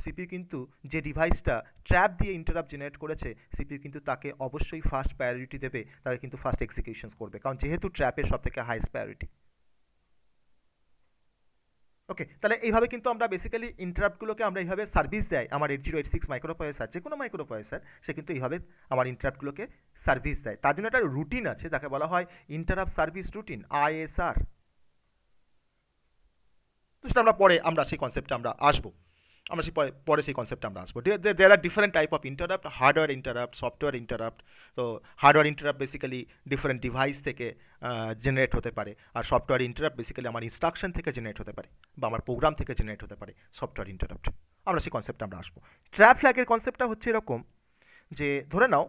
সিপিউ কিন্তু যে ডিভাইসটা ট্র্যাপ দিয়ে ইন্টারাপ জেনারেট করেছে সিপিউ কিন্তু তাকে অবশ্যই ফার্স্ট প্রায়োরিটি দেবে তাকে কিন্তু ফার্স্ট এক্সিকিউশনস করবে কারণ যেহেতু ট্র্যাপের সবথেকে হাইস্ট প্রায়োরিটি ওকে তাহলে এইভাবে কিন্তু আমরা বেসিক্যালি ইন্টারাপ্টগুলোকে আমরা এইভাবে সার্ভিস দেয় আমার eight zero eight six microprocessor যে কোনো মাইক্রোপ্রসেসার সে কিন্তু এইভাবে আমার ইন্টারাপ্টগুলোকে সার্ভিস দেয় তার জন্য একটা রুটিন আছে যাকে বলা হয় ইন্টারাপ সার্ভিস রুটিন আইএসআর তো সেটা আমরা পরে আমরা সেই কনসেপ্টটা আমরা আসবো আমরা সেই পরে সেই কনসেপ্টে আমরা আসবো there are different type of interrupt hardware interrupt software interrupt তো hardware interrupt basically different device থেকে জেনারেট হতে পারে আর সফটওয়্যার ইন্টারাপ্ট বেসিক্যালি আমার ইনস্ট্রাকশন থেকে জেনারেট হতে পারে বা আমার প্রোগ্রাম থেকে জেনারেট হতে পারে সফটওয়্যার ইন্টারাপ্ট আমরা সেই কনসেপ্টে আমরা আসবো ট্র্যাপ ফ্ল্যাগের কনসেপ্টটা হচ্ছে এরকম যে ধরে নাও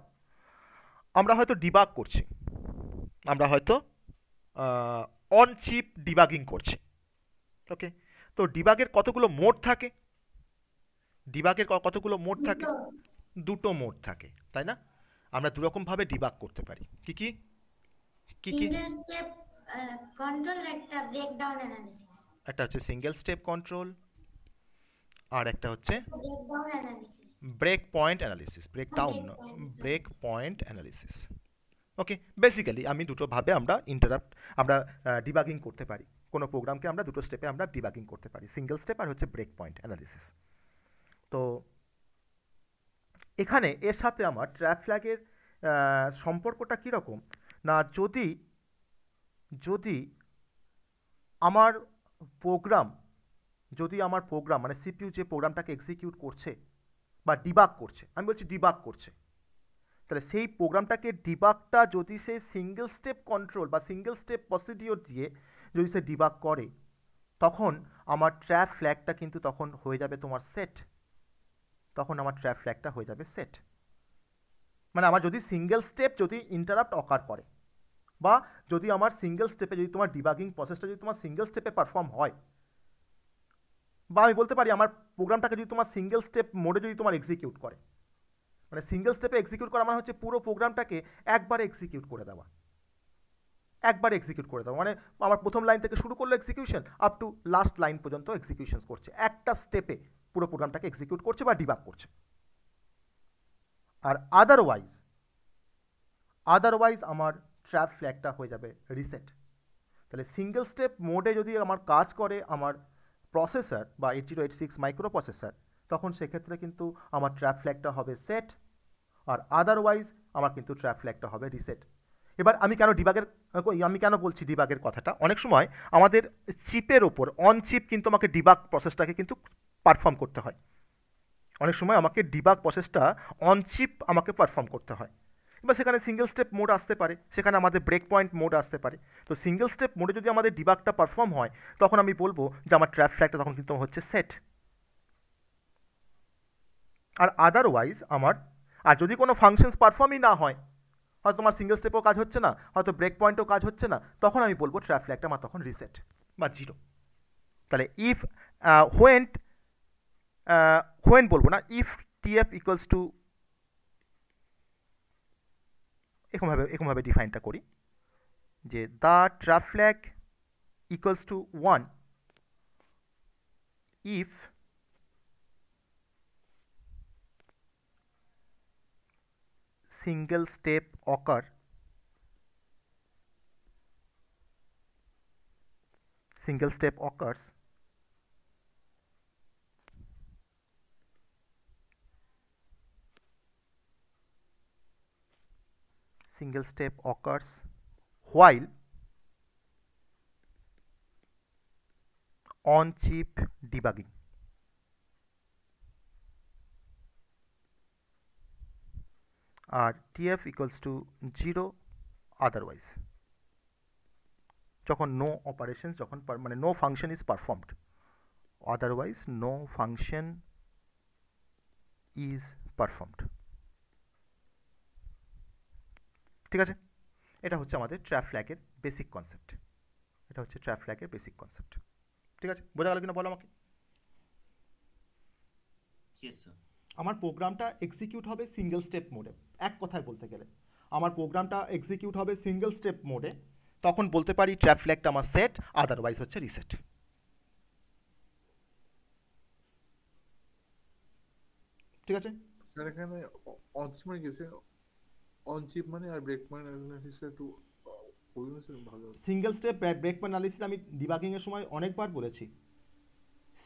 আমরা হয়তো ডিবাগ করছি আমরা হয়তো অন চিপ ডিবাগিং করছি ওকে তো ডিবাগের কতগুলো মোড থাকে ডিবাগের কতগুলো মোড থাকে দুটো মোড থাকে তাই না আমরা দুরকম ভাবে ডিবাগ করতে পারি কি কি কি কি কন্ট্রোল একটা ব্রেকডাউন অ্যানালাইসিস একটা হচ্ছে সিঙ্গেল স্টেপ কন্ট্রোল আর একটা হচ্ছে break point analysis breakdown break point analysis okay basically আমি দুটো ভাবে আমরা ইন্টারাপ্ট আমরা ডিবাগিং করতে পারি কোনো প্রোগ্রামকে আমরা দুটো স্টেপে আমরা ডিবাগিং করতে পারি সিঙ্গেল স্টেপ আর হচ্ছে ব্রেক পয়েন্ট অ্যানালিসিস তো এখানে এর সাথে আমার ট্র্যাপ ফ্ল্যাগের সম্পর্কটা কীরকম না যদি যদি আমার প্রোগ্রাম যদি আমার প্রোগ্রাম মানে সিপিউ যে প্রোগ্রামটাকে এক্সিকিউট করছে বা ডিবাক করছে আমি বলছি ডিবাক করছে তাহলে সেই প্রোগ্রামটাকে ডিবাকটা যদি সে সিঙ্গেল স্টেপ কন্ট্রোল বা সিঙ্গেল স্টেপ প্রসিডিওর দিয়ে যদি সে ডিবাক করে তখন আমার ট্র্যাপ ফ্ল্যাগটা কিন্তু তখন হয়ে যাবে তোমার সেট তখন আমার ট্র্যাপ ফ্ল্যাগটা হয়ে যাবে সেট মানে আমার যদি সিঙ্গেল স্টেপ যদি ইন্টারাপ্ট অকার করে বা যদি আমার সিঙ্গেল স্টেপে যদি তোমার ডিবাগিং প্রসেসটা যদি তোমার সিঙ্গেল স্টেপে পারফর্ম হয় বা আমি বলতে পারি আমার প্রোগ্রামটাকে যদি তোমার সিঙ্গেল স্টেপ মোডে যদি তোমার এক্সিকিউট করে মানে সিঙ্গেল স্টেপে এক্সিকিউট করা মানে হচ্ছে পুরো প্রোগ্রামটাকে একবারে এক্সিকিউট করে দেওয়া একবার এক্সিকিউট করে দেওয়া মানে আমার প্রথম লাইন থেকে শুরু করলো execution up to last line পর্যন্ত এক্সিকিউশন করছে একটা স্টেপে পুরো প্রোগ্রামটাকে এক্সিকিউট করছে বা ডিবাক করছে আর আদারওয়াইজ আদারওয়াইজ আমার ট্র্যাপ ফ্ল্যাগটা হয়ে যাবে রিসেট তাহলে সিঙ্গেল স্টেপ মোডে যদি আমার কাজ করে আমার প্রসেসর বা eight zero eight six microprocessor তখন সেক্ষেত্রে কিন্তু আমার ট্র্যাপ ফ্ল্যাগটা হবে সেট আর আদারওয়াইজ আমার কিন্তু ট্র্যাপ ফ্ল্যাগটা হবে রিসেট এবার আমি কেন ডিবাগের আমি কেন বলছি ডিবাগের কথাটা অনেক সময় আমাদের চিপের ওপর অন চিপ কিন্তু আমাকে ডিবাগ প্রসেসটাকে কিন্তু পারফর্ম করতে হয় অনেক সময় আমাকে ডিবাগ প্রসেসটা অন চিপ আমাকে পারফর্ম করতে হয় বা সেখানে সিঙ্গেল স্টেপ মোড আসতে পারে সেখানে আমাদের ব্রেক পয়েন্ট মোড আসতে পারে তো সিঙ্গেল স্টেপ মোডে যদি আমাদের ডিবাগটা পারফর্ম হয় তখন আমি বলবো যে আমার ট্র্যাপ ফ্ল্যাগটা তখন কিন্তু হচ্ছে সেট আর আদারওয়াইজ আমার আর যদি কোনো ফাংশনস পারফর্মই না হয় হয়তো আমার সিঙ্গেল স্টেপও কাজ হচ্ছে না হয়তো ব্রেক পয়েন্টও কাজ হচ্ছে না তখন আমি বলবো ট্র্যাপ ফ্ল্যাগটা আমার তখন রিসেট বা জিরো তাহলে ইফ হোয়েন্ট হোয়েন বলবো না ইফ টিএফ ইকুয়ালস টু এরকমভাবে এরকমভাবে ডিফাইনটা করি যে the trap flag equals to one if single step occur single step occurs single step occurs while on-chip debugging. আর TF equals to zero otherwise যখন নো অপারেশন যখন মানে no function is performed otherwise no function is performed ঠিক আছে এটা হচ্ছে আমাদের trap ফ্ল্যাগের basic concept এটা হচ্ছে ট্র্যাপ ফ্ল্যাগের বেসিক কনসেপ্ট ঠিক আছে বোঝা গেল কিনা বলো আমাকে আমার প্রোগ্রামটা এক্সিকিউট হবে সিঙ্গেল স্টেপ মোডে এক কথায় বলতে গেলে আমার প্রোগ্রামটা এক্সিকিউট হবে সিঙ্গেল স্টেপ মোডে তখন বলতে পারি ট্র্যাপ ফ্ল্যাগটা আমার সেট আদারওয়াইজ হচ্ছে রিসেট ঠিক আছে অন মানে আর ব্রেক পয়েন্ট অ্যানালিসিসটা একটু ভালো single step break point analysis আমি ডিবাগিং এর সময় অনেকবার বলেছি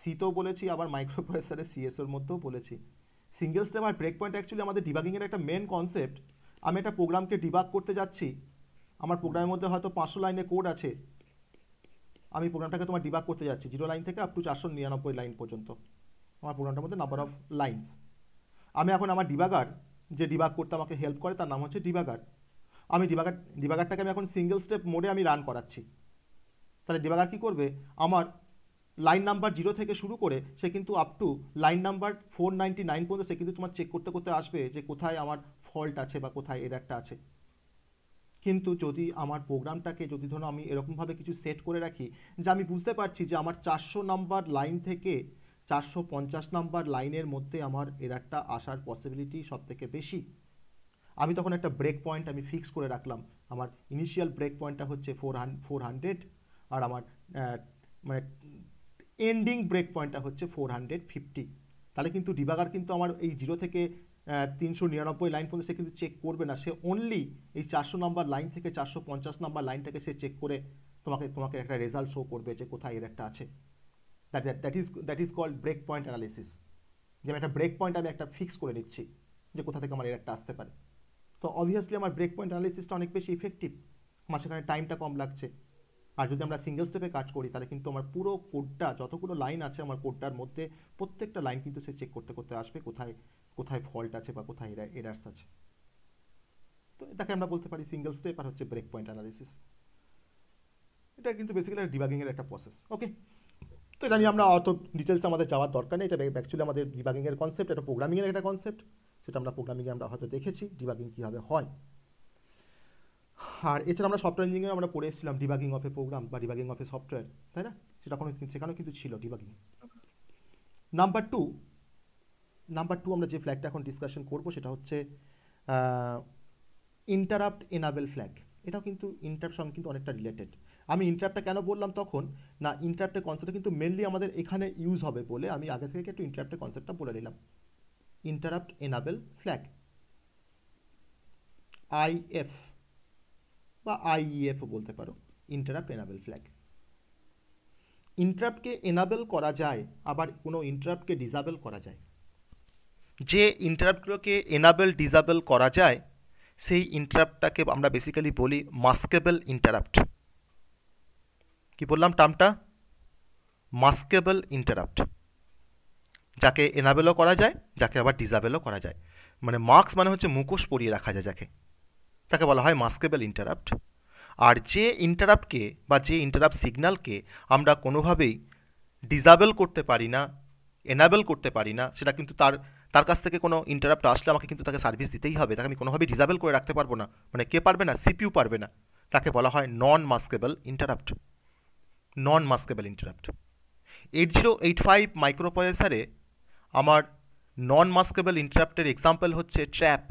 সিতেও বলেছি আবার মাইক্রো মাইক্রোপ্রসেসরের সিএসওর মধ্যেও বলেছি সিঙ্গেল স্টেপ আর ব্রেক পয়েন্ট অ্যাকচুয়ালি আমাদের ডিবাগিংয়ের একটা মেন কনসেপ্ট আমি একটা প্রোগ্রামকে ডিবাগ করতে যাচ্ছি আমার প্রোগ্রামের মধ্যে হয়তো পাঁচশো লাইনে কোড আছে আমি প্রোগ্রামটাকে তোমার ডিবাগ করতে যাচ্ছি জিরো লাইন থেকে আপ টু চারশো নিরানব্বই লাইন পর্যন্ত আমার প্রোগ্রামটার মধ্যে নাম্বার অফ লাইনস আমি এখন আমার ডিবাগার যে ডিবাগ করতে আমাকে হেল্প করে তার নাম হচ্ছে ডিবাগার আমি ডিবাগার ডিবাগারটাকে আমি এখন সিঙ্গেল স্টেপ মোডে আমি রান করাচ্ছি তাহলে ডিবাগার কী করবে আমার লাইন নাম্বার জিরো থেকে শুরু করে সে কিন্তু up to line number four ninety nine পর্যন্ত সে কিন্তু তোমার চেক করতে করতে আসবে যে কোথায় আমার ফল্ট আছে বা কোথায় এরারটা আছে কিন্তু যদি আমার প্রোগ্রামটাকে যদি ধরো আমি এরকমভাবে কিছু সেট করে রাখি যে আমি বুঝতে পারছি যে আমার চারশো নাম্বার লাইন থেকে চারশো পঞ্চাশ নাম্বার লাইনের মধ্যে আমার এর একটা আসার পসিবিলিটি সব থেকে বেশি আমি তখন একটা ব্রেক পয়েন্ট আমি ফিক্স করে রাখলাম আমার ইনিশিয়াল ব্রেক পয়েন্টটা হচ্ছে ফোর ফোর হান্ড্রেড আর আমার মানে এন্ডিং ব্রেক পয়েন্টটা হচ্ছে ফোর হান্ড্রেড ফিফটি তাহলে কিন্তু ডিবাগার কিন্তু আমার এই জিরো থেকে তিনশো নিরানব্বই লাইন পর্যন্ত সে কিন্তু চেক করবে না সে অনলি এই চারশো নম্বর লাইন থেকে চারশো পঞ্চাশ নম্বর লাইনটাকে সে চেক করে তোমাকে তোমাকে একটা রেজাল্ট শো করবে যে কোথায় এর একটা আছে that that is that is called break point analysis যে আমি একটা ব্রেক পয়েন্ট আমি একটা ফিক্স করে নিচ্ছি যে কোথা থেকে আমার এরারটা আসতে পারে তো অবভিয়াসলি আমার ব্রেক পয়েন্ট অ্যানালিসিসটা অনেক বেশি ইফেক্টিভ আমার সেখানে টাইমটা কম লাগছে আর যদি আমরা সিঙ্গেল স্টেপে কাজ করি তাহলে কিন্তু আমার পুরো কোডটা যতগুলো লাইন আছে আমার কোডটার মধ্যে প্রত্যেকটা লাইন কিন্তু সে চেক করতে করতে আসবে কোথায় কোথায় ফল্ট আছে বা কোথায় এরা এরার্স আছে তো এটাকে আমরা বলতে পারি সিঙ্গেল স্টেপ আর হচ্ছে ব্রেক পয়েন্ট অ্যানালিসিস এটা কিন্তু বেসিক্যালি ডিবাগিংয়ের একটা প্রসেস ওকে তো এটা নিয়ে আমরা অত ডিটেলস আমাদের যাওয়ার দরকার নেই এটা অ্যাকচুয়ালি আমাদের ডিবাগিংয়ের কনসেপ্ট এটা প্রোগ্রামিংয়ের একটা কনসেপ্ট সেটা আমরা প্রোগ্রামিংয়ে আমরা হয়তো দেখেছি ডিবাগিং কীভাবে হয় আর এছাড়া আমরা সফটওয়্যার ইঞ্জিনিয়ার আমরা পড়ে এসেছিলাম ডিবাগিং অফ এ প্রোগ্রাম বা ডিবাগিং অফ এ সফটওয়্যার তাই না সেটা কোনো সেখানেও কিন্তু ছিল debugging number two number two আমরা যে ফ্ল্যাগটা এখন ডিসকাশন করব সেটা হচ্ছে ইন্টারাপ্ট এনাবেল ফ্ল্যাগ এটাও কিন্তু সঙ্গে কিন্তু অনেকটা রিলেটেড আমি ইন্টারাপ্টটা কেন বললাম তখন না ইন্টারাপ্টের কনসেপ্টটা কিন্তু মেনলি আমাদের এখানে ইউজ হবে বলে আমি আগে থেকে একটু ইন্টারাপ্টের কনসেপ্টটা বলে নিলাম ইন্টারাপ্ট এনাবেল ফ্ল্যাগ আইএফ বা এফও e বলতে পারো ইন্টারাপ্ট এনাবেল ফ্ল্যাগ ইন্টারাপ্টকে এনাবেল করা যায় আবার কোনো ইন্টারাপ্টকে ডিজাবেল করা যায় যে ইন্টারাপ্টগুলোকে এনাবেল ডিজাবেল করা যায় সেই ইন্টারাপ্টটাকে আমরা বেসিক্যালি বলি মাস্কেবল ইন্টারাপ্ট কি বললাম টার্মটা মাস্কেবল ইন্টারাপ্ট যাকে এনাবেলও করা যায় যাকে আবার ডিজাবেলও করা যায় মানে মাস্ক মানে হচ্ছে মুখোশ পরিয়ে রাখা যায় যাকে তাকে বলা হয় মাস্কেবল ইন্টারাপ্ট আর যে ইন্টারাপ্টকে বা যে ইন্টারাপ্ট সিগন্যালকে আমরা কোনোভাবেই ডিজাবেল করতে পারি না এনাবেল করতে পারি না সেটা কিন্তু তার তার কাছ থেকে কোনো ইন্টারাপ্ট আসলে আমাকে কিন্তু তাকে সার্ভিস দিতেই হবে তাকে আমি কোনোভাবেই ডিজাবেল করে রাখতে পারবো না মানে কে পারবে না সিপিউ পারবে না তাকে বলা হয় non maskable interrupt non maskable interrupt eight zero eight five মাইক্রোপ্রসেসারে আমার নন মাস্কেবল ইন্টারাপ্টের এক্সাম্পল হচ্ছে ট্র্যাপ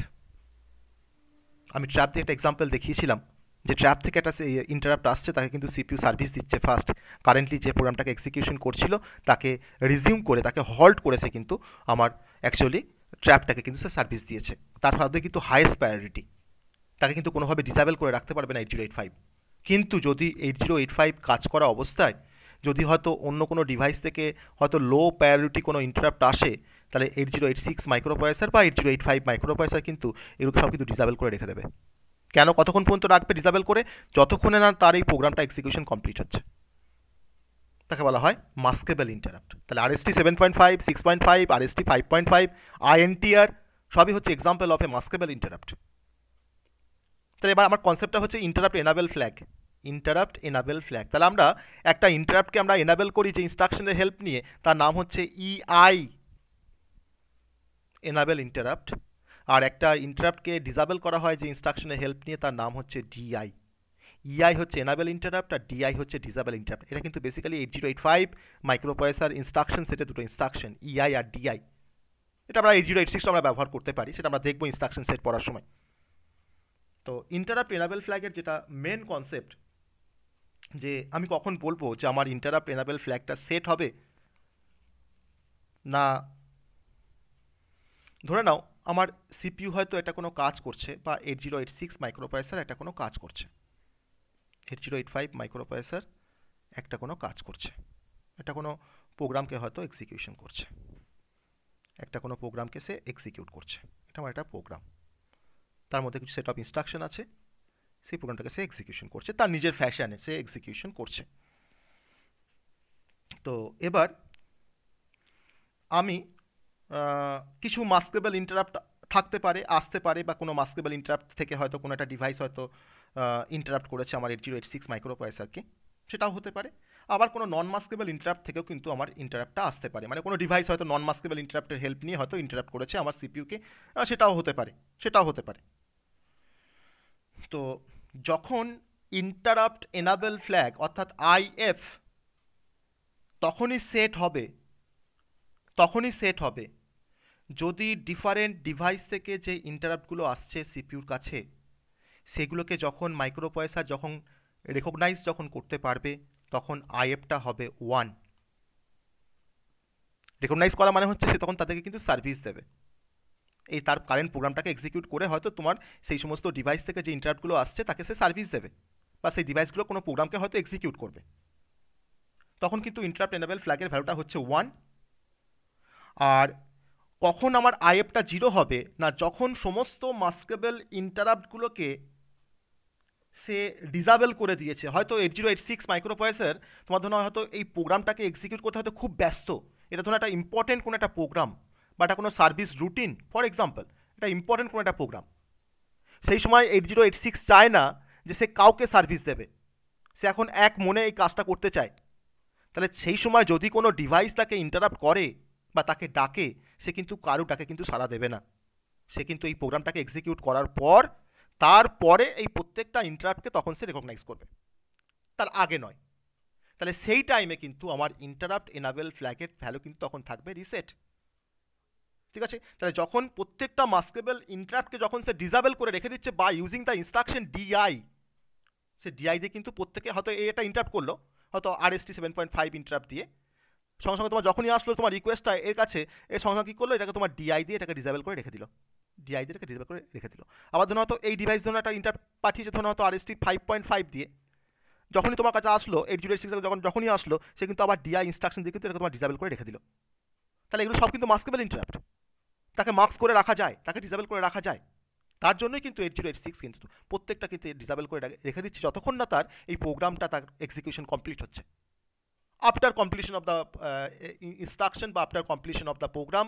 আমি ট্র্যাপ দিয়ে একটা এক্সাম্পল দেখিয়েছিলাম যে ট্র্যাপ থেকে একটা ইন্টারাপ্ট আসছে তাকে কিন্তু সিপিউ সার্ভিস দিচ্ছে ফার্স্ট কারেন্টলি যে প্রোগ্রামটাকে এক্সিকিউশন করছিল তাকে রিজিউম করে তাকে হল্ট করেছে কিন্তু আমার অ্যাকচুয়ালি ট্র্যাপটাকে কিন্তু সে সার্ভিস দিয়েছে তার ফলে কিন্তু হাইয়েস্ট প্রায়োরিটি তাকে কিন্তু কোনোভাবে ডিসেবল করে রাখতে পারবে না এইট জিরো এইট ফাইভ কিন্তু যদি এইট জিরো এইট ফাইভ কাজ করা অবস্থায় যদি হয়তো অন্য কোনো ডিভাইস থেকে হয়তো লো প্রায়োরিটি কোনো ইন্টারাপ্ট আসে তাহলে eight zero eight six microprocessor বা eight zero eight five microprocessor কিন্তু এগুলো সব কিন্তু ডিজাবেল করে রেখে দেবে কেন কতক্ষণ পর্যন্ত রাখবে ডিজাবেল করে যতক্ষণে না তার এই প্রোগ্রামটা এক্সিকিউশন কমপ্লিট হচ্ছে তাকে বলা হয় মাস্কেবল ইন্টারাপ্ট তাহলে RST seven point five six point five RST five point five INTR সবই হচ্ছে example of a maskable interrupt তাহলে এবার আমার কনসেপ্টটা হচ্ছে interrupt enable flag interrupt enable flag তাহলে আমরা একটা ইন্টারাপ্টকে আমরা এনাবেল করি যে ইনস্ট্রাকশনের হেল্প নিয়ে তার নাম হচ্ছে ইআই এনাবেল ইন্টারাপ্ট আর একটা ইন্টারাপ্টকে ডিসাবেল করা হয় যে ইনস্ট্রাকশনের হেল্প নিয়ে তার নাম হচ্ছে ডিআই ইআই e হচ্ছে এনাবেল ইন্টারাপ্ট আর ডিআই হচ্ছে ডিসাবেল ইন্টারাপ্ট এটা কিন্তু basically eight zero eight five microprocessor instruction সেটে দুটো ইনস্ট্রাকশন ইআই e আর ডিআই এটা আমরা এইট জিরো এইট সিক্সটা আমরা ব্যবহার করতে পারি সেটা আমরা দেখবো ইনস্ট্রাকশন সেট পড়ার সময় তো ইন্টারাপ্ট এনাবেল ফ্ল্যাগের যেটা মেন কনসেপ্ট যে আমি কখন বলবো যে আমার ইন্টারাপ্ট এনাবেল ফ্ল্যাগটা সেট হবে না ধরে নাও আমার সিপিইউ হয়তো এটা কোনো কাজ করছে বা eight zero eight six microprocessor একটা কোনো কাজ করছে eight zero eight five microprocessor একটা কোনো কাজ করছে এটা কোনো প্রোগ্রামকে হয়তো এক্সিকিউশন করছে একটা কোনো প্রোগ্রামকে সে এক্সিকিউট করছে এটা আমার একটা প্রোগ্রাম তার মধ্যে কিছু সেট অফ ইনস্ট্রাকশন আছে সেই প্রোগ্রামটাকে সে এক্সিকিউশন করছে তার নিজের ফ্যাশানে সে এক্সিকিউশন করছে তো এবার আমি কিছু মাস্কেবল ইন্টারাপ্ট থাকতে পারে আসতে পারে বা কোনো মাস্কেবল ইন্টারাপ্ট থেকে হয়তো কোনো একটা ডিভাইস হয়তো ইন্টারাপ্ট করেছে আমার এইট জিরো এইট সিক্স মাইক্রোপ্রয়েসারকে সেটাও হতে পারে আবার কোনো নন মাস্কেবল ইন্টারাপ্ট থেকেও কিন্তু আমার ইন্টারাপ্টটা আসতে পারে মানে কোনো ডিভাইস হয়তো নন মাস্কেবল ইন্টারাপ্টের হেল্প নিয়ে হয়তো ইন্টারাপ্ট করেছে আমার সিপিউকে সেটাও হতে পারে সেটাও হতে পারে তো যখন ইন্টারাপ্ট এনাবেল ফ্ল্যাগ অর্থাৎ আইএফ তখনই সেট হবে তখনই সেট হবে যদি ডিফারেন্ট ডিভাইস থেকে যে ইন্টারাপ্টগুলো আসছে সিপিউর কাছে সেগুলোকে যখন মাইক্রোপয়সা যখন রেকগনাইজ যখন করতে পারবে তখন আইএফটা হবে ওয়ান রেকগনাইজ করা মানে হচ্ছে সে তখন তাদেরকে কিন্তু সার্ভিস দেবে এই তার কারেন্ট প্রোগ্রামটাকে এক্সিকিউট করে হয়তো তোমার সেই সমস্ত ডিভাইস থেকে যে ইন্টারাপ্টগুলো আসছে তাকে সে সার্ভিস দেবে বা সেই ডিভাইসগুলো কোনো প্রোগ্রামকে হয়তো এক্সিকিউট করবে তখন কিন্তু ইন্টারাপ্ট এনেবেল ফ্ল্যাগের ভ্যালুটা হচ্ছে ওয়ান আর কখন আমার আইএফটা জিরো হবে না যখন সমস্ত মাস্কেবেল ইন্টারাপ্টগুলোকে সে ডিজাবেল করে দিয়েছে হয়তো এইট জিরো এইট সিক্স মাইক্রোপয়েসের তোমার ধরো হয়তো এই প্রোগ্রামটাকে এক্সিকিউট করতে হয়তো খুব ব্যস্ত এটা ধরো একটা ইম্পর্টেন্ট কোনো একটা প্রোগ্রাম বা এটা কোনো সার্ভিস রুটিন ফর এক্সাম্পল এটা ইম্পর্টেন্ট কোনো একটা প্রোগ্রাম সেই সময় এইট জিরো এইট সিক্স চায় না যে সে কাউকে সার্ভিস দেবে সে এখন এক মনে এই কাজটা করতে চায় তাহলে সেই সময় যদি কোনো ডিভাইস তাকে ইন্টারাপ্ট করে বা তাকে ডাকে সে কিন্তু কারু তাকে কিন্তু সাড়া দেবে না সে কিন্তু এই প্রোগ্রামটাকে এক্সিকিউট করার পর তারপরে এই প্রত্যেকটা ইন্টারাপ্টকে তখন সে রেকগনাইজ করবে তার আগে নয় তাহলে সেই টাইমে কিন্তু আমার ইন্টারাপ্ট এনাবেল ফ্ল্যাগের ভ্যালু কিন্তু তখন থাকবে রিসেট ঠিক আছে তাহলে যখন প্রত্যেকটা মাস্কেবল ইন্টারাপ্টকে যখন সে ডিজাবেল করে রেখে দিচ্ছে বা ইউজিং দ্য ইনস্ট্রাকশন ডিআই সে ডিআই দিয়ে কিন্তু প্রত্যেকে হয়তো এটা ইন্টারাপ্ট করলো হয়তো R S T seven point five interrupt দিয়ে সঙ্গে সঙ্গে তোমার যখনই আসলো তোমার রিকোয়েস্টটা এর কাছে এর সঙ্গে সঙ্গে কী করলো এটাকে তোমার ডিআই দিয়ে এটাকে ডিজাবেল করে রেখে দিল ডিআই দিয়ে এটাকে ডিজাবেল করে রেখে দিল আবার ধরো হয়তো এই ডিভাইস ধরুন একটা ইন্টার পাঠিয়েছে ধরুন হয়তো R S T five point five দিয়ে যখনই তোমার কাছে আসলো এইট জিরো সিক্স যখন যখনই আসলো সে কিন্তু আবার ডিআই ইনস্ট্রাকশন দিয়ে কিন্তু এটা তোমার ডিজাবেল করে রেখে দিল তাহলে এগুলো সব কিন্তু মাস্কেবল ইন্টারাপ্ট তাকে মার্কস করে রাখা যায় তাকে ডিসেবল করে রাখা যায় তার জন্যই কিন্তু এইট জিরো এইট সিক্স কিন্তু প্রত্যেকটা কিন্তু ডিসেবল করে রেখে দিচ্ছে যতক্ষণ না তার এই প্রোগ্রামটা তার এক্সিকিউশন কমপ্লিট হচ্ছে after completion of the instruction বা after completion of the program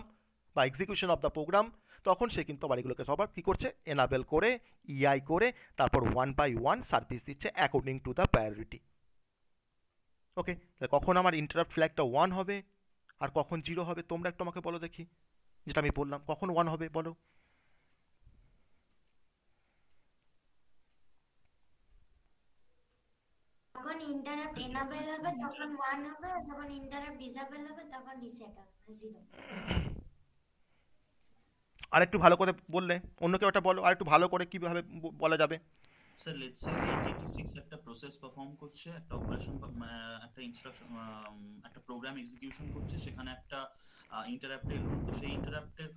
বা এক্সিকিউশন অফ দ্য প্রোগ্রাম তখন সে কিন্তু বাড়িগুলোকে সবার কী করছে এনাবেল করে ইআই e করে তারপর ওয়ান বাই ওয়ান সার্ভিস দিচ্ছে according to the priority okay তাহলে কখন আমার ইন্টারাপ্ট ফ্ল্যাগটা ওয়ান হবে আর কখন জিরো হবে তোমরা একটু আমাকে বলো দেখি যেটা আমি বললাম কখন ওয়ান হবে বলো মানে আর একটু ভালো করে বললে অন্য কেউ একটা বলো আর একটু ভালো করে কিভাবে বলা যাবে স্যার লেটস সে 86 একটা প্রসেস পারফর্ম করছে একটা অপারেশন একটা ইনস্ট্রাকশন একটা প্রোগ্রাম এক্সিকিউশন করছে সেখানে একটা ইন্টারাপ্টে লোড তো সেই ইন্টারাপ্টের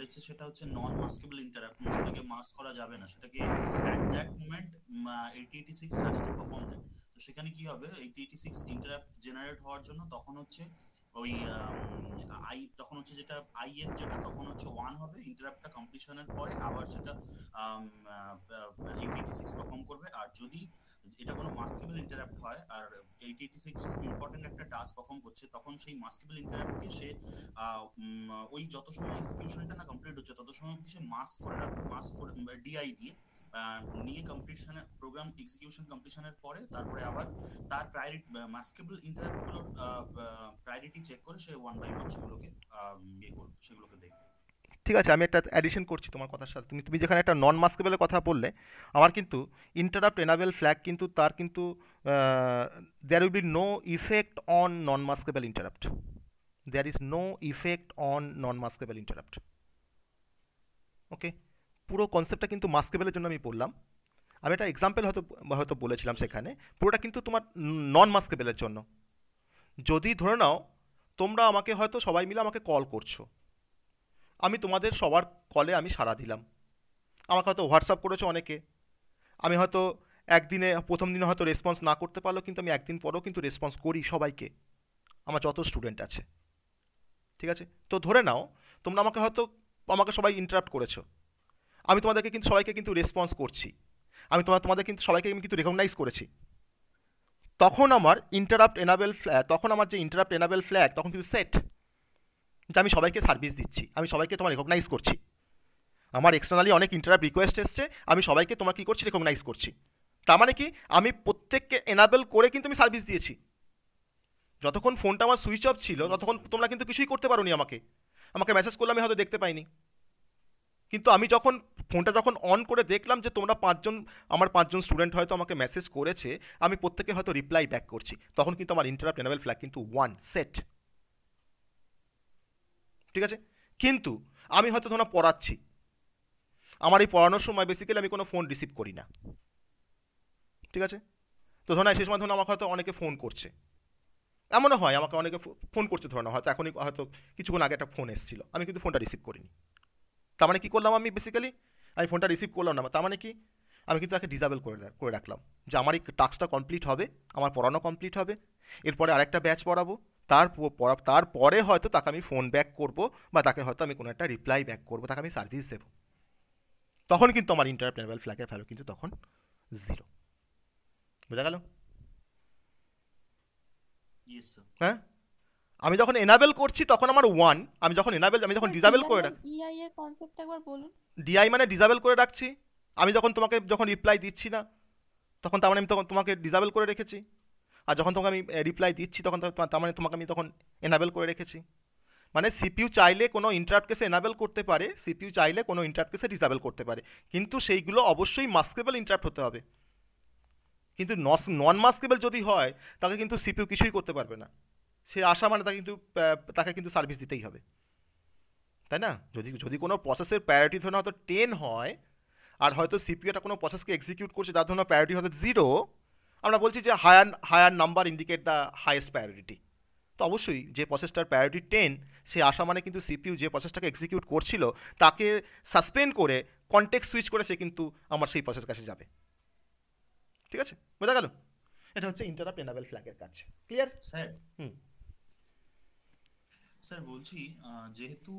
লেগছে সেটা হচ্ছে নন মাস্কেবল ইন্টারাপ্ট সেটাকে মাস্ক করা যাবে না সেটাকে at that moment eighty six has to perform that তো সেখানে কি হবে eighty eighty six interrupt generate হওয়ার জন্য তখন হচ্ছে ওই আই তখন হচ্ছে যেটা আইএফ যেটা তখন হচ্ছে ওয়ান হবে ইন্টারাপ্টটা কমপ্লিশনের পরে আবার সেটা এইটি এইটি সিক্স পারফর্ম করবে আর যদি এটা কোনো মাস্কেবল ইন্টারাপ্ট হয় আর এইট এইটি সিক্স খুব ইম্পর্টেন্ট একটা টাস্ক পারফর্ম করছে তখন সেই মাস্কেবল ইন্টারাপ্টকে সে ওই যত সময় এক্সিকিউশনটা না কমপ্লিট হচ্ছে তত সময় সে মাস্ক করে রাখবে মাস্ক করে ডিআই দিয়ে নিয়ে কমপ্লিশনের প্রোগ্রাম এক্সিকিউশন কমপ্লিশনের পরে তারপরে আবার তার প্রায়োরিটি মাস্কেবল ইন্টারাপ্টগুলোর প্রায়োরিটি চেক করে সে ওয়ান বাই ওয়ান সেগুলোকে ইয়ে করবে সেগুলোকে দেখবে ঠিক আছে আমি একটা অ্যাডিশন করছি তোমার কথার সাথে তুমি তুমি যেখানে একটা নন মাস্কেবেলের কথা বললে আমার কিন্তু ইন্টারাপ্ট এনাবেল ফ্ল্যাগ কিন্তু তার কিন্তু there will be no effect on non maskable interrupt there is no effect on non maskable interrupt okay পুরো কনসেপ্টটা কিন্তু মাস্কেবেলের জন্য আমি বললাম আমি একটা এক্সাম্পল হয়তো হয়তো বলেছিলাম সেখানে পুরোটা কিন্তু তোমার নন মাস্কেবেলের জন্য যদি ধরে নাও তোমরা আমাকে হয়তো সবাই মিলে আমাকে কল করছো আমি তোমাদের সবার কলে আমি সাড়া দিলাম আমাকে হয়তো হোয়াটসঅ্যাপ করেছে অনেকে আমি হয়তো একদিনে প্রথম দিনে হয়তো রেসপন্স না করতে পারলো কিন্তু আমি একদিন পরেও কিন্তু রেসপন্স করি সবাইকে আমার যত স্টুডেন্ট আছে ঠিক আছে তো ধরে নাও তোমরা আমাকে হয়তো আমাকে সবাই ইন্টারাপ্ট করেছো আমি তোমাদেরকে কিন্তু সবাইকে কিন্তু রেসপন্স করছি আমি তোমার তোমাদের কিন্তু সবাইকে আমি কিন্তু রেকগনাইজ করেছি তখন আমার ইন্টারাপ্ট এনাবেল ফ্ল্যাগ তখন আমার যে ইন্টারাপ্ট এনাবেল ফ্ল্যাগ তখন কিন্তু সেট যে আমি সবাইকে সার্ভিস দিচ্ছি আমি সবাইকে তোমার রেকগনাইজ করছি আমার এক্সটার্নালি অনেক ইন্টারাপ রিকোয়েস্ট এসছে আমি সবাইকে তোমার কী করছি রেকগনাইজ করছি তার মানে কি আমি প্রত্যেককে এনাবেল করে কিন্তু আমি সার্ভিস দিয়েছি যতক্ষণ ফোনটা আমার সুইচ অফ ছিল ততক্ষণ তোমরা কিন্তু কিছুই করতে পারো আমাকে আমাকে মেসেজ করলে আমি হয়তো দেখতে পাইনি কিন্তু আমি যখন ফোনটা যখন অন করে দেখলাম যে তোমরা পাঁচজন আমার পাঁচজন স্টুডেন্ট হয়তো আমাকে মেসেজ করেছে আমি প্রত্যেকে হয়তো রিপ্লাই ব্যাক করছি তখন কিন্তু আমার ইন্টারাপ্ট এনাবেল ফ্ল্যাগ কিন্তু ওয়ান সেট ঠিক আছে কিন্তু আমি হয়তো ধরো পড়াচ্ছি আমার এই পড়ানোর সময় বেসিক্যালি আমি কোনো ফোন রিসিভ করি না ঠিক আছে তো ধরো সেই সময় ধরো আমাকে হয়তো অনেকে ফোন করছে এমনও হয় আমাকে অনেকে ফোন করছে ধরো না হয়তো এখনই হয়তো কিছুক্ষণ আগে একটা ফোন এসেছিলো আমি কিন্তু ফোনটা রিসিভ করিনি তার মানে কী করলাম আমি বেসিক্যালি আমি ফোনটা রিসিভ করলাম না তার মানে কি আমি কিন্তু তাকে ডিজাবেল করে করে রাখলাম যে আমার এই টাস্কটা কমপ্লিট হবে আমার পড়ানো কমপ্লিট হবে এরপরে আরেকটা ব্যাচ পড়াবো তার তারপরে হয়তো তাকে আমি ফোন ব্যাক করব বা তাকে হয়তো আমি কোনো একটা রিপ্লাই ব্যাক করব তাকে আমি সার্ভিস দেব তখন কিন্তু আমার ইন্টারপ্লেনেবল ফ্ল্যাগের ভ্যালু কিন্তু তখন জিরো বোঝা গেল হ্যাঁ আমি যখন এনাবেল করছি তখন আমার ওয়ান আমি যখন এনাবেল আমি যখন ডিজাবেল করে রাখি ডিআই মানে ডিজাবেল মানে করে রাখছি আমি যখন তোমাকে যখন রিপ্লাই দিচ্ছি না তখন তার মানে আমি তখন তোমাকে ডিজাবেল করে রেখেছি আর যখন তোমাকে আমি রিপ্লাই দিচ্ছি তখন তার মানে তোমাকে আমি তখন এনাবেল করে রেখেছি মানে সিপিউ চাইলে কোনো ইন্টারাপ্ট কেসে এনাবেল করতে পারে সিপিউ চাইলে কোনো ইন্টারাপ্ট কেসে ডিসাবেল করতে পারে কিন্তু সেইগুলো অবশ্যই মাস্কেবল ইন্টারাপ্ট হতে হবে কিন্তু নস নন মাস্কেবল যদি হয় তাকে কিন্তু সিপিউ কিছুই করতে পারবে না সে আসা মানে তাকে কিন্তু তাকে কিন্তু সার্ভিস দিতেই হবে তাই না যদি যদি কোনো প্রসেসের প্রায়োরিটি ধরুন হয়তো টেন হয় আর হয়তো সিপিউটা কোনো প্রসেসকে এক্সিকিউট করছে তার ধরুন প্রায়োরিটি হয়তো জিরো আমরা বলছি যে higher higher number indicate the highest priority তো অবশ্যই যে প্রসেসটার প্রায়োরিটি টেন সে আসা মানে কিন্তু সিপিইউ যে প্রসেসটাকে এক্সিকিউট করছিল তাকে সাসপেন্ড করে কন্টেক্ট সুইচ করে সে কিন্তু আমার সেই প্রসেস কাছে যাবে ঠিক আছে বোঝা গেল এটা হচ্ছে ইন্টারাপ্ট এনাবেল ফ্ল্যাগের কাজ ক্লিয়ার হুম স্যার বলছি যেহেতু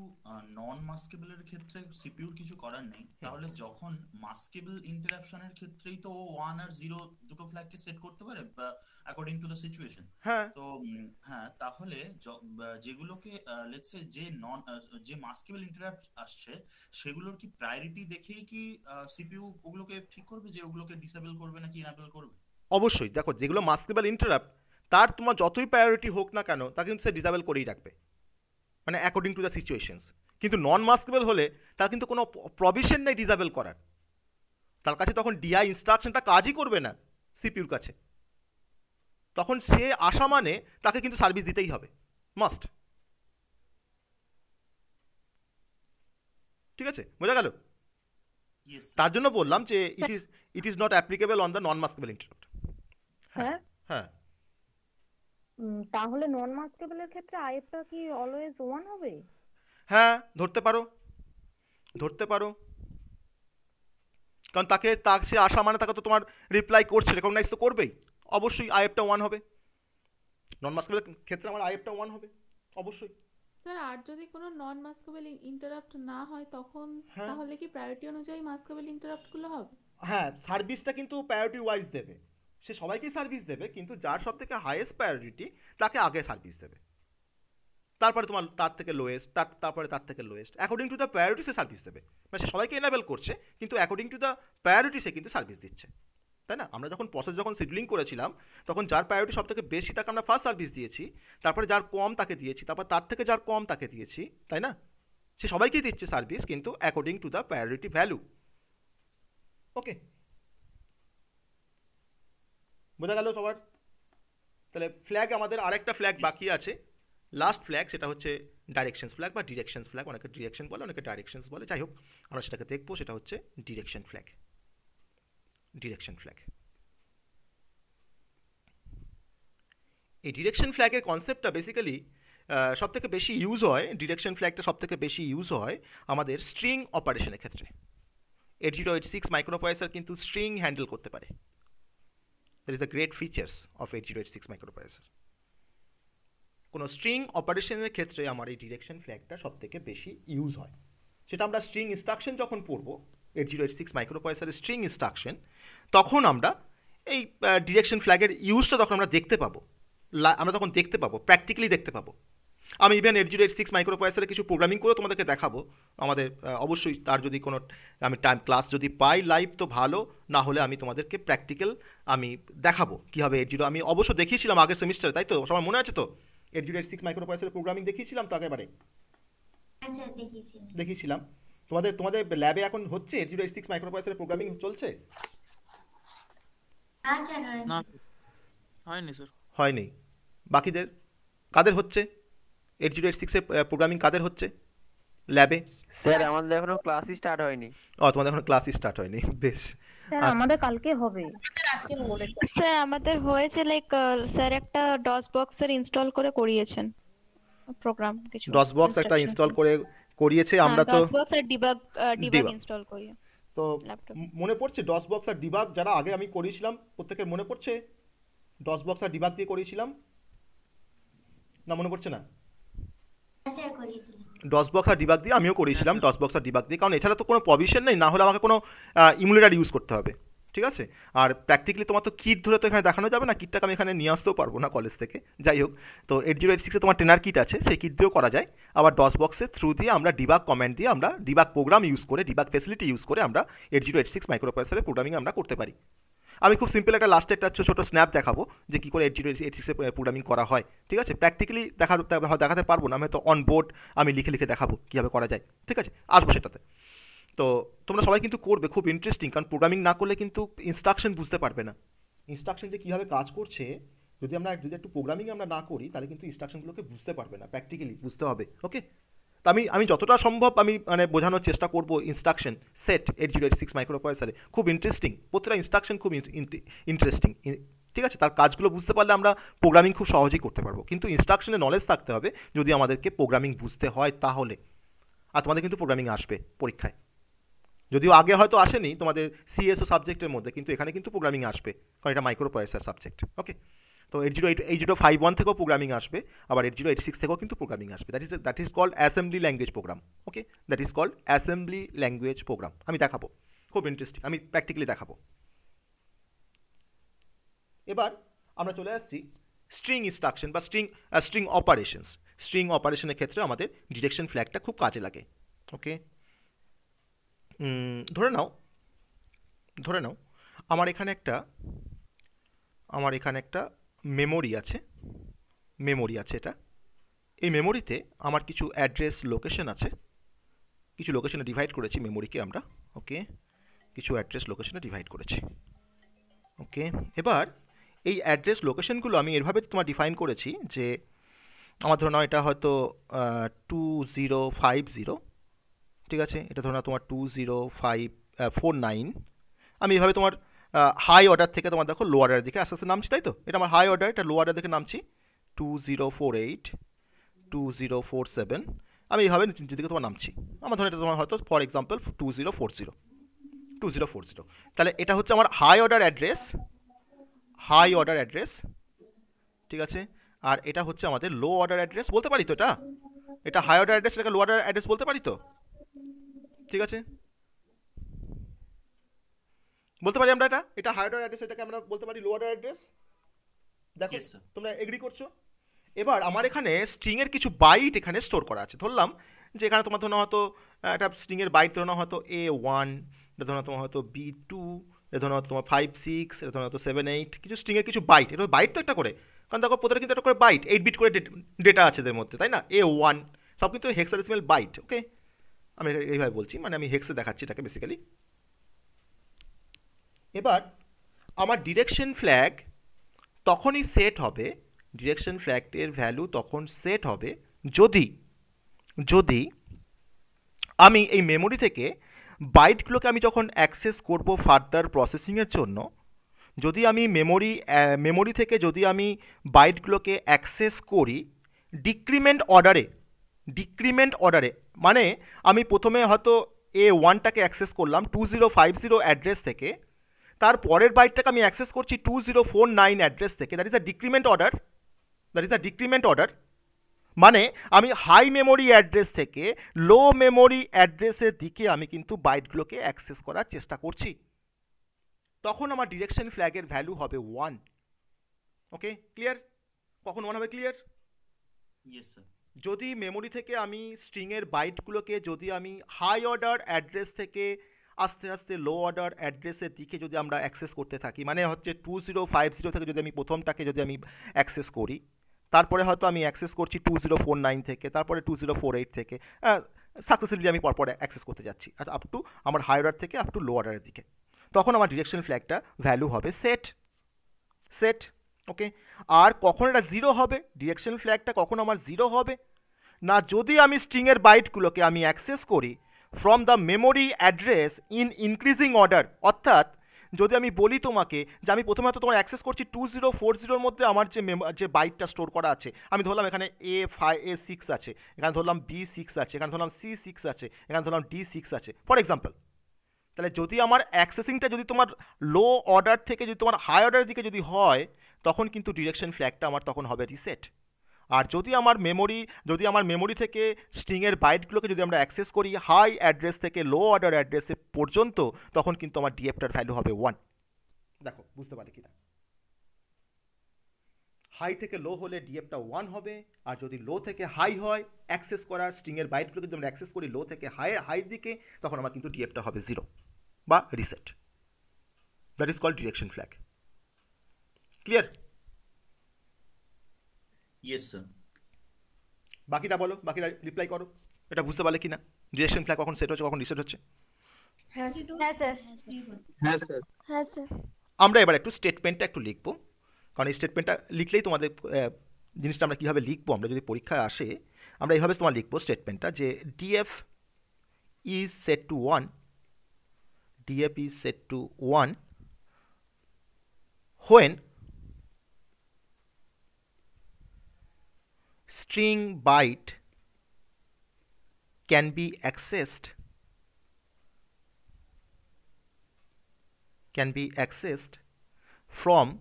নন মাস্কেবল এর ক্ষেত্রে সিপিউর কিছু করার নেই হ্যাঁ। তাহলে যখন মাস্কেবল এর ক্ষেত্রেই তো ও ওয়ান আর জিরো দুটো ফ্ল্যাগ কে সেট করতে পারে অ্যাকর্ডিং টু দ্য সিচুয়েশন তো হ্যাঁ তাহলে যেগুলোকে লেটস সে যে নন যে মাস্কেবল ইন্টারাপ্ট আসছে সেগুলোর কি প্রায়োরিটি দেখেই কি সিপিউ ওগুলোকে ঠিক করবে যে ওগুলোকে ডিসেবল করবে নাকি ইনাবল করবে অবশ্যই দেখো যেগুলো মাস্কেবল ইন্টারাপ্ট তার তোমার যতই প্রায়োরিটি হোক না কেন তা কিন্তু সে ডিসেবল করেই রাখবে মানে অ্যাকর্ডিং টু দ্য সিচুয়েশনস কিন্তু নন মাস্কেবল হলে তার কিন্তু কোনো প্রভিশন নেই ডিজাবেল করার তার কাছে তখন ডিআই ইনস্ট্রাকশনটা কাজই করবে না সিপিউর কাছে তখন সে আসা মানে তাকে কিন্তু সার্ভিস দিতেই হবে মাস্ট ঠিক আছে বোঝা গেল তার জন্য বললাম যে it is it is not applicable on the non maskable interrupt হ্যাঁ হ্যাঁ তাহলে নন মার্কেটেবলের ক্ষেত্রে আইএফটা কি অলওয়েজ ওয়ান হবে হ্যাঁ ধরতে পারো ধরতে পারো কারণ তাকে তাকে সে আসা মানে তাকে তো তোমার রিপ্লাই করছে রেকগনাইজ তো করবেই অবশ্যই আইএফটা ওয়ান হবে নন মাস্কেবল ক্ষেত্রে আমার আইএফটা ওয়ান হবে অবশ্যই স্যার আর যদি কোনো নন মাস্কেবল ইন্টারাপ্ট না হয় তখন হ্যাঁ। তাহলে কি প্রায়োরিটি অনুযায়ী মাস্কেবল ইন্টারাপ্টগুলো হবে হ্যাঁ সার্ভিসটা কিন্তু প্রায়োরিটি ওয়াইজ দেবে সে সবাইকেই সার্ভিস দেবে কিন্তু যার সব থেকে হায়েস্ট প্রায়োরিটি তাকে আগে সার্ভিস দেবে তারপরে তোমার তার থেকে লোয়েস্ট তার তারপরে তার থেকে lowest according to the priority সে সার্ভিস দেবে মানে সে সবাইকে এনাবেল করছে কিন্তু অ্যাকর্ডিং টু দ্য প্রায়োরিটি সে কিন্তু সার্ভিস দিচ্ছে তাই না আমরা যখন প্রসেস যখন শিডিউলিং করেছিলাম তখন যার প্রায়োরিটি সব থেকে বেশি তাকে আমরা ফার্স্ট সার্ভিস দিয়েছি তারপরে যার কম তাকে দিয়েছি তারপর তার থেকে যার কম তাকে দিয়েছি তাই না সে সবাইকেই দিচ্ছে সার্ভিস কিন্তু according to the priority value okay বোঝা গেল সবার তাহলে ফ্ল্যাগ আমাদের আরেকটা ফ্ল্যাগ বাকি আছে লাস্ট ফ্ল্যাগ সেটা হচ্ছে ডাইরেকশনস ফ্ল্যাগ বা ডিরেকশনস ফ্ল্যাগ অনেকে ডিরেকশন বলে অনেকে ডাইরেকশনস বলে যাই হোক আমরা সেটাকে দেখবো সেটা হচ্ছে ডিরেকশন ফ্ল্যাগ ডিরেকশন ফ্ল্যাগ এই ডিরেকশন ফ্ল্যাগের কনসেপ্টটা বেসিক্যালি সব থেকে বেশি ইউজ হয় ডিরেকশন ফ্ল্যাগটা সব থেকে বেশি ইউজ হয় আমাদের স্ট্রিং অপারেশনের ক্ষেত্রে eight zero eight six microprocessor কিন্তু স্ট্রিং হ্যান্ডেল করতে পারে that is the great features of 8086 microprocessor কোনো স্ট্রিং অপারেশনের ক্ষেত্রে আমার এই ডিরেকশন ফ্ল্যাগটা সব থেকে বেশি ইউজ হয় সেটা আমরা স্ট্রিং ইনস্ট্রাকশন যখন পড়বো এইট জিরো এইট সিক্স মাইক্রোপ্রসেসরের স্ট্রিং ইনস্ট্রাকশন তখন আমরা এই ডিরেকশন ফ্ল্যাগের ইউজটা তখন আমরা দেখতে পাবো আমরা তখন দেখতে পাবো প্র্যাকটিক্যালি দেখতে পাবো আমি even eight zero eight six micro পয়সারে কিছু প্রোগ্রামিং করে তোমাদেরকে দেখাবো আমাদের অবশ্যই তার যদি কোনো আমি টাইম ক্লাস যদি পাই লাইভ তো ভালো না হলে আমি তোমাদেরকে প্র্যাকটিক্যাল আমি দেখাবো কীভাবে এইট জিরো আমি অবশ্য দেখিয়েছিলাম আগের সেমিস্টারে তাই তো সবার মনে আছে তো eight zero eight six micro পয়সারের প্রোগ্রামিং দেখিয়েছিলাম তো আগেবারে হ্যাঁ দেখিয়েছিলাম তোমাদের তোমাদের ল্যাবে এখন হচ্ছে eight zero eight six micro পয়সারের প্রোগ্রামিং চলছে হয়নি স্যার হয়নি বাকিদের কাদের হচ্ছে এইট জিরো এইট সিক্সের প্রোগ্রামিং কাদের হচ্ছে ল্যাবে স্যার আমাদের এখনো ক্লাসই স্টার্ট হয়নি ও তোমাদের এখনো ক্লাসই স্টার্ট হয়নি বেশ স্যার আমাদের কালকে হবে স্যার আমাদের হয়েছে লাইক স্যার একটা ডস বক্সের ইনস্টল করে করিয়েছেন প্রোগ্রাম কিছু ডস বক্স একটা ইনস্টল করে করিয়েছে হ্যাঁ, আমরা তো ডস বক্স আর ডিবাগ ডিবাগ ইনস্টল করি তো মনে পড়ছে ডস বক্স আর ডিবাগ যারা আগে আমি করিয়েছিলাম প্রত্যেকের মনে পড়ছে ডস বক্স আর ডিবাগ দিয়ে করিয়েছিলাম না মনে পড়ছে না ডসবক্স আর ডিবাগ দিয়ে আমিও করেছিলাম ডস বক্সার ডিবাগ দিয়ে কারণ এছাড়া তো কোনো প্রভিশন নেই না হলে আমাকে কোনো ইমুলেটার ইউজ করতে হবে ঠিক আছে আর প্র্যাকটিক্যালি তোমার তো কিট ধরে তো এখানে দেখানো যাবে না কিটটাকে আমি এখানে নিয়ে আসতেও পারবো না কলেজ থেকে যাই হোক তো এইট জিরো এইট সিক্সে তোমার ট্রেনার কিট আছে সেই কিট দিয়েও করা যায় আবার ডস বক্সের থ্রু দিয়ে আমরা ডিবাগ কমেন্ট দিয়ে আমরা ডিবাগ প্রোগ্রাম ইউজ করে ডিবাগ ফেসিলিটি ইউজ করে আমরা এইট জিরো এইট সিক্স মাইক্রোপ্রসেসরের প্রোগ্রামিং আমরা করতে পারি আমি খুব সিম্পল একটা লাস্টে একটা ছোটো স্ন্যাপ দেখাবো যে কী করে এইট জিরো এইট সিক্সে প্রোগ্রামিং করা হয় ঠিক আছে প্র্যাকটিক্যালি দেখা দেখাতে পারবো না আমি হয়তো অন বোর্ড আমি লিখে লিখে দেখাবো কীভাবে করা যায় ঠিক আছে আসবো সেটাতে তো তোমরা সবাই কিন্তু করবে খুব ইন্টারেস্টিং কারণ প্রোগ্রামিং না করলে কিন্তু ইনস্ট্রাকশন বুঝতে পারবে না ইনস্ট্রাকশন যে কীভাবে কাজ করছে যদি আমরা যদি একটু প্রোগ্রামিং আমরা না করি তাহলে কিন্তু ইনস্ট্রাকশনগুলোকে বুঝতে পারবে না প্র্যাকটিক্যালি বুঝতে হবে ওকে আমি আমি যতটা সম্ভব আমি মানে বোঝানোর চেষ্টা করব instruction set eight zero eight six মাইক্রোপ্রসেসারে খুব ইন্টারেস্টিং প্রতিটা ইনস্ট্রাকশন খুব ইন্টারেস্টিং ঠিক আছে তার কাজগুলো বুঝতে পারলে আমরা প্রোগ্রামিং খুব সহজেই করতে পারবো কিন্তু ইনস্ট্রাকশনে নলেজ থাকতে হবে যদি আমাদেরকে প্রোগ্রামিং বুঝতে হয় তাহলে আর তোমাদের কিন্তু প্রোগ্রামিং আসবে পরীক্ষায় যদিও আগে হয়তো আসেনি তোমাদের সিএসও সাবজেক্টের মধ্যে কিন্তু এখানে কিন্তু প্রোগ্রামিং আসবে কারণ এটা মাইক্রো প্রসেসার সাবজেক্ট ওকে তো eight zero eight eight zero five one থেকেও প্রোগ্রামিং আসবে আবার এইট জিরো এইট সিক্স থেকেও কিন্তু প্রোগ্রামিং আসবে that is that is called assembly language program okay that is called assembly language program আমি দেখাবো খুব ইন্টারেস্টিং আমি প্র্যাকটিক্যালি দেখাবো এবার আমরা চলে আসছি স্ট্রিং ইনস্ট্রাকশন বা স্ট্রিং স্ট্রিং অপারেশনস স্ট্রিং অপারেশনের ক্ষেত্রে আমাদের ডিরেকশন ফ্ল্যাগটা খুব কাজে লাগে ওকে ধরে নাও ধরে নাও আমার এখানে একটা আমার এখানে একটা মেমোরি আছে মেমোরি আছে এটা এই মেমোরিতে আমার কিছু অ্যাড্রেস লোকেশন আছে কিছু লোকেশনে ডিভাইড করেছি মেমোরিকে আমরা ওকে কিছু অ্যাড্রেস লোকেশনে ডিভাইড করেছি ওকে এবার এই অ্যাড্রেস লোকেশনগুলো আমি এভাবে তোমার ডিফাইন করেছি যে আমার ধরে নাও এটা হয়তো টু জিরো ফাইভ জিরো ঠিক আছে এটা ধরে তোমার two zero five four nine আমি এভাবে তোমার হাই অর্ডার থেকে তোমার দেখো লো অর্ডারের দিকে আস্তে আস্তে নামছি তাই তো এটা আমার হাই অর্ডার এটা লো অর্ডার দেখে নামছি two zero four eight two zero four seven আমি এইভাবে নিচের দিকে তোমার নামছি আমার ধরো এটা তোমার হয়তো for example two zero four zero two zero four zero তাহলে এটা হচ্ছে আমার high order address high order address ঠিক আছে আর এটা হচ্ছে আমাদের লো অর্ডার অ্যাড্রেস বলতে পারি তো এটা এটা হাই অর্ডার অ্যাড্রেস এটাকে লো অর্ডার অ্যাড্রেস বলতে পারি তো ঠিক আছে বলতে পারি আমরা এটা এটা হায়ার অর্ডার অ্যাড্রেস এটাকে আমরা বলতে পারি লোয়ার অর্ডার অ্যাড্রেস দেখো তোমরা এগ্রি করছো এবার আমার এখানে স্ট্রিংয়ের কিছু বাইট এখানে স্টোর করা আছে ধরলাম যে এখানে তোমার ধরো হয়তো একটা স্ট্রিংয়ের বাইট ধরো হয়তো এ ওয়ান এটা ধরো তোমার হয়তো বি টু এটা ধরো তোমার ফাইভ সিক্স এটা ধরো হয়তো সেভেন এইট কিছু স্ট্রিংয়ের কিছু বাইট এটা বাইট তো একটা করে কারণ দেখো প্রতিটা কিন্তু একটা করে বাইট এইট বিট করে ডেটা আছে এদের মধ্যে তাই না এ ওয়ান সব কিন্তু হেক্সাডেসিমেল বাইট ওকে আমি এইভাবে বলছি মানে আমি হেক্সে দেখাচ্ছি এটাকে বেসিক্যালি এবার আমার ডিরেকশন ফ্ল্যাগ তখনই সেট হবে ডিরেকশন ফ্ল্যাগটির ভ্যালু তখন সেট হবে যদি যদি আমি এই মেমোরি থেকে বাইটগুলোকে আমি যখন অ্যাক্সেস করব ফার্দার প্রসেসিংয়ের জন্য যদি আমি মেমোরি মেমোরি থেকে যদি আমি বাইটগুলোকে অ্যাক্সেস করি ডিক্রিমেন্ট অর্ডারে ডিক্রিমেন্ট অর্ডারে মানে আমি প্রথমে হয়তো এ ওয়ানটাকে অ্যাক্সেস করলাম two zero five zero address থেকে তার পরের বাইটটাকে আমি অ্যাক্সেস করছি two zero four nine address থেকে that is a decrement order that is a decrement order মানে আমি হাই মেমোরি অ্যাড্রেস থেকে লো মেমোরি অ্যাড্রেসের দিকে আমি কিন্তু বাইটগুলোকে অ্যাক্সেস করার চেষ্টা করছি তখন আমার ডিরেকশন ফ্ল্যাগের ভ্যালু হবে ওয়ান ওকে ক্লিয়ার কখন ওয়ান হবে ক্লিয়ার যদি মেমোরি থেকে আমি স্ট্রিংয়ের বাইটগুলোকে যদি আমি হাই অর্ডার অ্যাড্রেস থেকে আস্তে আস্তে লো অর্ডার অ্যাড্রেসের দিকে যদি আমরা অ্যাক্সেস করতে থাকি মানে হচ্ছে টু জিরো ফাইভ জিরো থেকে যদি আমি প্রথমটাকে যদি আমি অ্যাক্সেস করি তারপরে হয়তো আমি অ্যাক্সেস করছি টু জিরো ফোর নাইন থেকে তারপরে টু জিরো ফোর এইট থেকে সাকসেসফুলি আমি পরপর অ্যাক্সেস করতে যাচ্ছি আপ টু আমার হাই অর্ডার থেকে আপ টু লো অর্ডারের দিকে তখন আমার ডিরেকশন ফ্ল্যাগটা ভ্যালু হবে সেট সেট ওকে আর কখন এটা জিরো হবে ডিরেকশন ফ্ল্যাগটা কখন আমার জিরো হবে না যদি আমি স্ট্রিংয়ের বাইটগুলোকে আমি অ্যাক্সেস করি from the memory address in increasing order অর্থাৎ যদি আমি বলি তোমাকে যে আমি প্রথমে তো তোমার অ্যাক্সেস করছি টু জিরো ফোর জিরোর মধ্যে আমার যে মেম যে বাইটটা স্টোর করা আছে আমি ধরলাম এখানে এ ফাইভ এ সিক্স আছে এখানে ধরলাম বি সিক্স আছে এখানে ধরলাম সি সিক্স আছে এখানে ধরলাম ডি সিক্স আছে ফর এক্সাম্পল তাহলে যদি আমার অ্যাক্সেসিংটা যদি তোমার লো অর্ডার থেকে যদি তোমার হাই অর্ডারের দিকে যদি হয় তখন কিন্তু ডিরেকশন ফ্ল্যাগটা আমার তখন হবে রিসেট আর যদি আমার মেমোরি যদি আমার মেমোরি থেকে স্ট্রিংয়ের বাইটগুলোকে যদি আমরা অ্যাক্সেস করি হাই অ্যাড্রেস থেকে লো অর্ডার অ্যাড্রেসে পর্যন্ত তখন কিন্তু আমার ডিএফটার ভ্যালু হবে ওয়ান দেখো বুঝতে পারি কিনা হাই থেকে লো হলে ডিএফটা ওয়ান হবে আর যদি লো থেকে হাই হয় অ্যাক্সেস করার স্ট্রিংয়ের বাইটগুলোকে যদি আমরা অ্যাক্সেস করি লো থেকে হাই হাই দিকে তখন আমার কিন্তু ডিএফটা হবে জিরো বা reset that is call direction flag clear yes sir বাকিটা বলো বাকিটা রিপ্লাই করো এটা বুঝতে পারলে কিনা ডিরেকশন ফ্ল্যাগ কখন সেট হচ্ছে কখন রিসেট হচ্ছে হ্যাঁ, হ্যাঁ, হ্যাঁ, আমরা এবার একটু স্টেটমেন্টটা একটু লিখবো কারণ এই স্টেটমেন্টটা লিখলেই তোমাদের জিনিসটা আমরা কীভাবে লিখবো আমরা যদি পরীক্ষায় আসে আমরা এইভাবে তোমার লিখবো স্টেটমেন্টটা যে DF is set to one DF is set to one when string byte can be accessed can be accessed from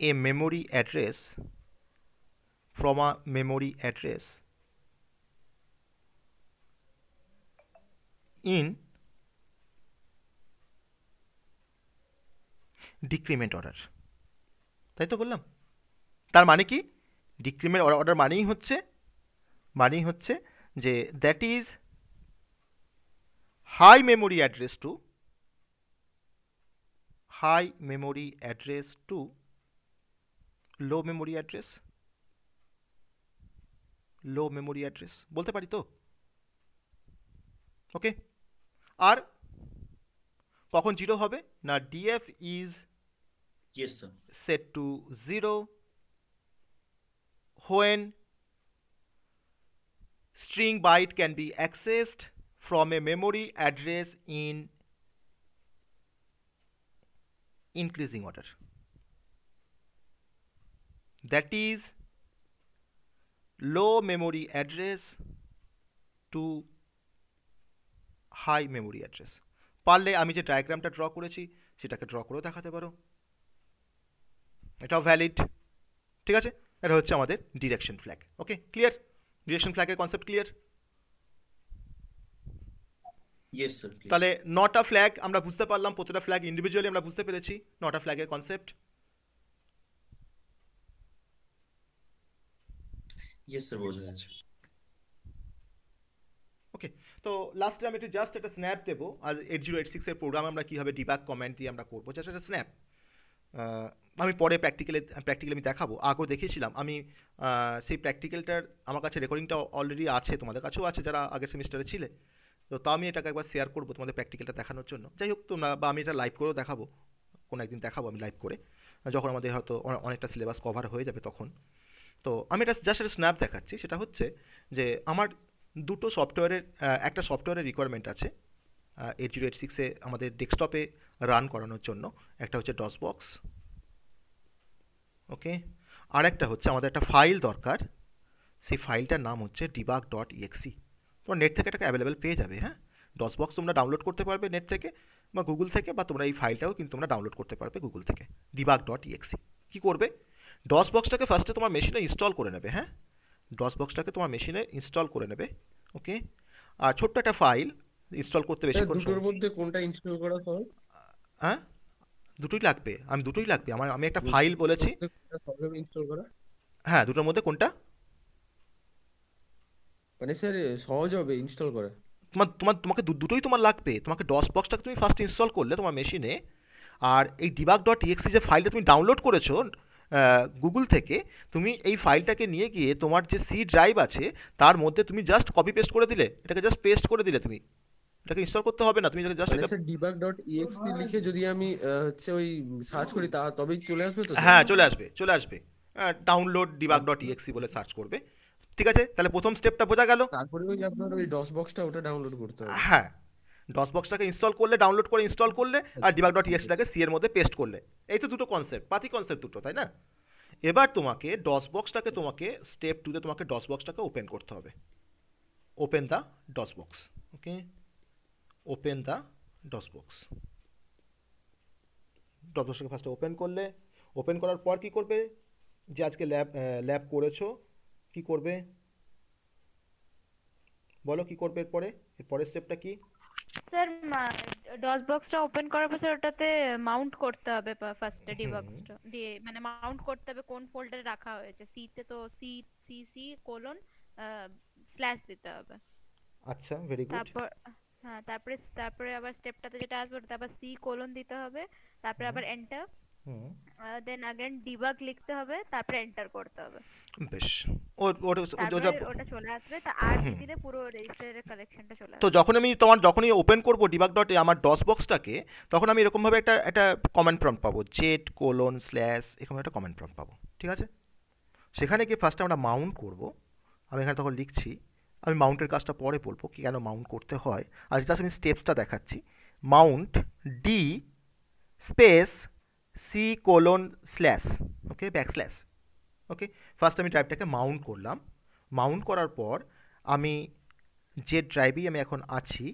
a memory address from a memory address in decrement order তাই তো বললাম তার মানে কি ডিক্রিমের অর্ডার মানেই হচ্ছে মানেই হচ্ছে যে that is high memory address to high memory address to low memory address low memory address বলতে পারি তো ওকে আর কখন জিরো হবে না DF is Yes, sir. Set to zero When string byte can be accessed from a memory address in increasing order. That is low memory address to high memory address পারলে আমি যে ডায়াগ্রামটা draw করেছি সেটাকে draw করেও দেখাতে পারো এটাও valid ঠিক আছে এটা হচ্ছে আমাদের direction flag okay clear direction ফ্ল্যাগের কনসেপ্ট ক্লিয়ার তাহলে নটা ফ্ল্যাগ আমরা বুঝতে পারলাম প্রতিটা ফ্ল্যাগ ইন্ডিভিজুয়ালি আমরা বুঝতে পেরেছি নটা ফ্ল্যাগের কনসেপ্ট স্যার ওকে তো লাস্টে আমি একটু জাস্ট একটা স্ন্যাপ দেবো আর এইট জিরো এইট সিক্সের প্রোগ্রাম আমরা কীভাবে ডিবাগ কমেন্ট দিয়ে আমরা করবো জাস্ট একটা স্ন্যাপ আমি পরে প্র্যাকটিক্যালে প্র্যাকটিক্যালি আমি দেখাবো আগেও দেখেছিলাম আমি সেই প্র্যাকটিক্যালটার আমার কাছে রেকর্ডিংটা অলরেডি আছে তোমাদের কাছেও আছে যারা আগের সেমিস্টারে ছিলে তো তা আমি এটাকে একবার শেয়ার করবো তোমাদের প্র্যাকটিক্যালটা দেখানোর জন্য যাই হোক তোমরা বা আমি এটা লাইভ করেও দেখাবো কোনো একদিন দেখাবো আমি লাইভ করে যখন আমাদের হয়তো অনেকটা সিলেবাস কভার হয়ে যাবে তখন তো আমি এটা জাস্ট একটা স্ন্যাপ দেখাচ্ছি সেটা হচ্ছে যে আমার দুটো সফটওয়্যারের একটা সফটওয়্যারের রিকোয়ারমেন্ট আছে এইট জিরো এইট সিক্সে আমাদের ডেস্কটপে রান করানোর জন্য একটা হচ্ছে ডস বক্স ওকে আর একটা হচ্ছে আমাদের একটা ফাইল দরকার সেই ফাইলটার নাম হচ্ছে ডিবাগ ডট ইএক্সি তোমরা নেট থেকে এটাকে অ্যাভেলেবেল পেয়ে যাবে হ্যাঁ ডস বক্স তোমরা ডাউনলোড করতে পারবে নেট থেকে বা গুগল থেকে বা তোমরা এই ফাইলটাও কিন্তু তোমরা ডাউনলোড করতে পারবে গুগল থেকে ডিবাগ ডট ইএক্সি কী করবে ডস বক্সটাকে ফার্স্টে তোমার মেশিনে ইনস্টল করে নেবে হ্যাঁ ডস বক্সটাকে তোমার মেশিনে ইনস্টল করে নেবে ওকে আর ছোট্ট একটা ফাইল ইনস্টল করতে বেশি কোনটা ইনস্টল করা হ্যাঁ দুটোই লাগবে আমি দুটোই লাগবে আমার আমি একটা ফাইল বলেছি হ্যাঁ দুটোর মধ্যে কোনটা মানে স্যার সহজ হবে ইনস্টল করা তোমার তোমার তোমাকে দুটোই তোমার লাগবে তোমাকে ডস বক্সটা তুমি ফার্স্ট ইনস্টল করলে তোমার মেশিনে আর এই ডিবাগ ডট ইএক্সি যে ফাইলটা তুমি ডাউনলোড করেছো গুগল থেকে তুমি এই ফাইলটাকে নিয়ে গিয়ে তোমার যে সি ড্রাইভ আছে তার মধ্যে তুমি জাস্ট কপি পেস্ট করে দিলে এটাকে জাস্ট পেস্ট করে দিলে তুমি এটাকে ইনস্টল করতে হবে না তুমি যদি জাস্ট মানে এটা debug.exe লিখে যদি আমি হচ্ছে ওই সার্চ করি তা তবেই চলে আসবে তো হ্যাঁ চলে আসবে চলে আসবে ডাউনলোড debug.exe বলে সার্চ করবে ঠিক আছে তাহলে প্রথম স্টেপটা বোঝা গেল তারপরে ওই আপনার ওই ডস বক্সটা ওটা ডাউনলোড করতে হবে হ্যাঁ ডস বক্সটাকে ইনস্টল করলে ডাউনলোড করে ইনস্টল করলে আর ডিবাগ ডট ইএক্সটাকে সি এর মধ্যে পেস্ট করলে এই তো দুটো কনসেপ্ট পাতি কনসেপ্ট দুটো তাই না এবার তোমাকে ডস বক্সটাকে তোমাকে স্টেপ টুতে তোমাকে ডস বক্সটাকে ওপেন করতে হবে open the DOS box okay open the DOSBox ডসবক্সকে ডস ফার্স্টে ওপেন করলে ওপেন করার পর কি করবে যে আজকে ল্যাব ল্যাব করেছো কি করবে বলো কি করবে এরপরে এরপরের স্টেপটা কি স্যার ডসবক্সটা ওপেন করার পর স্যার ওটাতে মাউন্ট করতে হবে ফার্স্টে ডিবক্সটা দিয়ে মানে মাউন্ট করতে হবে কোন ফোল্ডারে রাখা হয়েছে সি তে তো C C C colon slash দিতে হবে আচ্ছা ভেরি গুড তারপর হ্যাঁ তারপরে তারপরে আবার স্টেপটাতে যেটা আসবে তারপর সি কোলন দিতে হবে তারপরে আবার এন্টার দেন अगेन ডিবাগ লিখতে হবে তারপরে এন্টার করতে হবে বেশ ওটা চলে আসবে তা আর দিনে পুরো রেজিস্টারের কালেকশনটা চলে আসবে তো যখন আমি তোমার যখনই ওপেন করব ডিবাগ ডট আমার ডস বক্সটাকে তখন আমি এরকম ভাবে একটা একটা কমান্ড প্রম্পট পাবো জেড কোলন স্ল্যাশ এরকম একটা কমান্ড প্রম্পট পাবো ঠিক আছে সেখানে গিয়ে ফার্স্ট আমরা মাউন্ট করব আমি এখানে তখন লিখছি আমি মাউন্টের কাজটা পরে বলবো কি কেন মাউন্ট করতে হয় আর জাস্ট আমি স্টেপসটা দেখাচ্ছি mount D space C colon slash okay back slash okay first আমি ড্রাইভটাকে মাউন্ট করলাম মাউন্ট করার পর আমি যে ড্রাইভেই আমি এখন আছি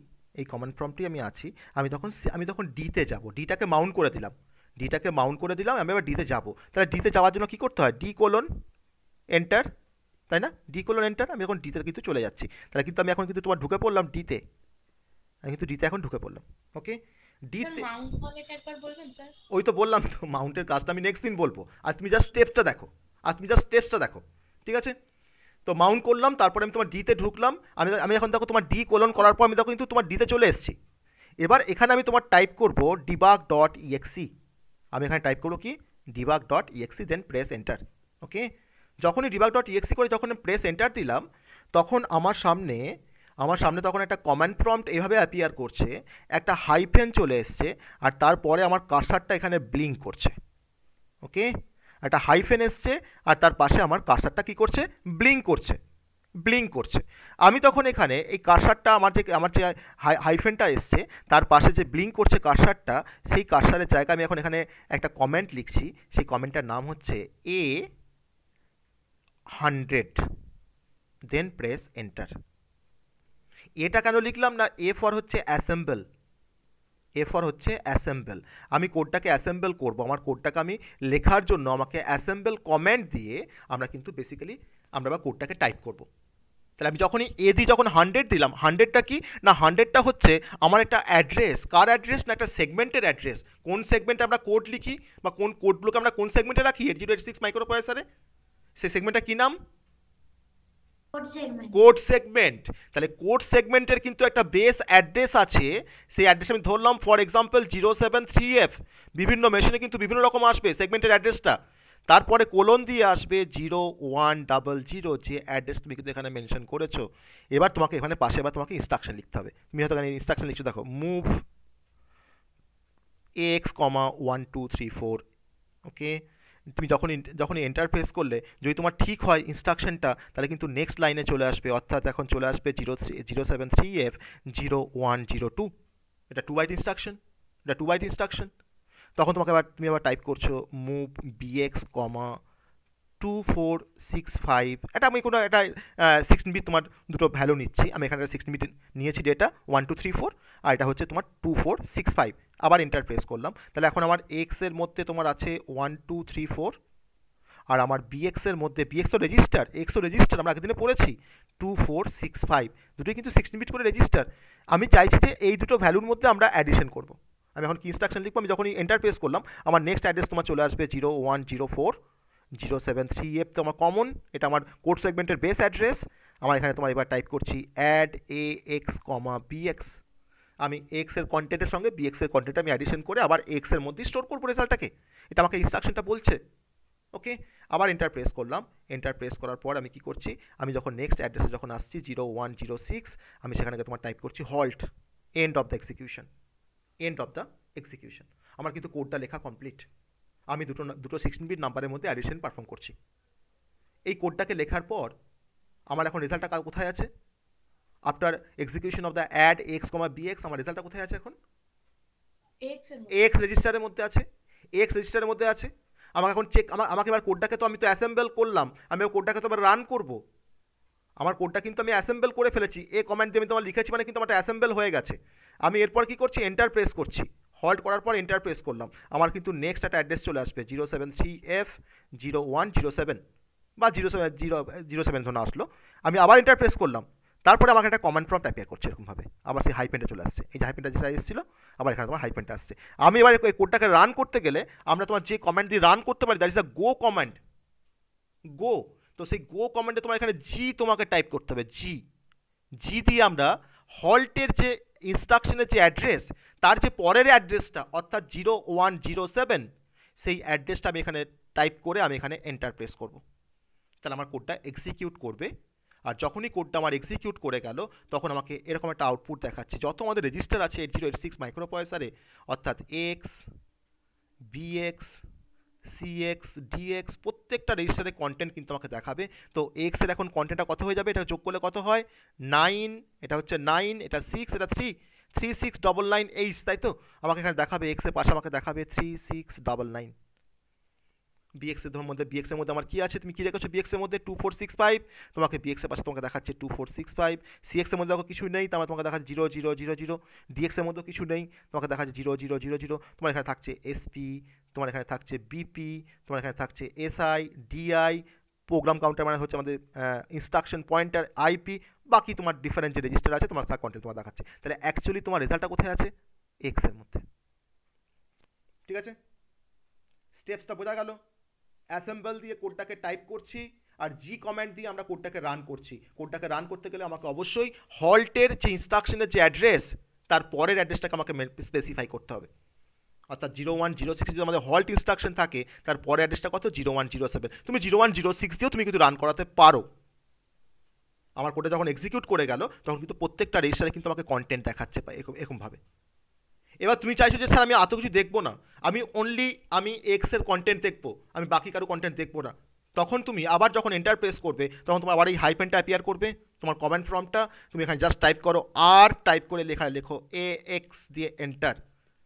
এই কমন ফর্মটি আমি আছি আমি তখন আমি তখন ডিতে যাব ডিটাকে মাউন্ট করে দিলাম ডিটাকে মাউন্ট করে দিলাম আমি এবার ডিতে যাব তাহলে ডিতে যাওয়ার জন্য কী করতে হয় ডি কোলন এন্টার তাই না ডি কোলন এন্টার আমি এখন ডিতে কিন্তু চলে যাচ্ছি তাহলে কিন্তু আমি এখন কিন্তু তোমার ঢুকে পড়লাম ডিতে আমি কিন্তু ডিতে এখন ঢুকে পড়লাম ওকে ডিতে ওই তো বললাম তো মাউন্টের কাজটা আমি নেক্সট দিন বলবো আর তুমি জাস্ট স্টেপসটা দেখো আর তুমি জাস্ট স্টেপসটা দেখো ঠিক আছে তো মাউন্ট করলাম তারপরে আমি তোমার ডিতে ঢুকলাম আমি আমি এখন দেখো তোমার ডি কোলন করার পর আমি দেখো কিন্তু তোমার ডিতে চলে এসেছি এবার এখানে আমি তোমার টাইপ করব ডিবাগ ডট ইএক্সি আমি এখানে টাইপ করবো কি debug dot EXE then press enter okay যখনই ডিবাগ ডট ইএক্সি করে যখন প্রেস এন্টার দিলাম তখন আমার সামনে আমার সামনে তখন একটা কমান্ড প্রম্পট এভাবে অ্যাপিয়ার করছে একটা হাইফেন চলে এসছে আর তারপরে আমার কাসারটা এখানে ব্লিঙ্ক করছে ওকে একটা হাইফেন এসছে আর তার পাশে আমার কাসারটা কি করছে ব্লিঙ্ক করছে ব্লিঙ্ক করছে আমি তখন এখানে এই কাসারটা আমার যে আমার যে হাইফেনটা এসছে তার পাশে যে ব্লিঙ্ক করছে কাসারটা সেই কাসারের জায়গায় আমি এখন এখানে একটা কমেন্ট লিখছি সেই কমেন্টটার নাম হচ্ছে A hundred then press enter এটা কেন লিখলাম না এ ফর হচ্ছে অ্যাসেম্বল এ ফর হচ্ছে অ্যাসেম্বল আমি কোডটাকে অ্যাসেম্বল করব আমার কোডটাকে আমি লেখার জন্য আমাকে অ্যাসেম্বল কমেন্ট দিয়ে আমরা কিন্তু বেসিক্যালি আমরা বা কোডটাকে টাইপ করব তাহলে আমি যখনই এ দিই যখন হান্ড্রেড দিলাম হান্ড্রেডটা কি না হান্ড্রেডটা হচ্ছে আমার একটা অ্যাড্রেস কার অ্যাড্রেস না একটা সেগমেন্টের অ্যাড্রেস কোন সেগমেন্টে আমরা কোড লিখি বা কোন কোডগুলোকে আমরা কোন সেগমেন্টে রাখি eight zero eight six micro প্রসেসরে সেই সেগমেন্টটা কি নাম কোড সেগমেন্ট তাহলে কোড সেগমেন্টের কিন্তু একটা বেস অ্যাড্রেস আছে সেই অ্যাড্রেস আমি ধরলাম for example zero seven three F বিভিন্ন মেশিনে কিন্তু বিভিন্ন রকম আসবে সেগমেন্টের অ্যাড্রেসটা তারপরে কোলন দিয়ে আসবে জিরো ওয়ান ডাবল জিরো যে অ্যাড্রেস তুমি কিন্তু এখানে মেনশন করেছো এবার তোমাকে এখানে পাশে এবার তোমাকে ইনস্ট্রাকশন লিখতে হবে তুমি হয়তো এখানে ইনস্ট্রাকশন লিখছো দেখো move X comma one two three four okay তুমি যখন যখন এন্টার প্রেস করলে যদি তোমার ঠিক হয় ইনস্ট্রাকশনটা তাহলে কিন্তু নেক্সট লাইনে চলে আসবে অর্থাৎ এখন চলে আসবে zero zero seven three F zero one zero two এটা টু বাইট ইনস্ট্রাকশন এটা টু বাইট ইনস্ট্রাকশন তখন তোমাকে আবার তুমি আবার টাইপ করছো move BX comma two four six five এটা আমি কোনো একটা সিক্সটিন বিট তোমার দুটো ভ্যালু নিচ্ছি আমি এখানে সিক্সটিন বিট নিয়েছি data one two three four আর এটা হচ্ছে তোমার টু ফোর সিক্স ফাইভ আবার এন্টার প্রেস করলাম তাহলে এখন আমার এক্সের মধ্যে তোমার আছে ওয়ান টু থ্রি ফোর আর আমার বিএক্সের মধ্যে বিএক্স তো রেজিস্টার এক্স তো রেজিস্টার আমরা একদিনে পড়েছি টু ফোর সিক্স ফাইভ দুটোই কিন্তু সিক্সটিন বিট করে রেজিস্টার আমি চাইছি যে এই দুটো ভ্যালুর মধ্যে আমরা অ্যাডিশন করব আমি এখন কি ইনস্ট্রাকশন লিখবো আমি যখনই এন্টার প্রেস করলাম আমার নেক্সট অ্যাড্রেস তোমার চলে আসবে zero one zero four zero seven three F তো আমার কমন এটা আমার কোড সেগমেন্টের বেস অ্যাড্রেস আমার এখানে তোমার এবার টাইপ করছি add A X comma BX আমি এক্সের কন্টেন্টের সঙ্গে বিএক্সের কন্টেন্ট আমি অ্যাডিশন করে আবার এক্সের মধ্যেই স্টোর করবো রেজাল্টটাকে এটা আমাকে ইনস্ট্রাকশনটা বলছে ওকে আবার এন্টার প্রেস করলাম এন্টার প্রেস করার পর আমি কি করছি আমি যখন নেক্সট অ্যাড্রেসে যখন আসছি জিরো ওয়ান জিরো সিক্স আমি সেখানে তোমার টাইপ করছি halt end of the execution end of the execution আমার কিন্তু কোডটা লেখা কমপ্লিট আমি দুটো দুটো সিক্সটিন বিট নাম্বারের মধ্যে অ্যাডিশন পারফর্ম করছি এই কোডটাকে লেখার পর আমার এখন রেজাল্টটা কোথায় আছে after execution of the add X comma B X আমার রেজাল্টটা কোথায় আছে এখন এক্স রেজিস্টারের মধ্যে আছে এক্স রেজিস্টারের মধ্যে আছে আমাকে এখন চেক আমার আমাকে এবার কোডটাকে তো আমি তো অ্যাসেম্বল করলাম আমি কোডটাকে তো এবার রান করবো আমার কোডটা কিন্তু আমি অ্যাসেম্বল করে ফেলেছি এ কমেন্ট দিয়ে আমি তোমার লিখেছি মানে কিন্তু আমার অ্যাসেম্বল হয়ে গেছে আমি এরপর কি করছি এন্টার প্রেস করছি হল্ট করার পর এন্টার প্রেস করলাম আমার কিন্তু নেক্সট একটা অ্যাড্রেস চলে আসবে zero seven three F zero one zero seven বা zero seven zero zero seven ধরুন আসলো আমি আবার এন্টার প্রেস করলাম তারপরে আমাকে একটা কমেন্ট প্রম্পট অ্যাপিয়ার করছে এরকমভাবে আবার সেই হাইপেনটা চলে আসছে এই যে হাইপেনটা যেটা এসেছিলো আবার এখানে তোমার হাইপেনটা আসছে আমি এবার এই কোডটাকে রান করতে গেলে আমরা তোমার যে কমেন্ট দিয়ে রান করতে পারি that is the go comment go তো সেই গো কমেন্টে তোমার এখানে জি তোমাকে টাইপ করতে হবে জি জি দিয়ে আমরা হল্টের যে ইনস্ট্রাকশনের যে অ্যাড্রেস তার যে পরের অ্যাড্রেসটা অর্থাৎ জিরো ওয়ান জিরো সেভেন সেই অ্যাড্রেসটা আমি এখানে টাইপ করে আমি এখানে এন্টার প্রেস করব তাহলে আমার কোডটা এক্সিকিউট করবে আর যখনই কোডটা আমার এক্সিকিউট করে গেল তখন আমাকে এরকম একটা আউটপুট দেখাচ্ছে যত আমাদের রেজিস্টার আছে eight zero eight six micro পয়সারে অর্থাৎ এক্স বিএক্স সিএক্স ডিএক্স প্রত্যেকটা রেজিস্টারের কন্টেন্ট কিন্তু আমাকে দেখাবে তো এক্সের এখন কন্টেন্টটা কত হয়ে যাবে এটা যোগ করলে কত হয় নাইন এটা হচ্ছে নাইন এটা সিক্স এটা three three six double nine H তাই তো আমাকে এখানে দেখাবে এক্সের পাশে আমাকে দেখাবে থ্রি সিক্স ডবল নাইন বিএক্সের ধর মধ্যে বিএক্সের মধ্যে আমার কী আছে তুমি কী রেখেছো বিএক্সের মধ্যে টু ফোর সিক্স ফাইভ তোমাকে বিএক্সের পাশে তোমাকে দেখাচ্ছে টু ফোর সিক্স ফাইভ সিএক্সের মধ্যে দেখো কিছু নেই তোমার মানে তোমাকে দেখাচ্ছে জিরো জিরো জিরো জিরো ডিএক্সের মধ্যেও কিছু নেই তোমাকে দেখাচ্ছে জিরো জিরো জিরো জিরো তোমার এখানে থাকছে এসপি তোমার এখানে থাকছে বিপি তোমার এখানে থাকছে এসআই ডিআই প্রোগ্রাম কাউন্টার মানে হচ্ছে আমাদের ইনস্ট্রাকশন পয়েন্টার আইপি বাকি তোমার ডিফারেন্ট যে রেজিস্টার আছে তোমার কন্টেন্ট তোমার দেখাচ্ছে তাহলে অ্যাকচুয়ালি তোমার রেজাল্টটা কোথায় আছে এক্সের মধ্যে ঠিক আছে স্টেপসটা বোঝা গেল অ্যাসেম্বল দিয়ে কোডটাকে টাইপ করছি আর জি কমেন্ট দিয়ে আমরা কোডটাকে রান করছি কোডটাকে রান করতে গেলে আমাকে অবশ্যই হল্টের যে ইনস্ট্রাকশনের যে অ্যাড্রেস তার পরের অ্যাড্রেসটাকে আমাকে স্পেসিফাই করতে হবে অর্থাৎ জিরো ওয়ান জিরো সিক্স যদি আমাদের হল্ট ইনস্ট্রাকশন থাকে তার পরের অ্যাড্রেসটা কত জিরো ওয়ান জিরো সেভেন তুমি জিরো ওয়ান জিরো সিক্স দিয়েও তুমি কিন্তু রান করাতে পারো আমার কোডটা যখন এক্সিকিউট করে গেল তখন কিন্তু প্রত্যেকটা রেজিস্টারে কিন্তু আমাকে কন্টেন্ট দেখাচ্ছে পাই এরকম এরকমভাবে এবার তুমি চাইছো যে স্যার আমি এত কিছু দেখবো না আমি অনলি আমি এক্সের কন্টেন্ট দেখবো আমি বাকি কারো কন্টেন্ট দেখবো না তখন তুমি আবার যখন এন্টার প্রেস করবে তখন তোমার আবার এই হাইপেনটা অ্যাপিয়ার করবে তোমার কমেন্ট ফর্মটা তুমি এখানে জাস্ট টাইপ করো আর টাইপ করে লেখা লেখো এ এক্স দিয়ে এন্টার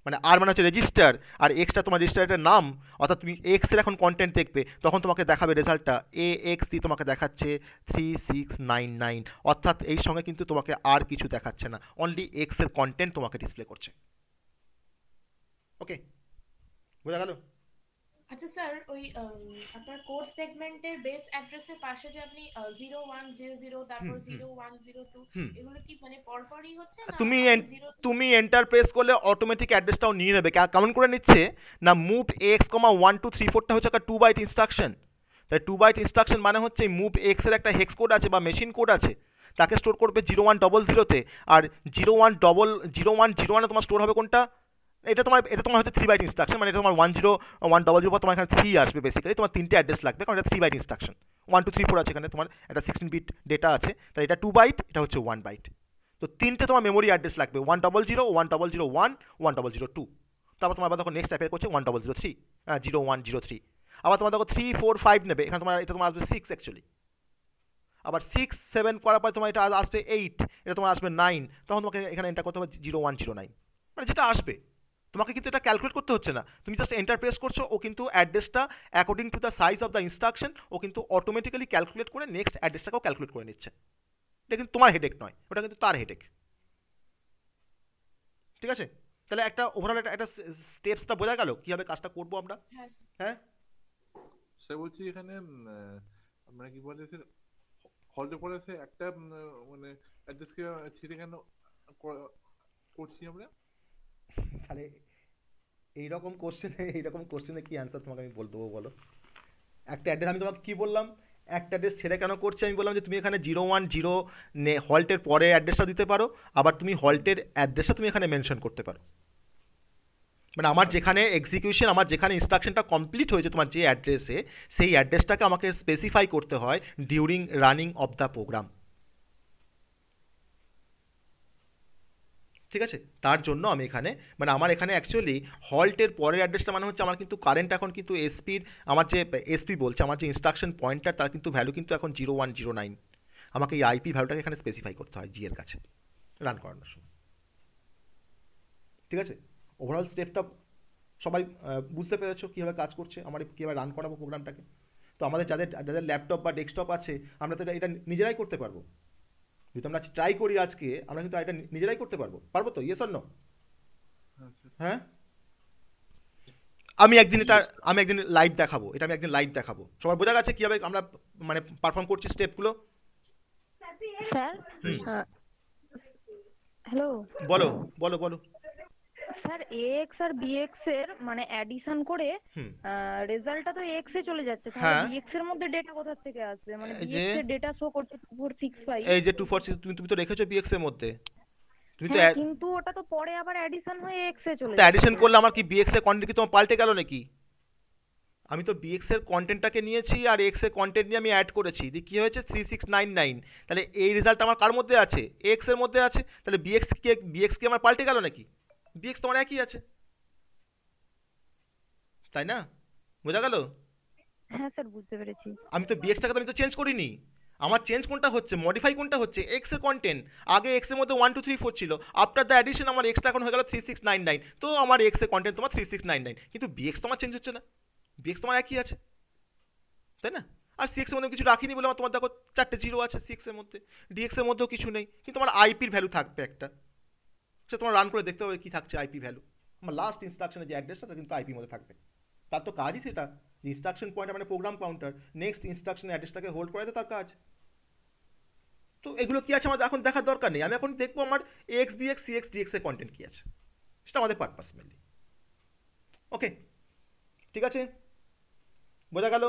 মানে আর মানে হচ্ছে রেজিস্টার আর এক্সটা তোমার রেজিস্টারের নাম অর্থাৎ তুমি এক্সের এখন কন্টেন্ট দেখবে তখন তোমাকে দেখাবে রেজাল্টটা এ এক্স দি তোমাকে দেখাচ্ছে থ্রি সিক্স নাইন নাইন অর্থাৎ এই সঙ্গে কিন্তু তোমাকে আর কিছু দেখাচ্ছে না অনলি এক্সের কন্টেন্ট তোমাকে ডিসপ্লে করছে ওকে বোঝা গেল আচ্ছা স্যার ওই আপনার কোর সেগমেন্টের বেস অ্যাড্রেসের পাশে যে আপনি 0100 তারপর 0102 এগুলো কি মানে পরপরই হচ্ছে না তুমি তুমি এন্টার প্রেস করলে অটোমেটিক অ্যাড্রেসটাও নিয়ে নেবে কারণ করে নিচ্ছে না move X comma one two three ফোরটা হচ্ছে একটা টু বাইট ইনস্ট্রাকশন তাই টু বাইট ইনস্ট্রাকশন মানে হচ্ছে মুভ এক্স এর একটা হেক্স কোড আছে বা মেশিন কোড আছে তাকে স্টোর করবে জিরো ওয়ান ডবল জিরোতে আর zero one double zero one zero ওয়ানে তোমার স্টোর হবে কোনটা এটা তোমার এটা তোমার হয়তো থ্রি বাইট ইনস্ট্রাকশন মানে এটা তোমার one zero one double zero তোমার এখানে থ্রি আসবে বেসিক্যালি তোমার তিনটে অ্যাড্রেস লাগবে কারণ এটা three byte instruction one two three four আছে এখানে তোমার একটা সিক্সটিন বিট ডেটা আছে তাহলে এটা টু বাইট এটা হচ্ছে ওয়ান বাইট তো তিনটে তোমার মেমোরি অ্যাড্রেস লাগবে one double zero one double zero one one double zero two তারপর তোমার আবার দেখো নেক্সট অ্যাপের করছে one double zero three zero one zero three আবার তোমার দেখো থ্রি ফোর ফাইভ নেবে এখানে তোমার এটা তোমার আসবে সিক্স অ্যাকচুয়ালি আবার সিক্স সেভেন করার পর তোমার এটা আসবে এইট এটা তোমার আসবে নাইন তখন তোমাকে এখানে এন্টার করতে হবে জিরো ওয়ান জিরো নাইন মানে যেটা আসবে তোমাকে কিন্তু এটা ক্যালকুলেট করতে হচ্ছে না তুমি জাস্ট এন্টার প্রেস করছো ও কিন্তু অ্যাড্রেসটা according to the size of the instruction ও কিন্তু অটোমেটিক্যালি ক্যালকুলেট করে নেক্সট অ্যাড্রেসটাকেও ক্যালকুলেট করে নিচ্ছে এটা কিন্তু তোমার হেডেক নয় ওটা কিন্তু তার হেডেক ঠিক আছে তাহলে একটা ওভারঅল একটা একটা স্টেপসটা বোঝা গেল কিভাবে কাজটা করব আমরা হ্যাঁ, হ্যাঁ স্যার বলছি এখানে মানে কি বলে স্যার হল করে একটা মানে অ্যাড্রেসকে ছেড়ে কেন করছি আমরা তাহলে এইরকম কোশ্চেনে এইরকম কোশ্চেনে কী অ্যান্সার তোমাকে আমি বল দেবো বলো একটা অ্যাড্রেস আমি তোমাকে কী বললাম একটা অ্যাড্রেস ছেড়ে কেন করছে আমি বললাম যে তুমি এখানে জিরো ওয়ান জিরো নে হল্টের পরে অ্যাড্রেসটা দিতে পারো আবার তুমি হল্টের অ্যাড্রেসটা তুমি এখানে মেনশন করতে পারো মানে আমার যেখানে এক্সিকিউশন আমার যেখানে ইনস্ট্রাকশনটা কমপ্লিট হয়েছে তোমার যে অ্যাড্রেসে সেই অ্যাড্রেসটাকে আমাকে স্পেসিফাই করতে হয় during running of the program ঠিক আছে তার জন্য আমি এখানে মানে আমার এখানে অ্যাকচুয়ালি হল্টের পরের অ্যাড্রেসটা মানে হচ্ছে আমার কিন্তু কারেন্ট এখন কিন্তু এসপির আমার যে এসপি বলছে আমার যে ইনস্ট্রাকশন পয়েন্টটা তার কিন্তু ভ্যালু কিন্তু এখন জিরো ওয়ান জিরো নাইন আমাকে এই আইপি ভ্যালুটাকে এখানে স্পেসিফাই করতে হয় জিয়ের কাছে রান করানোর সময় ঠিক আছে ওভারঅল স্টেপটা সবাই বুঝতে পেরেছো কীভাবে কাজ করছে আমার কীভাবে রান করাবো প্রোগ্রামটাকে তো আমাদের যাদের যাদের ল্যাপটপ বা ডেস্কটপ আছে আমরা তো এটা নিজেরাই করতে পারবো যদি আমরা ট্রাই করি আজকে আমরা কিন্তু এটা নিজেরাই করতে পারবো পারবো তো ইয়েস অর নো হ্যাঁ আমি একদিন এটা আমি একদিন লাইভ দেখাবো এটা আমি একদিন লাইভ দেখাবো সবার বোঝা গেছে কিভাবে আমরা মানে পারফর্ম করছি স্টেপগুলো স্যার হ্যালো বলো বলো বলো স্যার এক্স আর বিএক্স এর মানে অ্যাডিশন করে রেজাল্টটা তো এক্স এ চলে যাচ্ছে তাহলে বিএক্স হ্যাঁ। এর মধ্যে ডেটা কোথা থেকে আসবে মানে বিএক্স এর ডেটা শো করছে 2465 এই যে 246 তুমি তুমি তো রেখেছো বিএক্স এর মধ্যে তুমি তো হ্যাঁ, কিন্তু ওটা তো পরে আবার অ্যাডিশন হয়ে এক্স এ চলে যাচ্ছে অ্যাডিশন করলে আমার কি বিএক্স এর কন্টেন্ট কি তোমার পাল্টে গেল নাকি আমি তো বিএক্স এর কন্টেন্টটাকে নিয়েছি আর এক্স এর কন্টেন্ট নিয়ে আমি অ্যাড করেছি দিয়ে কি হয়েছে থ্রি সিক্স নাইন নাইন তাহলে এই রেজাল্ট আমার কার মধ্যে আছে এক্স এর মধ্যে আছে তাহলে বিএক্স কি বিএক্স কি আমার পাল্টে গেল নাকি বিএক্স তোমার একই আছে তাই না বোঝা গেল হ্যাঁ স্যার বুঝতে পেরেছি আমি তো বিএক্সটাকে আমি তো চেঞ্জ করিনি আমার চেঞ্জ কোনটা হচ্ছে মডিফাই কোনটা হচ্ছে এক্স এর কন্টেন্ট আগে এক্স এর মধ্যে ওয়ান টু থ্রি ফোর ছিল আফটার দ্য অ্যাডিশন আমার এক্সটা এখন হয়ে গেল থ্রি সিক্স নাইন নাইন তো আমার এক্স এর কন্টেন্ট তোমার থ্রি সিক্স নাইন নাইন কিন্তু বিএক্স তোমার চেঞ্জ হচ্ছে না বিএক্স তোমার একই আছে তাই না আর এর মধ্যে কিছু রাখিনি বলে আমার তোমার দেখো চারটে জিরো আছে এর মধ্যে এর মধ্যেও কিছু নেই কিন্তু আমার আইপির ভ্যালু থাকবে একটা সে তোমার রান করে দেখতে হবে কী থাকছে আইপি ভ্যালু আমার লাস্ট ইনস্ট্রাকশনের যে অ্যাড্রেসটা তা কিন্তু আইপি মধ্যে থাকবে তার তো কাজই সেটা ইনস্ট্রাকশন পয়েন্ট মানে প্রোগ্রাম কাউন্টার নেক্সট ইনস্ট্রাকশন অ্যাড্রেসটাকে হোল্ড করাতে তার কাজ তো এগুলো কী আছে আমাদের এখন দেখার দরকার নেই আমি এখন দেখবো আমার এক্স বিএক্স সিএক্স ডিএক্সের কন্টেন্ট কী আছে সেটা আমাদের পারপাস মেনলি ওকে ঠিক আছে বোঝা গেল